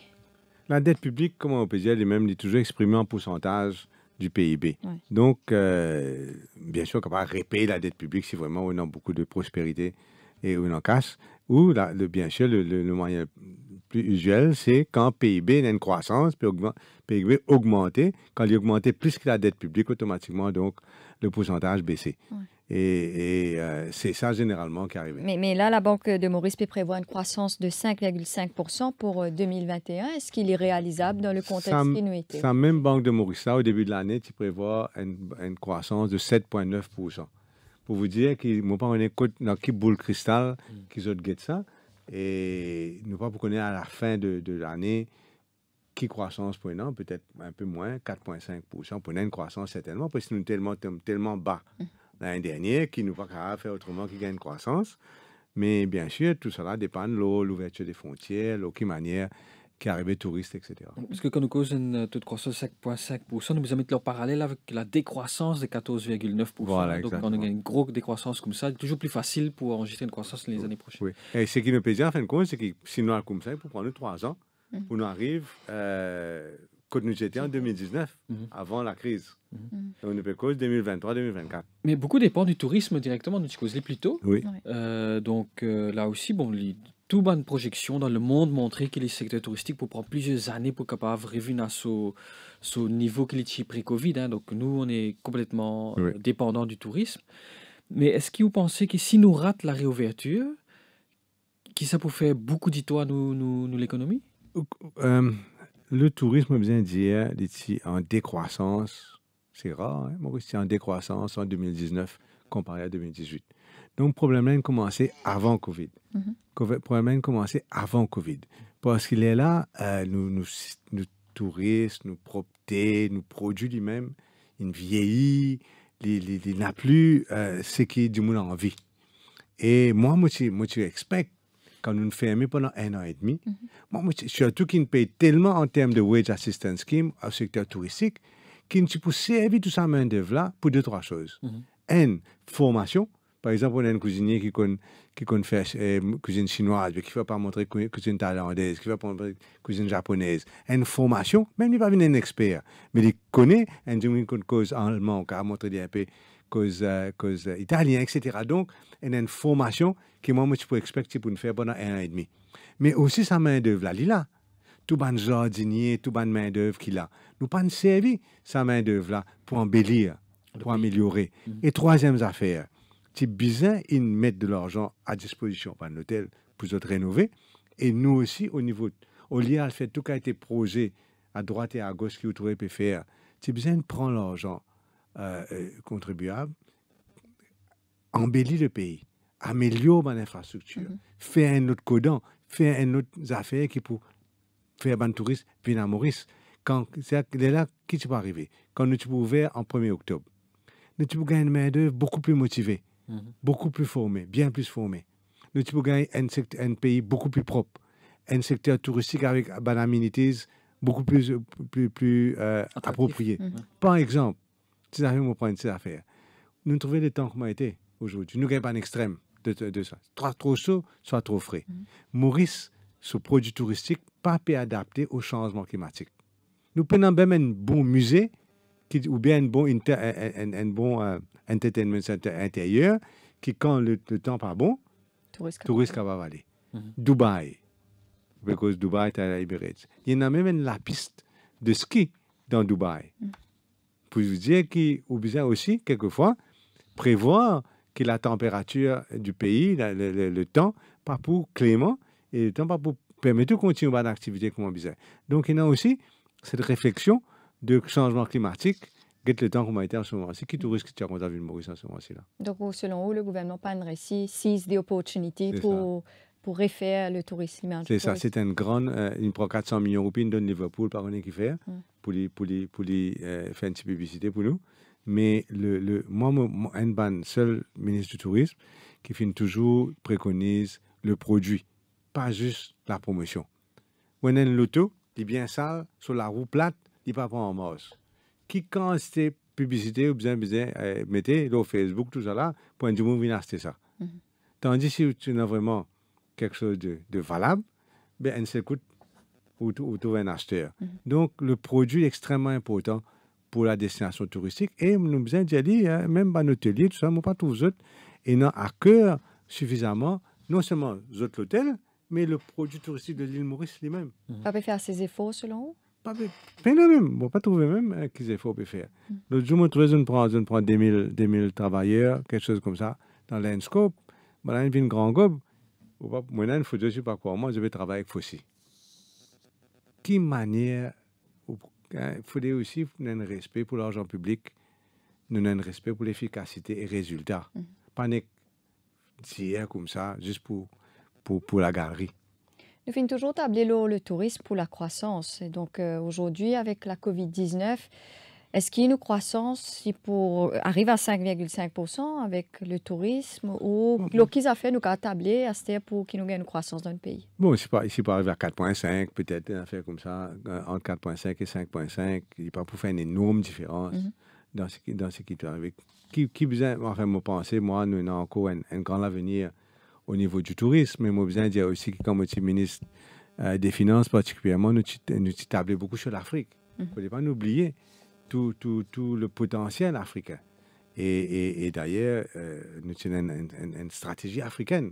La dette publique, comme on peut dire, elle est même toujours exprimée en pourcentage du PIB. Donc, euh, bien sûr qu'on va répéter la dette publique si vraiment on a beaucoup de prospérité et on en casse, ou le, bien sûr le moyen plus usuel, c'est quand PIB a une croissance, puis PIB augmenté, quand il est augmenté plus que la dette publique, automatiquement, donc, le pourcentage baissé. Et, euh, c'est ça généralement qui arrive. Mais, mais, là, la Banque de Maurice prévoit une croissance de 5,5 pour 2021. Euh, Est-ce qu'il est réalisable dans le contexte sa, était Sa même Banque de Maurice, au début de l'année, qui prévoit une, croissance de 7,9 Pour vous dire qu'ils m'ont pas on écoute dans qui boule cristal mm. qu'ils ont de ça. Et nous pas connaître à la fin de, l'année qui croissance prenant, peut-être un peu moins, 4,5%, prenons une croissance certainement, parce que nous tellement tellement bas mm. l'année dernière qu'il nous pas faire autrement qu'il gagne une croissance. Mais bien sûr, tout cela dépend de l'ouverture des frontières, de quelle manière qui arrivaient touristes, etc. Parce que quand nous causons une taux de croissance de 5,5%, nous nous mis leur parallèle avec la décroissance de 14,9%. Donc quand on a une grosse décroissance comme ça, c'est toujours plus facile pour enregistrer une croissance les années prochaines. Et ce qui me plaisait en fin de compte, c'est que si comme ça, faut prendre trois ans, hum. pour nous on arrive euh, quand nous étions en 2019, mhm. avant la crise. Mhm. on ne peut cause 2023-2024. Mais beaucoup dépend du tourisme directement, nous cause les plus tôt. Oui. Euh, donc euh, là aussi, bon, les tout bonnes projections dans le monde montraient que les secteurs touristiques pour prendre plusieurs années pour capable revenir à ce, niveau qu'il était pré-Covid. Hein. Donc nous, on est complètement euh, dépendant du tourisme. Mais est-ce que vous pensez que si nous rate la réouverture, que ça peut faire beaucoup d'étoiles nous, nous, nous l'économie le tourisme, bien dire, est en décroissance. C'est rare, hein, c'est en décroissance en 2019 comparé à 2018. Donc, le problème a commencé avant COVID. Le mm-hmm. problème a commencé avant COVID. Parce qu'il est là, euh, nous, nous, nous, touristes, nous propretés, nous produits lui-même, il vieillit, il, n'a plus euh, ce qui est du monde en vie. Et moi, moi, je, moi, quand nous fermé pendant un an et demi. Mhm. surtout qu'ils paye tellement en termes de wage assistance scheme au secteur touristique qu'ils ne pour servir tout ça main-d'œuvre-là pour deux, trois choses. Mhm. Une, formation. Par exemple, on a un cuisinier qui connaît, qui euh, cuisine chinoise, mais qui ne va pas montrer cuisine thaïlandaise, qui ne va pas montrer cuisine japonaise. Une formation, même il n'est pas venu un expert, mais il connaît, un cause allemand, qui a montré un peu cause, euh, cause italien, etc. Donc, une formation qui moi, tu peux expecter pour nous faire pendant un an et demi. Mais aussi sa main-d'œuvre là, là, tout ban jardinier, tout ban main-d'œuvre qu'il a. Nous pas servi sa main-d'œuvre là pour embellir, pour améliorer. Mhm. Et troisième affaire, type besoin, ils mettent de l'argent à disposition par l'hôtel pour se rénover. Et nous aussi, au niveau, au lieu de faire tout qui a été projet à droite et à gauche qui vous trouvez peut faire. as besoin, prend l'argent euh, euh, contribuable, embellir le pays améliore l'infrastructure, infrastructure, mhm. un autre codon, fait un autre affaire qui pour faire un touriste puis à Maurice. Quand c'est là qui tu peux arriver. Quand nous tu ouvert en 1er octobre, nous tu gagner une main d'œuvre beaucoup plus motivée, mhm. beaucoup plus formée, bien plus formée. Nous tu gagner un, un pays beaucoup plus propre, un secteur touristique avec amenities beaucoup plus plus, plus euh, approprié. Mhm. Par exemple, si nous avons à prendre ces affaires, nous trouvons le temps comme été aujourd'hui. Nous gagnons pas un extrême de, Soit trop chaud, soit trop frais. Mm-hmm. Maurice, ce produit touristique, pas peut adapté au changement climatique. Nous prenons même un bon musée qui, ou bien un bon, un, bon euh, entertainment intérieur qui, quand le, temps pas bon, touriste va aller. Mm-hmm. Dubaï, parce Dubaï est à Il y en a même la piste de ski dans Dubaï. Mm. Pour vous dire qu'il est besoin aussi, quelquefois, prévoir que la température du pays, le, temps, pas pour clément, et le temps pas pour permettre de continuer à l'activité comme on disait. Donc, il y a aussi cette réflexion de changement climatique, qui le temps qu'on a été en ce moment-ci, qui tout risque compte tu as ville le Maurice en ce moment ci Donc, selon vous, le gouvernement y seize des opportunités pour, pour refaire le tourisme. C'est ça, c'est une grande, Il euh, une 400 millions de roupies, donne Liverpool par année qui fait, mm. pour les, pour les, pour les euh, faire une petite publicité pour nous mais le, le moi, le seul ministre du Tourisme, qui finit toujours préconise le produit, pas juste la promotion. un Loto, dit bien sale, sur la roue plate, il pas en morse. Qui, quand c'est publicité, ou bien, bien, eh, mettez, Facebook, tout ça là, point du monde, acheter ça. Mm-hmm. Tandis si tu n'as vraiment quelque chose de, de valable, ben, elle s'écoute ou, ou un acheteur. Mm-hmm. Donc, le produit est extrêmement important pour la destination touristique et nous avons besoin d'y aller, hein, même dans l'hôtelier, tout ça, mais pas tous autres, et non à cœur suffisamment, non seulement les autres mais le produit touristique de l'île Maurice lui-même. Mm -hmm. Pas faire ses efforts selon vous? Pas même, on pas trouver même hein, quels qu'ils efforts peut faire. Mm -hmm. L'autre jour, me trouve une prend, prends prend 2000, travailleurs, quelque chose comme ça, dans l'Enscope. Ben une grande gobe. Moi, là, il faut dire, je sais pas quoi, moi, je vais travailler avec Fossi. Quelle manière il faut aussi respect pour l'argent public, nous respect pour l'efficacité et les résultats. Mm Pas dire comme ça, juste pour, pour, pour la galerie. Nous finissons toujours tabler le, tourisme pour la croissance. Et donc euh, aujourd'hui, avec la Covid-19, est-ce qu'il y a une croissance qui pour, euh, arrive à 5,5% avec le tourisme ou qu'est-ce qu'ils ont fait nous tablé à ce pour qu'il nous ait une croissance dans le pays? Bon, c'est pas, pas arriver à 4,5, peut-être un affaire comme ça, euh, entre 4,5 et 5,5, il a pas pour faire une énorme différence mhm. dans, ce qui, dans ce qui est arrivé. Qui, qui besoin, enfin, moi, penser, moi, nous avons encore un, grand avenir au niveau du tourisme, mais moi, besoin de dire aussi que comme petit ministre euh, des Finances particulièrement, nous, nous tablé beaucoup sur l'Afrique. Il mhm. ne faut pas nous oublier tout, tout, tout le potentiel africain. Et, et, d'ailleurs, euh, nous tenons une, stratégie africaine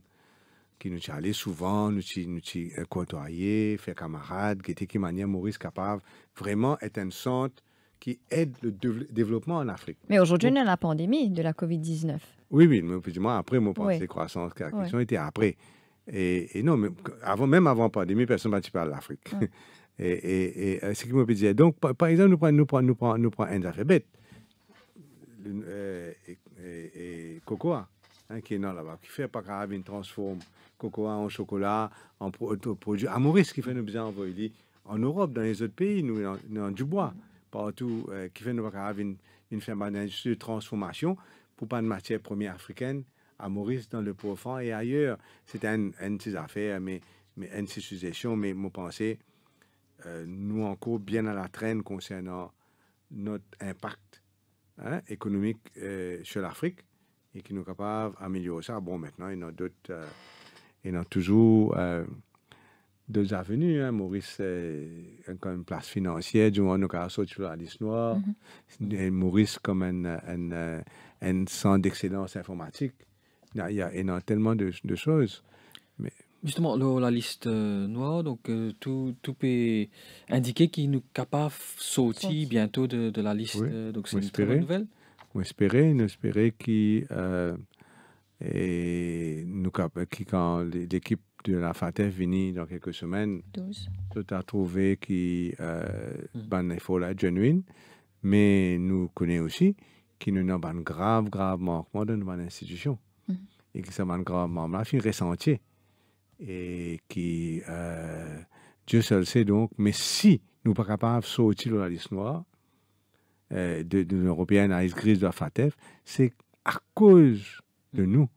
qui nous allait souvent, nous nous euh, côtoyer, faire camarade, qui était qui manière Maurice capable vraiment est un centre qui aide le développement en Afrique. Mais aujourd'hui, on a la pandémie de la COVID-19. Oui, oui, mais après, mon pense oui. croissance, la question était après. Et, non, mais avant, même avant la pandémie, personne ne parle de l'Afrique. Et, et, euh, ce qui me disait Donc, par, exemple, nous prenons, nous nous nous un des Euh, et, et, cocoa, hein, qui est non là-bas, qui fait pas grave, une transforme cocoa en chocolat, en euh, produit. À Maurice, qui fait nous besoins en Europe, dans les autres pays, nous, dans, du bois, partout, euh, qui fait nous pas une, ferme d'industrie de transformation pour pas de matière première africaine à Maurice, dans le profond et ailleurs. C'est un, de ces affaires, mais, mais de ces suggestions, mais mon pensée euh, nous encore bien à la traîne concernant notre impact hein, économique euh, sur l'Afrique et qui nous capable d'améliorer ça. Bon, maintenant, il y a d'autres, euh, toujours deux avenues. Hein. Maurice comme une place financière, du moins, nous sur la liste noire. Mm-hmm. Maurice comme un, centre d'excellence informatique. Il y, a, il tellement de choses. Justement, la liste euh, noire, donc euh, tout, tout peut indiquer qu'il nous capable sorti bientôt de, de la liste. Euh, donc c'est une très bonne nouvelle. On espérait on espérait qui, euh, nous cap- qui quand l'équipe de la FATF finit dans quelques semaines, tout a trouvé qui euh, Mm. genuine, mais nous connaît aussi qui nous a un grave grave manquement de notre institution mm. et qui ça un grave manquement la fin ressenti et qui, euh, Dieu seul sait donc, mais si nous ne sommes pas capables de sortir de la liste noire, euh, de, l'Union européenne à grise de la FATF, c'est à cause de nous,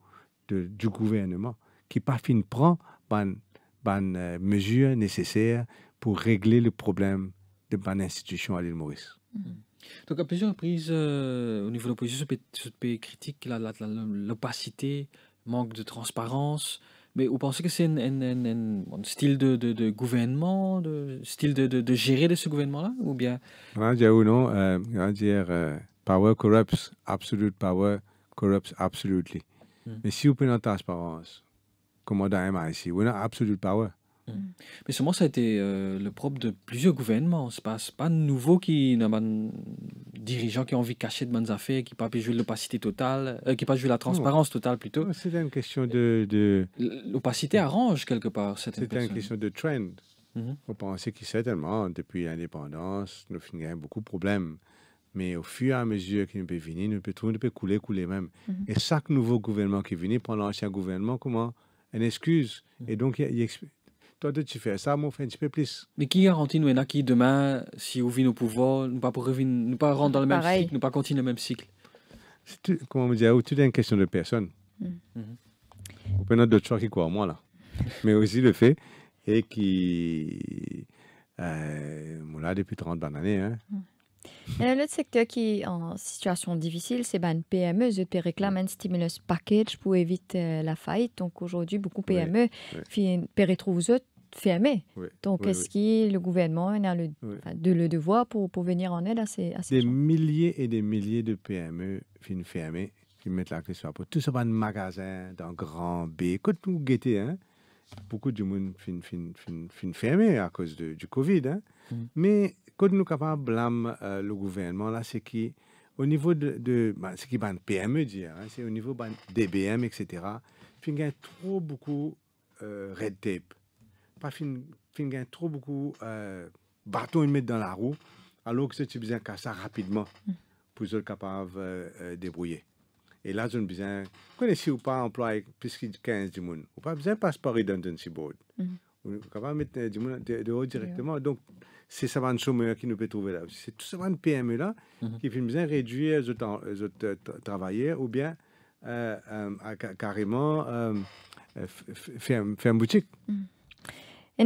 du gouvernement, qui pas fin prend ban, ban euh, mesures nécessaires pour régler le problème de l'institution institution à l'île Maurice. Mm-hmm. Donc, à plusieurs reprises, au niveau de l'opposition, ce pays critique l'opacité, manque de transparence, mais vous pensez que c'est un, style de, gouvernement, de style de, gérer de ce gouvernement-là, ou bien dire ou non, euh, dire euh, power corrupts, absolute power corrupts absolutely. Hmm. Mais si vous prenez en transparence, comme on dit ici, vous avez absolute power. Mm. Mm. Mais sûrement, ça a été euh, le propre de plusieurs gouvernements. Ce n'est pas, nouveau qu'il y ait un dirigeant qui a envie de cacher de bonnes affaires, qui n'a euh, pas joué l'opacité totale, qui pas vu la transparence totale plutôt. C'est une question euh, de. de... L'opacité arrange quelque part c'était C'est une question de trend. Mm -hmm. On pensait que certainement, depuis l'indépendance, nous finions beaucoup de problèmes. Mais au fur et à mesure qu'il nous peut venir, nous peut, nous couler, couler même. Mm-hmm. Et chaque nouveau gouvernement qui est venu pendant l'ancien gouvernement comment Une excuse. Mm. Et donc, il y a toi, tu fais ça je fais un petit peu plus. Mais qui garantit nous qui demain, si on vit nos pouvoirs, nous pas pour nous pas rentrer dans le même cycle, nous pas continuer le même cycle. comment me dire, tout est une question de personne. Mm -hmm. On peut notre qui croient moi là, mais aussi le fait et qui, euh, moi là depuis 30 bonnes années. Hein. a mm. un autre secteur qui est en situation difficile, c'est ben PME. E. Je réclament un stimulus package pour éviter euh, la faillite. Donc aujourd'hui, beaucoup PME oui, oui fermé. Donc, est-ce que le gouvernement a le, de, le devoir pour, pour, venir en aide à ces, à Des milliers et des milliers de PME finissent fermées, qui mettent la question à pour Tout ça va de magasin, dans Grand B, Quand nous guetter, hein. Beaucoup de monde fin fermé à cause du Covid. Hein. Mm. Mais quand nous capables blâmer euh, le gouvernement, là, c'est qui au niveau de, de bah, ce qui va PME dire, hein, c'est au niveau des DBM, etc. Il y a trop beaucoup euh, red tape pas fin, fin gain trop beaucoup euh, bâton ils mettre dans la roue, alors que c'est besoin qu'à ça rapidement mm. pour être capable de euh, euh, débrouiller. Et là, j'ai besoin, connaissez ou pas emploi plus de 15 du monde, ou pas besoin de passeport redundancy board. Mm. Vous pas capable de mettre euh, du monde dehors directement. Donc, c'est ça va chômeur qui nous peut trouver là. C'est tout ça va PME là mm-hmm. qui fait besoin réduire les autres, travailleurs ou bien carrément faire, faire une boutique. Mm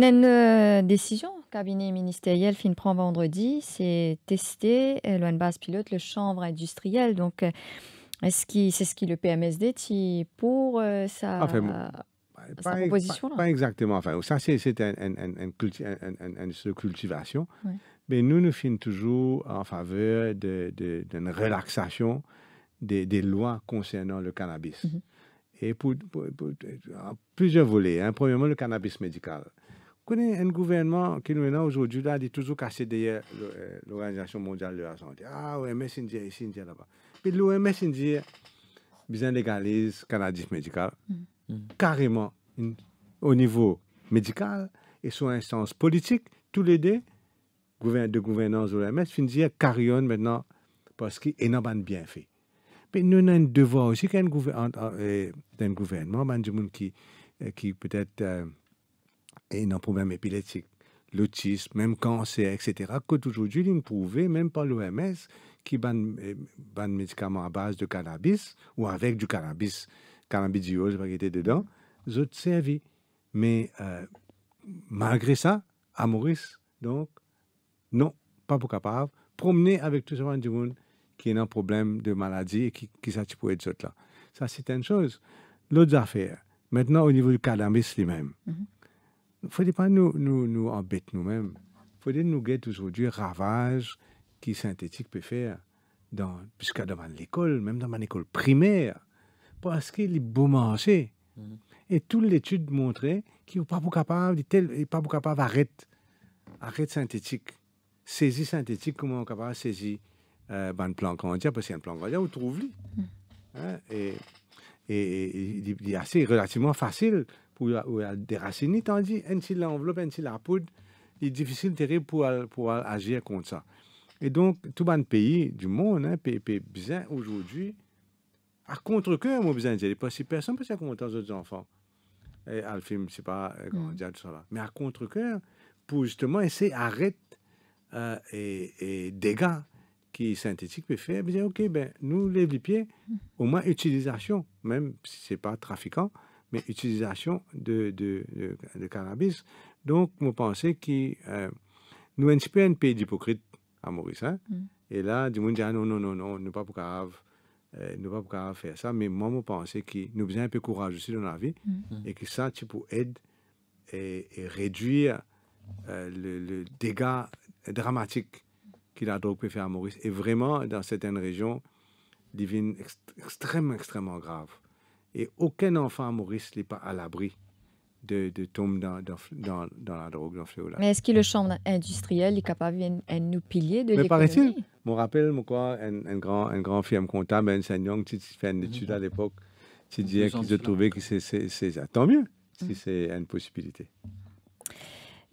une décision cabinet ministériel fin prend vendredi, c'est tester euh, loin de base pilote le chambre industriel. Donc, euh, est-ce qui c'est ce qui le PMSD dit pour euh, sa, proposition pas, exactement. Enfin, ça c'est un, une cultivation. Mais nous, nous finissons toujours en faveur d'une relaxation des, des, lois concernant le cannabis. Mm-hmm. Et pour, plusieurs volets. Hein. Premièrement, le cannabis médical a un gouvernement qui nous est aujourd'hui, là, il toujours caché derrière euh, l'Organisation mondiale de la santé. Ah, OMS India, ici, India, là-bas. Puis l'OMS India, bien légalise le cannabis médical, mm. Mm. carrément, au niveau médical et sur instance politique, tous les deux, de gouvernance de l'OMS, finissent dire carrément, maintenant parce qu'il y pas de bienfait. Mais nous avons un devoir aussi qu'un euh, euh, gouvernement, un gouvernement, qui, qui peut-être et un problème épileptique, l'autisme, même cancer, etc., que qu'aujourd'hui, il ne prouvé, même pas l'OMS, qui banne euh, ban médicaments à base de cannabis ou avec du cannabis, cannabidiol, qui était dedans, autres servi. Mais euh, malgré ça, à Maurice, donc, non, pas pour capable, promener avec tout ce du monde qui est un problème de maladie et qui, qui s'attire pour être là. Ça, c'est une chose. L'autre affaire, maintenant au niveau du cannabis lui-même. Mm-hmm ne faut pas nous, nous embêter nous-mêmes. Il faut nous guetter aujourd'hui ravage qui synthétique peut faire, dans, jusqu'à dans l'école, même dans mon école primaire, parce qu'il est beau manger. Mm-hmm. Et toute l'étude montrait qu'il n'est pas capable, pas capable d'arrêter. Arrête synthétique. Saisie synthétique, comment on peut capable saisir le euh, plan grandir parce ah, ben, qu'il y a un plan grandir on trouve mm. hein, Et, et, c'est assez relativement facile pour déraciner, tandis ainsi l'enveloppe, ainsi la poudre, il est difficile pour, pour agir contre ça. Et donc, tout le pays du monde, hein, pays, pays aujourd'hui, à contre-cœur, moi, besoin de pas si personne peut content aux autres enfants. Et film, c'est pas, euh, mm. Mais à contre-cœur, pour justement essayer d'arrêter euh, et, dégâts qui synthétique peut faire, bien, OK, ben, nous, les pieds, mm. au moins utilisation, même si c'est pas trafiquant, mais utilisation de, de, cannabis. Donc, je pensais que euh, nous sommes un, un pays d'hypocrite à Maurice. Hein. Mm. Et là, du monde dit, ah, non, non, non, non, nous pas pour grave euh, pas pour faire ça, mais moi, je pensais que nous avons un peu de courage aussi dans la vie mm. Mm. et que ça, tu peux aider et, réduire euh, le, dégât dramatique qu'il a drogue peut faire à Maurice. Et vraiment, dans certaines régions, divines extrêmement, extrêmement grave. Et aucun enfant à Maurice n'est pas à l'abri de, tomber dans, la drogue, dans le fléau. Mais est-ce que le chambre industriel est capable de, pilier de Mais paraît-il, mon rappel, mon quoi, un, un, grand, un grand firme comptable, un ben seigneur, qui fait une mm-hmm. étude à l'époque, qui disais qu'ils ont trouvé que c'est... Ah, tant mieux, si mm. c'est une possibilité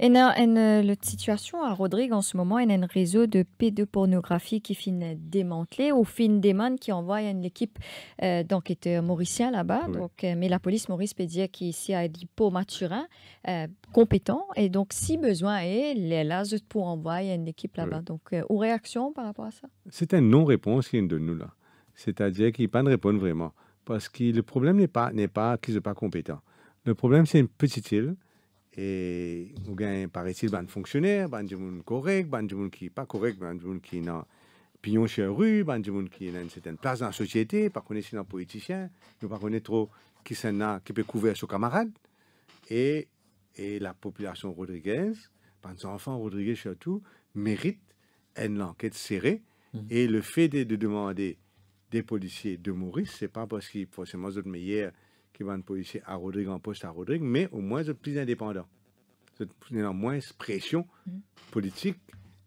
y a une situation à Rodrigue en ce moment, Il y a un réseau de pédopornographie qui finit démantelé ou fin déman qui envoie une équipe euh, d'enquêteurs mauriciens là-bas. Donc, euh, mais la police maurice pédia qui ici à Edipo Maturin, euh, compétent. Et donc, si besoin est, les là pour envoyer une équipe là-bas. Donc, aux euh, réactions par rapport à ça C'est une non-réponse qui est de nous là. C'est-à-dire qu'il n'y a pas de vraiment. Parce que le problème n'est pas, pas qu'ils ne sont pas compétents. Le problème, c'est une petite île et nous bien par ici des fonctionnaire ben qui correct ben qui pas corrects, des gens qui qui n'a pignon sur rue des gens qui ont une certaine place dans la société pas connaissant un politicien nous pas connaître trop qui s'en qui peut couvrir son camarade et et la population rodriguaise les enfants rodriguez surtout méritent une enquête serrée mmh. et le fait de, demander des policiers de mourir c'est pas parce qu'ils forcément les meilleurs qui nous policier à Rodrigue en poste à Rodrigue, mais au moins, plus indépendant. C'est moins pression mm. politique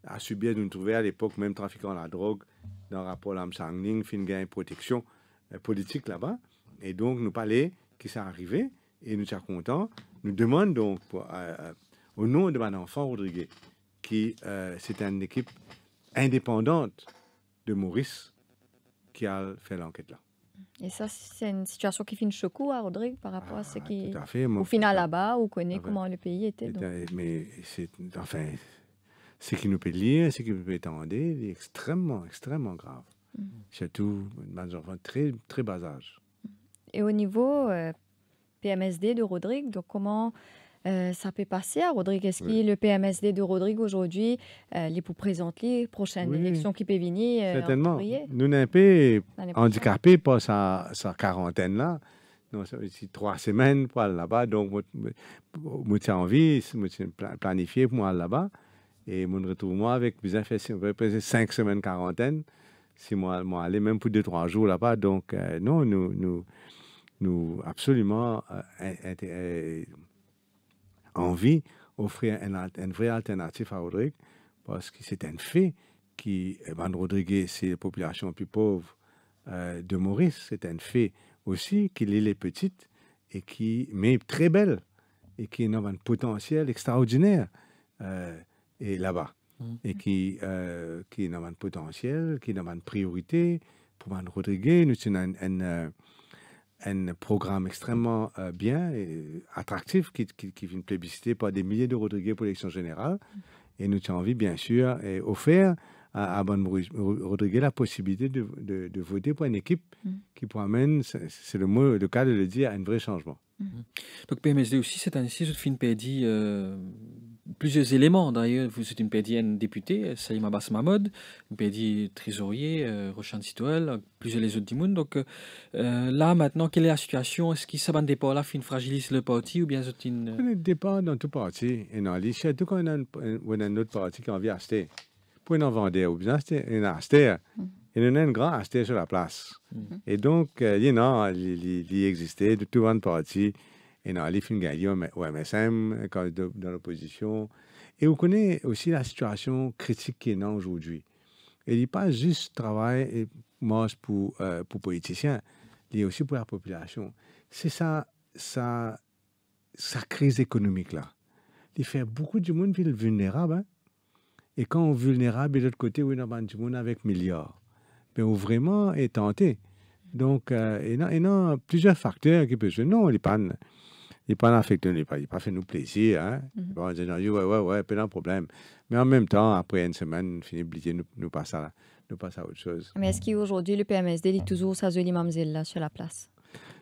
à subir nous trouver à l'époque, même trafiquant la drogue, dans le rapport à Sangling, fin gain protection euh, politique là-bas. Et donc, nous parler qui s'est arrivé et nous sommes contents. Nous demandons donc, euh, euh, au nom de mon enfant Rodrigue, qui c'est une équipe indépendante de Maurice, qui a fait l'enquête là. Et ça, c'est une situation qui fait une chocou à Rodrigue par rapport à ce ah, qui. à fait. au final, là-bas, on connaît ah, ben, comment le pays était. Mais c'est. Enfin, ce qui nous peut lire, ce qui nous peut étendre, est extrêmement, extrêmement grave. Mm. Surtout dans très, très bas âge. Et au niveau euh, PMSD de Rodrigue, donc comment euh, ça peut passer à Rodrigue. Est-ce que le PMSD de Rodrigue aujourd'hui, euh, les pour présenter les prochaines élection élections qui peuvent venir euh, Certainement. Nous, handicapé pas sa, sa quarantaine là. Non, c'est trois semaines pour aller là-bas. Donc, moi, j'ai envie, je planifié pour aller là-bas. Et mon moi avec plus de cinq semaines quarantaine, si moi, moi aller même pour deux, trois jours là-bas. Donc, euh, non, nous, nous, nous absolument envie offrir une vraie alternative à Rodrigue, parce que c'est un fait que Van Rodrigue, c'est la population plus pauvre euh, de Maurice. C'est un fait aussi qu'il est petite, et qui, mais très belle, et qui a un potentiel extraordinaire euh, et là-bas. Mm. Et qui, euh, qui a un potentiel, qui a une priorité. Pour Van Rodrigue, nous avons un programme extrêmement euh, bien et euh, attractif qui, qui, qui fait une plébiscité par des milliers de Rodriguez pour l'élection générale. Et nous avons envie, bien sûr, et offert à, à Bonne Rodriguez la possibilité de, de, voter pour une équipe mm. qui qui amener c'est le, cas de le dire, à un vrai changement. Mm. Donc, PMSD aussi, cette année-ci, je par une plusieurs éléments. D'ailleurs, vous êtes une PDN députée, Salim Abbas Mahmoud, une PD trésorier, euh, Rochan Citoël, plusieurs les autres monde. Donc euh, là, maintenant, quelle est la situation Est-ce que a un départ là, fin fragilise le parti ou bien c'est une. Euh? dépend dans tout parti. Et dans tout on a, un autre parti qui a envie d'acheter. pour en vendre ou bien acheter, on acheter. Mm-hmm. Il y en a un grand acheter sur la place. Mm-hmm. Et donc, euh, il y en a, il existait, tout un parti inahalifu au au MSM, dans l'opposition. Et on connaît aussi la situation critique qui est là aujourd'hui. Il n'est pas juste travail et mange pour, les euh, pour politiciens, il est aussi pour la population. C'est ça, ça, sa crise économique-là. Il fait beaucoup de monde vulnérable. Hein. Et quand on est vulnérable, de l'autre côté, on a du monde avec milliards. Mais on vraiment est tenté. Donc, il, y a, plusieurs facteurs qui peuvent... Non, il est pas il pas affecté, il pas, pas fait nous plaisir. Hein? Mhm. bon, on dit, ouais, ouais, ouais, pas de problème. Mais en même temps, après une semaine, finit de nous, nous à, autre chose. Mais est-ce qu'aujourd'hui, le PMSD dit ah. toujours ça, Zoli sur la place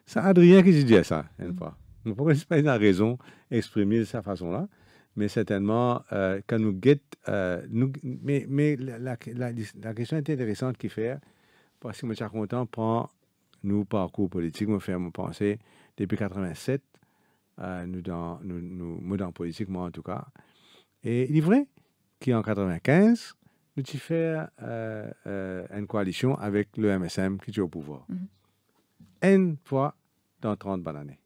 Ça Adrien qui dit ça, une mhm. fois. Donc, pas raison d'exprimer de cette façon-là? Mais certainement, euh, quand nous guettons, euh, mais, la, question est intéressante qui fait, parce que M. content, prend nos parcours politique, me fait me penser, depuis 87, euh, nous, dans, nous, nous, dans politique, moi en tout cas. Et il est vrai qu'en 1995, nous avons fait euh, euh, une coalition avec le MSM qui est au pouvoir. Mhm. Une fois dans 30 bonnes années.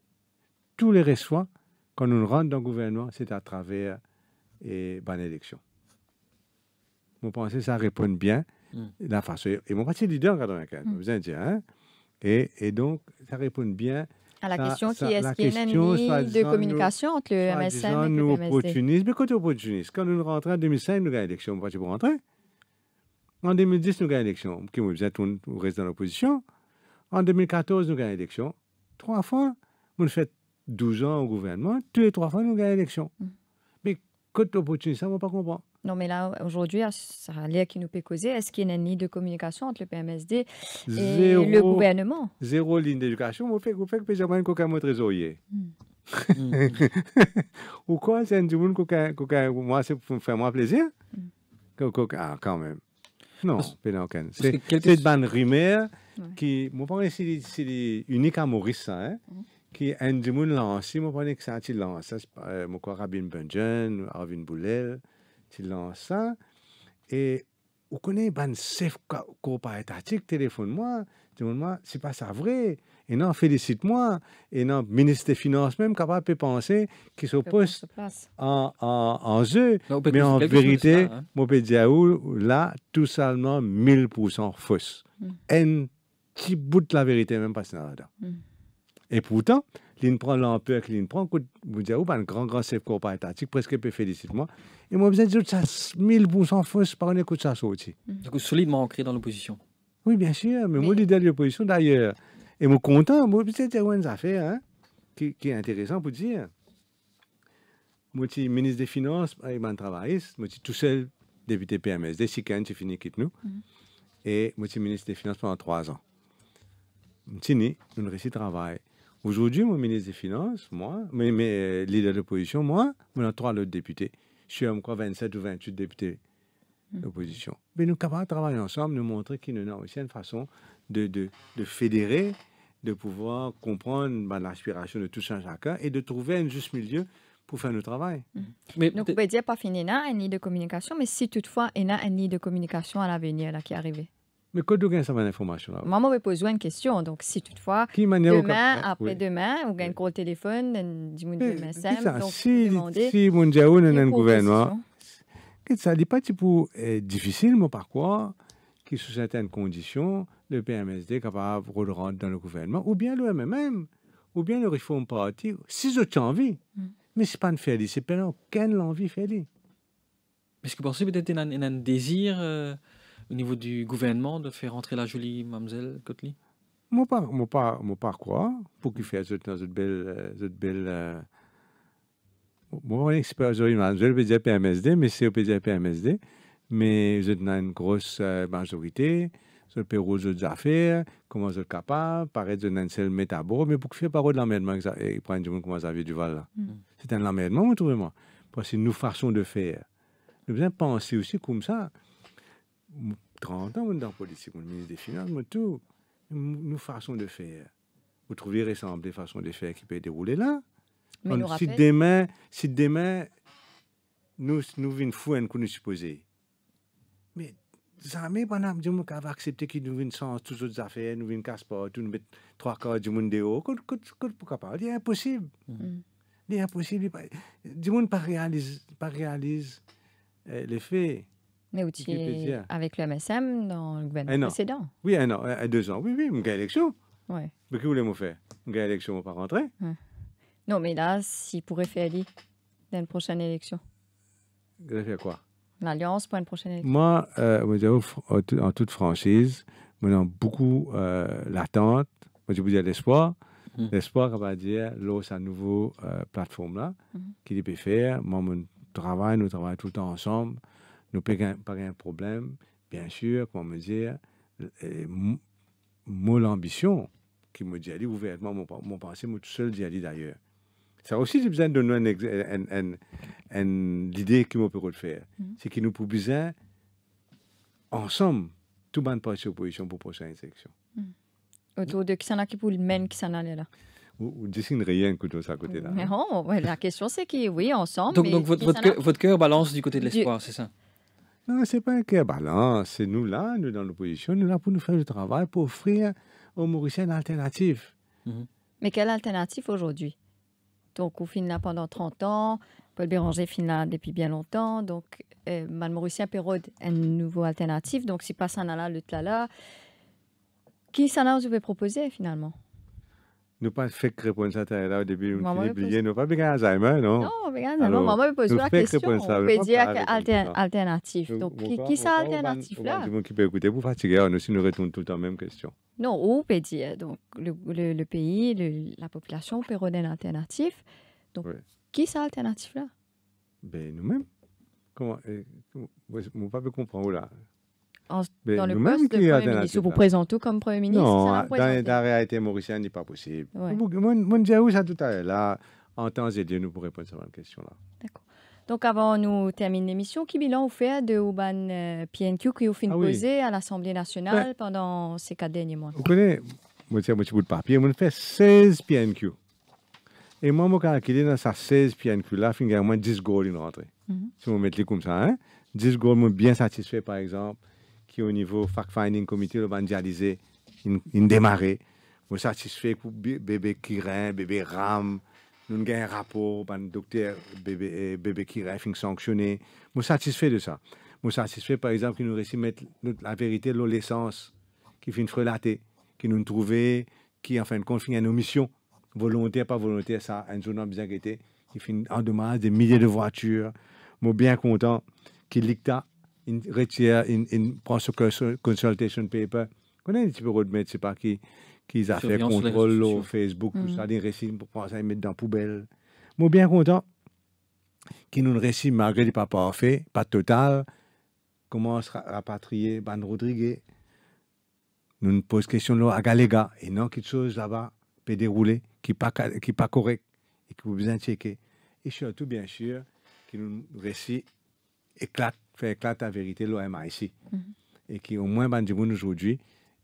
Tous les reçois, quand nous rentrons dans le gouvernement, c'est à travers et bonne élection. Vous pensez ça répond bien mhm. la façon. Et mon parti leader en 1995, mhm. vous en dit Hein? Et, et, donc, ça répond bien à la question qui est-ce qu'il y a une ligne de communication entre le MSN et le MSD? opportunisme. Écoutez, opportunistes Quand nous rentrons en 2005, nous gagnons l'élection. Vous pensez pour rentrer? En 2010, nous gagnons l'élection. Qui besoin au reste dans l'opposition. En 2014, nous gagnons l'élection. Trois fois. Nous fait 12 ans au gouvernement. Tous les trois fois, nous gagnons l'élection. Mm. Mais quand opportuniste, ça, on ne va pas comprendre. Non, mais là, aujourd'hui, ah, ça a qui nous peut causer. Est-ce qu'il y a une ligne de communication entre le PMSD et le gouvernement Zéro ligne d'éducation. Vous faites que vous avez un trésorier. Hmm. Ou quoi, c'est un du monde qui moi, c'est pour faire moi plaisir hmm. Ah, quand même. Non, C'est une bonne rumeur qui, je pense que c'est unique à Maurice, hein, hmm. qui est un du monde lancé. Je pense que c'est un petit lancé. Je crois Rabin Benjen, Arvin Boulel lance et vous ukone ban safe ko pas étatique téléphone moi demande moi c'est pas ça vrai et non félicite moi et non ministre des finances même capable de penser qui s'oppose en en en jeu mais en vérité hein. mon là tout seulement 1000% fausse mm. un petit bout de la vérité même pas là hmm. et pourtant prend l'ampleur que prend. vous oh, ben un grand, grand chef corps étatique, presque peu félicite-moi. Et moi, vous que ça, 1000% fausse par un écoute ça aussi. Mm-hmm. Donc, solidement ancré dans l'opposition. Oui, bien sûr, mais moi, l'idée de l'opposition, d'ailleurs, et moi, content, moi, c'est une affaire, hein, qui, qui est intéressant pour dire. Moi, je ministre des Finances, Je ah, m'a travailliste, moi, tout seul, député PMS, des chicanes, c'est fini, quitte nous. Mm-hmm. Et moi, je ministre des Finances pendant trois ans. Je suis une récit travail. Aujourd'hui, mon ministre des Finances, moi, mes, mes euh, leaders d'opposition, moi, on a trois autres députés. Je suis quoi 27 ou 28 députés hum. d'opposition. Mais nous sommes capables de travailler ensemble, nous montrer qu'il y a aussi une façon de, de, de fédérer, de pouvoir comprendre ben, l'aspiration de tous un chacun et de trouver un juste milieu pour faire le travail. Hum. Mais Donc, vous peut dire, pas finir il y a un nid de communication, mais si toutefois, il y a un nid de communication à l'avenir qui est arrivé. Mais quand vous avez ça information là Maman me pose une question. Donc, si toutefois, demain, après-demain, avez un gros téléphone, du monde un Sam. Donc, si, si, vous avez un gouvernement. Ça n'est pas difficile, mais par quoi, qui sous certaines conditions, le PMSD est capable de rentrer dans le gouvernement, ou bien le MMM, ou bien le Reform Party, si vous avez envie. Mm. Mais ce n'est pas une félicité, c'est pas qu'elle l'envie félicité. Est-ce que vous pensez peut-être un, un désir au niveau du gouvernement de faire entrer la jolie mademoiselle Kotli Moi pas, moi pas, moi pas quoi. Pour qu'il fasse cette belle, cette euh, belle. Moi, euh, on pas jolie mademoiselle le PMSD, mais c'est au PDA PMSD. Mais je a une grosse euh, majorité. Le Pérou, d'autres affaires, comment je suis capable, paraît je n'ai seul métabo, mais pour faire parole de l'emmerdement, il prend du monde comme Xavier Duval. Mm. C'est un emmerdement, vous trouvez moi. Parce que nous façon de faire. Nous devons penser aussi comme ça. 30 ans, dans la politique, le ministre des Finances, nous tout. nous façons de faire. Vous trouvez ressemble des façons de faire qui peuvent dérouler là. Mais si, demain, si demain, nous, nous ce fou que nous supposons. Mais jamais, par je nous avons accepter qu'il nous viennent sans toutes autres affaires, nous viennent casse tout nous mettons trois quarts du monde dehors. Pourquoi pas C'est impossible. C'est mm. impossible. Du monde ne réalise pas réalise, euh, les faits mais avec le MSM dans le gouvernement eh précédent. Oui, un eh an, eh, deux ans. Oui, oui, une élection. Oui. Mais que voulez-vous faire Une élection, on va pas rentrer. Non, mais là, s'il pourrait faire aller dans une prochaine élection. Il faire quoi L'alliance pour une prochaine élection. Moi, euh, en toute franchise, maintenant beaucoup euh, l'attente. Moi, je vous dis l'espoir. Hum. L'espoir, on va dire, l'eau, à nouvelle euh, plateforme-là, hum. qui peut faire. Moi, mon travail, nous travaillons tout le temps ensemble nous pas un problème, bien sûr, comment me dire, mon ambition, qui me dit aller ouvertement, mon, mon pensée, moi tout seul, dit aller d'ailleurs. Ça aussi, j'ai besoin de donner une idée l'idée qui m'a peut faire. Mm-hmm. C'est qu'il nous faut besoin, ensemble, tout le monde aux opposition pour la prochaine élection. Autour de qui s'en a qui pour le mène qui s'en allait là ne dessinez rien que ça à côté là. Mais hein. la question c'est que oui, ensemble. Donc, votre, votre, cœur balance du côté de l'espoir, c'est ça non, c'est pas un cœur balance. C'est nous là, nous dans l'opposition, nous là pour nous faire le travail, pour offrir aux Mauriciens une alternative. Mhm. Mais quelle alternative aujourd'hui Donc, on finit là pendant 30 ans. Paul Béranger finit là depuis bien longtemps. Donc, euh, Mal Mauricien Pérode, un nouveau alternative. Donc, si pas ça là, le là. Qui ça là, vous pouvez proposer finalement nous pas fait réponse à là au début, de avons oublié, nous pas bien Alzheimer, non? Non, bien Alzheimer, maman me pose la question. On peut dire alternatif. Donc, qui ça alternatif là? Tout le monde qui peut écouter, vous fatiguez, nous aussi nous retournons tout le temps même question. Non, on peut dire, donc le, pays, la population peut donner l'alternatif. Donc, qui ça alternatif là? Ben nous-mêmes. Comment, eh, vous ne pouvez pas comprendre oh là dans le poste de Premier ministre, vous présentez comme Premier ministre Non, ça dans, dans, la réalité mauricienne, n'est pas possible. Mon vous ça tout à l'heure. Là, en temps et Dieu, nous pourrons répondre à cette question-là. D'accord. Donc, avant nous terminer l'émission, qui bilan vous fait de l'Uban euh, PNQ qui vous fait ah, poser à l'Assemblée nationale pendant ces quatre derniers mois Vous connaissez, vous c'est un petit bout de papier, on fait 16 PNQ. Et moi, je suis dans ces 16 PNQ, là, il y a moins 10 goals une rentrée. Mhm. Si vous mettez comme ça, hein? 10 goals, suis bien satisfait, par exemple au niveau fact-finding committee le mondialisé, il une démarré. Je satisfait pour bébé Kirin, bébé Ram. Nous avons un rapport, ben, le docteur bébé, euh, bébé Kirin fin sanctionné. Je satisfait de ça. Je satisfait par exemple qu'il nous à mettre la vérité, l'essence, qui fait relater, qui nous trouvait qui en fin de compte omission nos missions, volontaire, pas volontaire, ça, un jour, bien qui fait en demande des milliers de voitures. Je suis bien content qu'il l'ICTA in richia eh, ce consultation paper connait un petit peu de c'est pas qui qui a fait contrôle Facebook tout ça mm. des récits pour mettre dans poubelle moi bien content que nous récit malgré papas pas parfait pas total comment à rapatrier ban Rodriguez nous nous posons question là à Galéga et non quelque chose là-bas peut dérouler qui pas qui pas correct et qui vous besoin checker et surtout bien sûr que nous récit éclate fait éclater la vérité de l'OMIC. Mm-hmm. Et qui, au moins, aujourd'hui,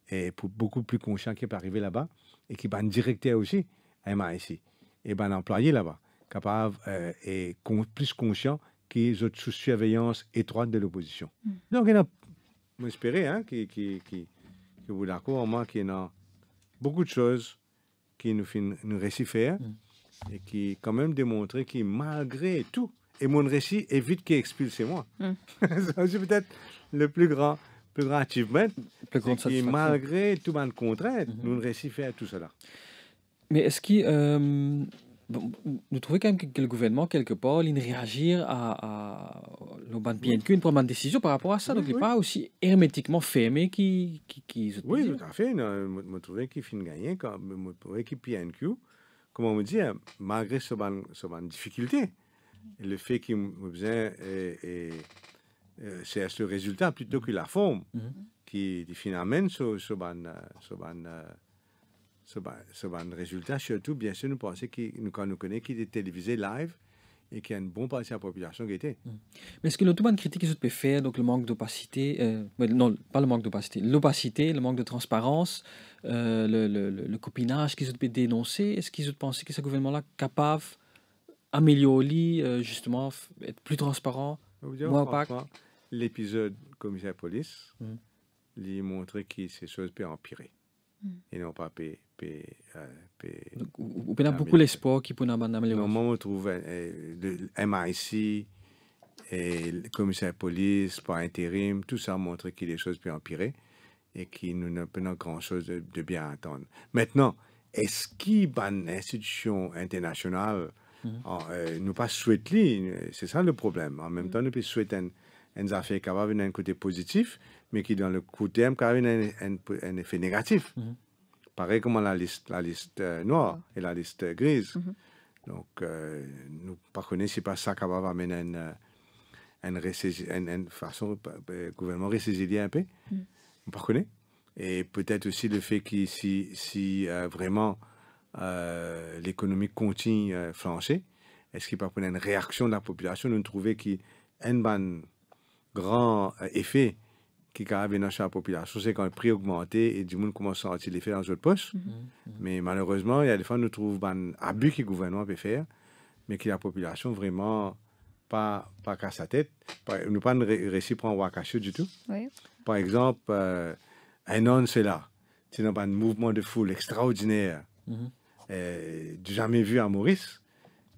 est beaucoup plus conscient qui est arrivé là-bas. Et qui, est directeur aussi, à ici. Et bien employé là-bas, capable euh, et plus conscient qu'ils ont sous surveillance étroite de l'opposition. Mm. Donc, il a, espéré, hein, qui, qui, qui, que vous d'accord, moi, qu'il y a beaucoup de choses qui nous, nous récifèrent faire mm. et qui, quand même, démontrent que malgré tout, et récit est vite qui expulse moi. Hmm. c'est peut-être le plus grand, plus grand achievement. Plus malgré tout le monde mm -hmm. récit fait tout cela. Mais est-ce que euh, vous trouvez quand même que le gouvernement, quelque part, il réagit à, à le ban PNQ, une première décision par rapport à ça. donc, il n'est pas aussi hermétiquement fermé qu'il qui, qui, Oui, tout à fait. Je trouvais qu'il finit gagnant. Je trouvais qu'il PNQ, comme on me dit, malgré ce ban, ce ban difficulté, le fait qu'il me ait euh, c'est ce résultat plutôt mm-hmm. que la forme mm-hmm. qui, finalement, ce, ce, résultat, surtout, bien sûr, nous pensons qui, nous, quand nous connaît qu'il est télévisé live, et qui a une bonne partie de la population qui était. Mm. Mais est-ce que l'autre critique qu'ils ont pu faire, donc le manque d'opacité, euh, non, pas le manque d'opacité, l'opacité, le manque de transparence, euh, le, le, le, copinage qu'ils ont pu dénoncer, est-ce qu'ils ont pensé que ce gouvernement-là est capable améliorer, euh, justement, être plus transparent, L'épisode commissaire police, mm. lui que ces choses peuvent empirer hum. et non pas payer. Vous euh, avez beaucoup l'espoir qui peut améliorer. Normalement, on trouve euh, le MIC, et commissaire police, par intérim, tout ça montre que les choses peuvent empirer et qu'il nous peut pas grand-chose de, bien attendre. Maintenant, est-ce qu'il y a une institution internationale Mhm. Ah, nous pas souhaiter, c'est ça le problème. En même mhm. temps, nous pouvons souhaiter une affaire qui avoir un côté positif, mais qui dans le côté a un, effet négatif. Mhm. Pareil comme la liste, euh, noire et la liste grise. Donc, euh, nous ne c'est pas ça qui va amener une, une, façon, euh, gouvernement ressaisir un peu. On ne pas Et peut-être aussi le fait que si vraiment euh, l'économie continue à euh, flancher, est-ce qu'il peut y avoir une réaction de la population Nous trouvons qu'il y a un grand euh, effet qui arrive dans la population, c'est quand le prix augmente et du monde commence à sortir l'effet dans d'autres poches. Mm-hmm. Mm-hmm. Mais malheureusement, il y a des fois, nous trouvons un abus que le gouvernement peut faire, mais que la population vraiment pas, pas qu'à sa tête. Nous pas de pour ou du tout. Par exemple, un an, c'est là. C'est un mouvement de foule extraordinaire. Mm-hmm. Euh, jamais vu à Maurice.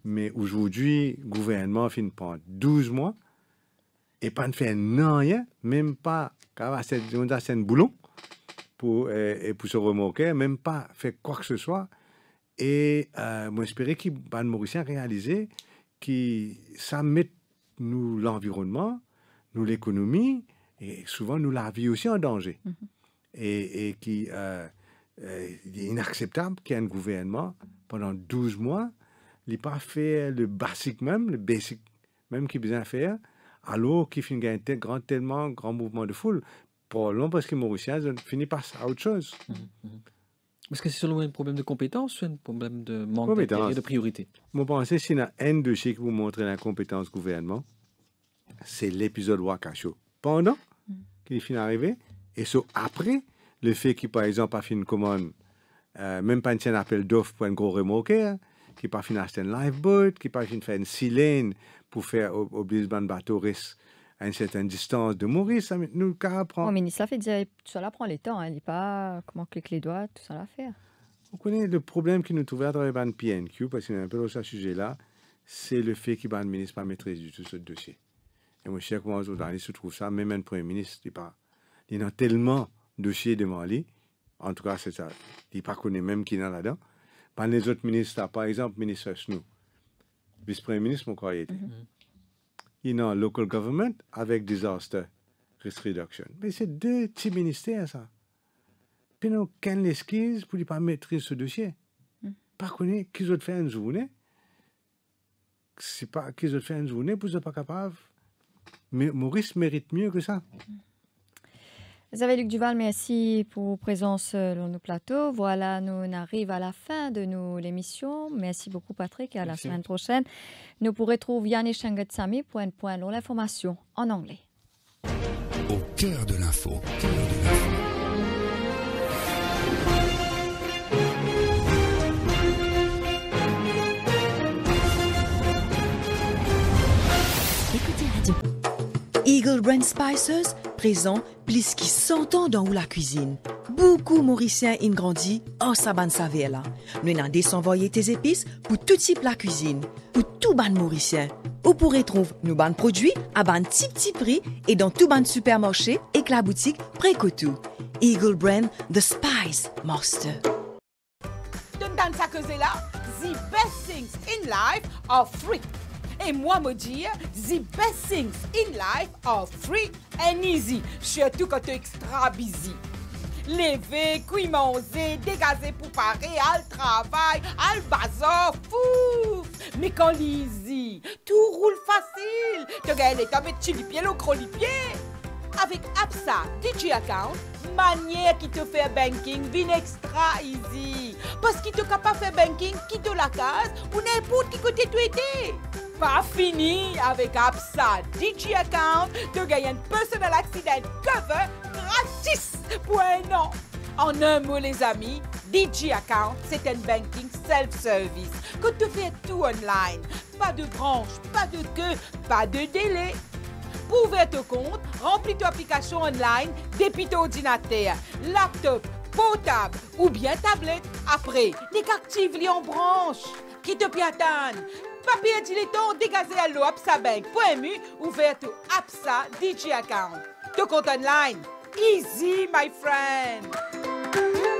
Mais aujourd'hui, le gouvernement finit pendant 12 mois et pas ne fait rien, même pas assez un boulon pour, euh, et pour se remorquer, même pas faire quoi que ce soit. Et euh, moi, que les Mauriciens réaliser que ça met nous l'environnement, nous l'économie, et souvent nous la vie aussi en danger. Mm-hmm. Et, et qui, euh, euh, il est inacceptable qu'un gouvernement, pendant 12 mois, n'ait pas fait le basique même, le basic même qu'il besoin de faire, alors qu'il finit un grand, tellement grand mouvement de foule. Probablement parce que les Mauriciens finissent par à autre chose. Mmh, mmh. Parce que c'est seulement un problème de compétence ou un problème de manque de priorité Mon pensée, a un dossier qui vous montre l'incompétence gouvernement. C'est l'épisode Wakasho. Pendant mmh. qu'il finit d'arriver et ce, après, le fait qu'il, par exemple, a fait une commande, euh, même pas un appel d'offres pour un gros remorqueur, hein. qui pas fin acheter un lifeboat, qui pas fin faire une silène pour faire au de bateau à une certaine distance de Maurice, ça hein, nous qu'à apprendre. ministre l'a fait dire, tout ça prend les temps, il hein, n'y pas comment cliquer les doigts, tout ça à faire. On connaît le problème qui nous trouvait dans travers le PNQ, parce y a un peu de ce sujet-là, c'est le fait qu'il n'y a ministre pas maîtrise du tout ce dossier. Et mon cher, comment on se trouve ça, même un premier ministre, il pas. Il a tellement dossier de Mali, En tout cas, c'est ça. Il ne connaît même qui est là-dedans. Par les autres ministres, par exemple, ministre Snow, vice-premier ministre, mon croyait. Mm mhm. Il a local government avec disaster risk reduction. Mais c'est deux petits ministères, ça. Puis, nous, quelle excuse pour ne pas maîtriser ce dossier. ne mhm. Par contre, qu'ils ont fait une journée, c'est pas qu'ils ont fait vous journée, vous n'êtes pas capable. Mais Maurice mérite mieux que ça. Mhm. Luc Duval, merci pour votre présence euh, dans nos plateaux. Voilà, nous arrivons à la fin de l'émission. Merci beaucoup Patrick et à la semaine prochaine. Nous pourrez trouver Yannick pour point l'information en anglais. Au cœur de l'info. Écoutez Eagle Brand Spices, présent plus qui 100 ans dans la cuisine. Beaucoup Mauriciens ont grandi en Saban Savela. Nous avons envoyé tes épices pour tout type la cuisine, pour tout ban Mauricien. Vous pourrez trouver nos ban produits à ban petit petit prix et dans tout ban supermarché et la boutique près tout. Eagle Brand The Spice Master. the best things in life are free et moi me dire the best things in life are free and easy, surtout quand tu es extra busy. Lever, cuisiner, manger, pour parer, al travail, al bazar, fouf! Mais quand l'easy, tout roule facile, tu gagnes les tables, de les pieds, le gros les pieds avec APSA DJ Account, manière qui te fait banking, bien extra easy. Parce qu'il te pas faire banking, quitte la case ou n'importe qui côté tu étais. Pas fini avec APSA DJ Account, tu gagnes un personal accident cover gratis pour un En un mot, les amis, DJ Account, c'est un banking self-service que tu fais tout online. Pas de branche, pas de queue, pas de délai. Ouvre ton compte, remplis ton application online depuis ton ordinateur, laptop, portable ou bien tablette. Après, les en branche qui te piatane. Papier dilettant dégazé à l'eau absabank.mu ouvert au APSA DJ account. Ton compte online. Easy, my friend.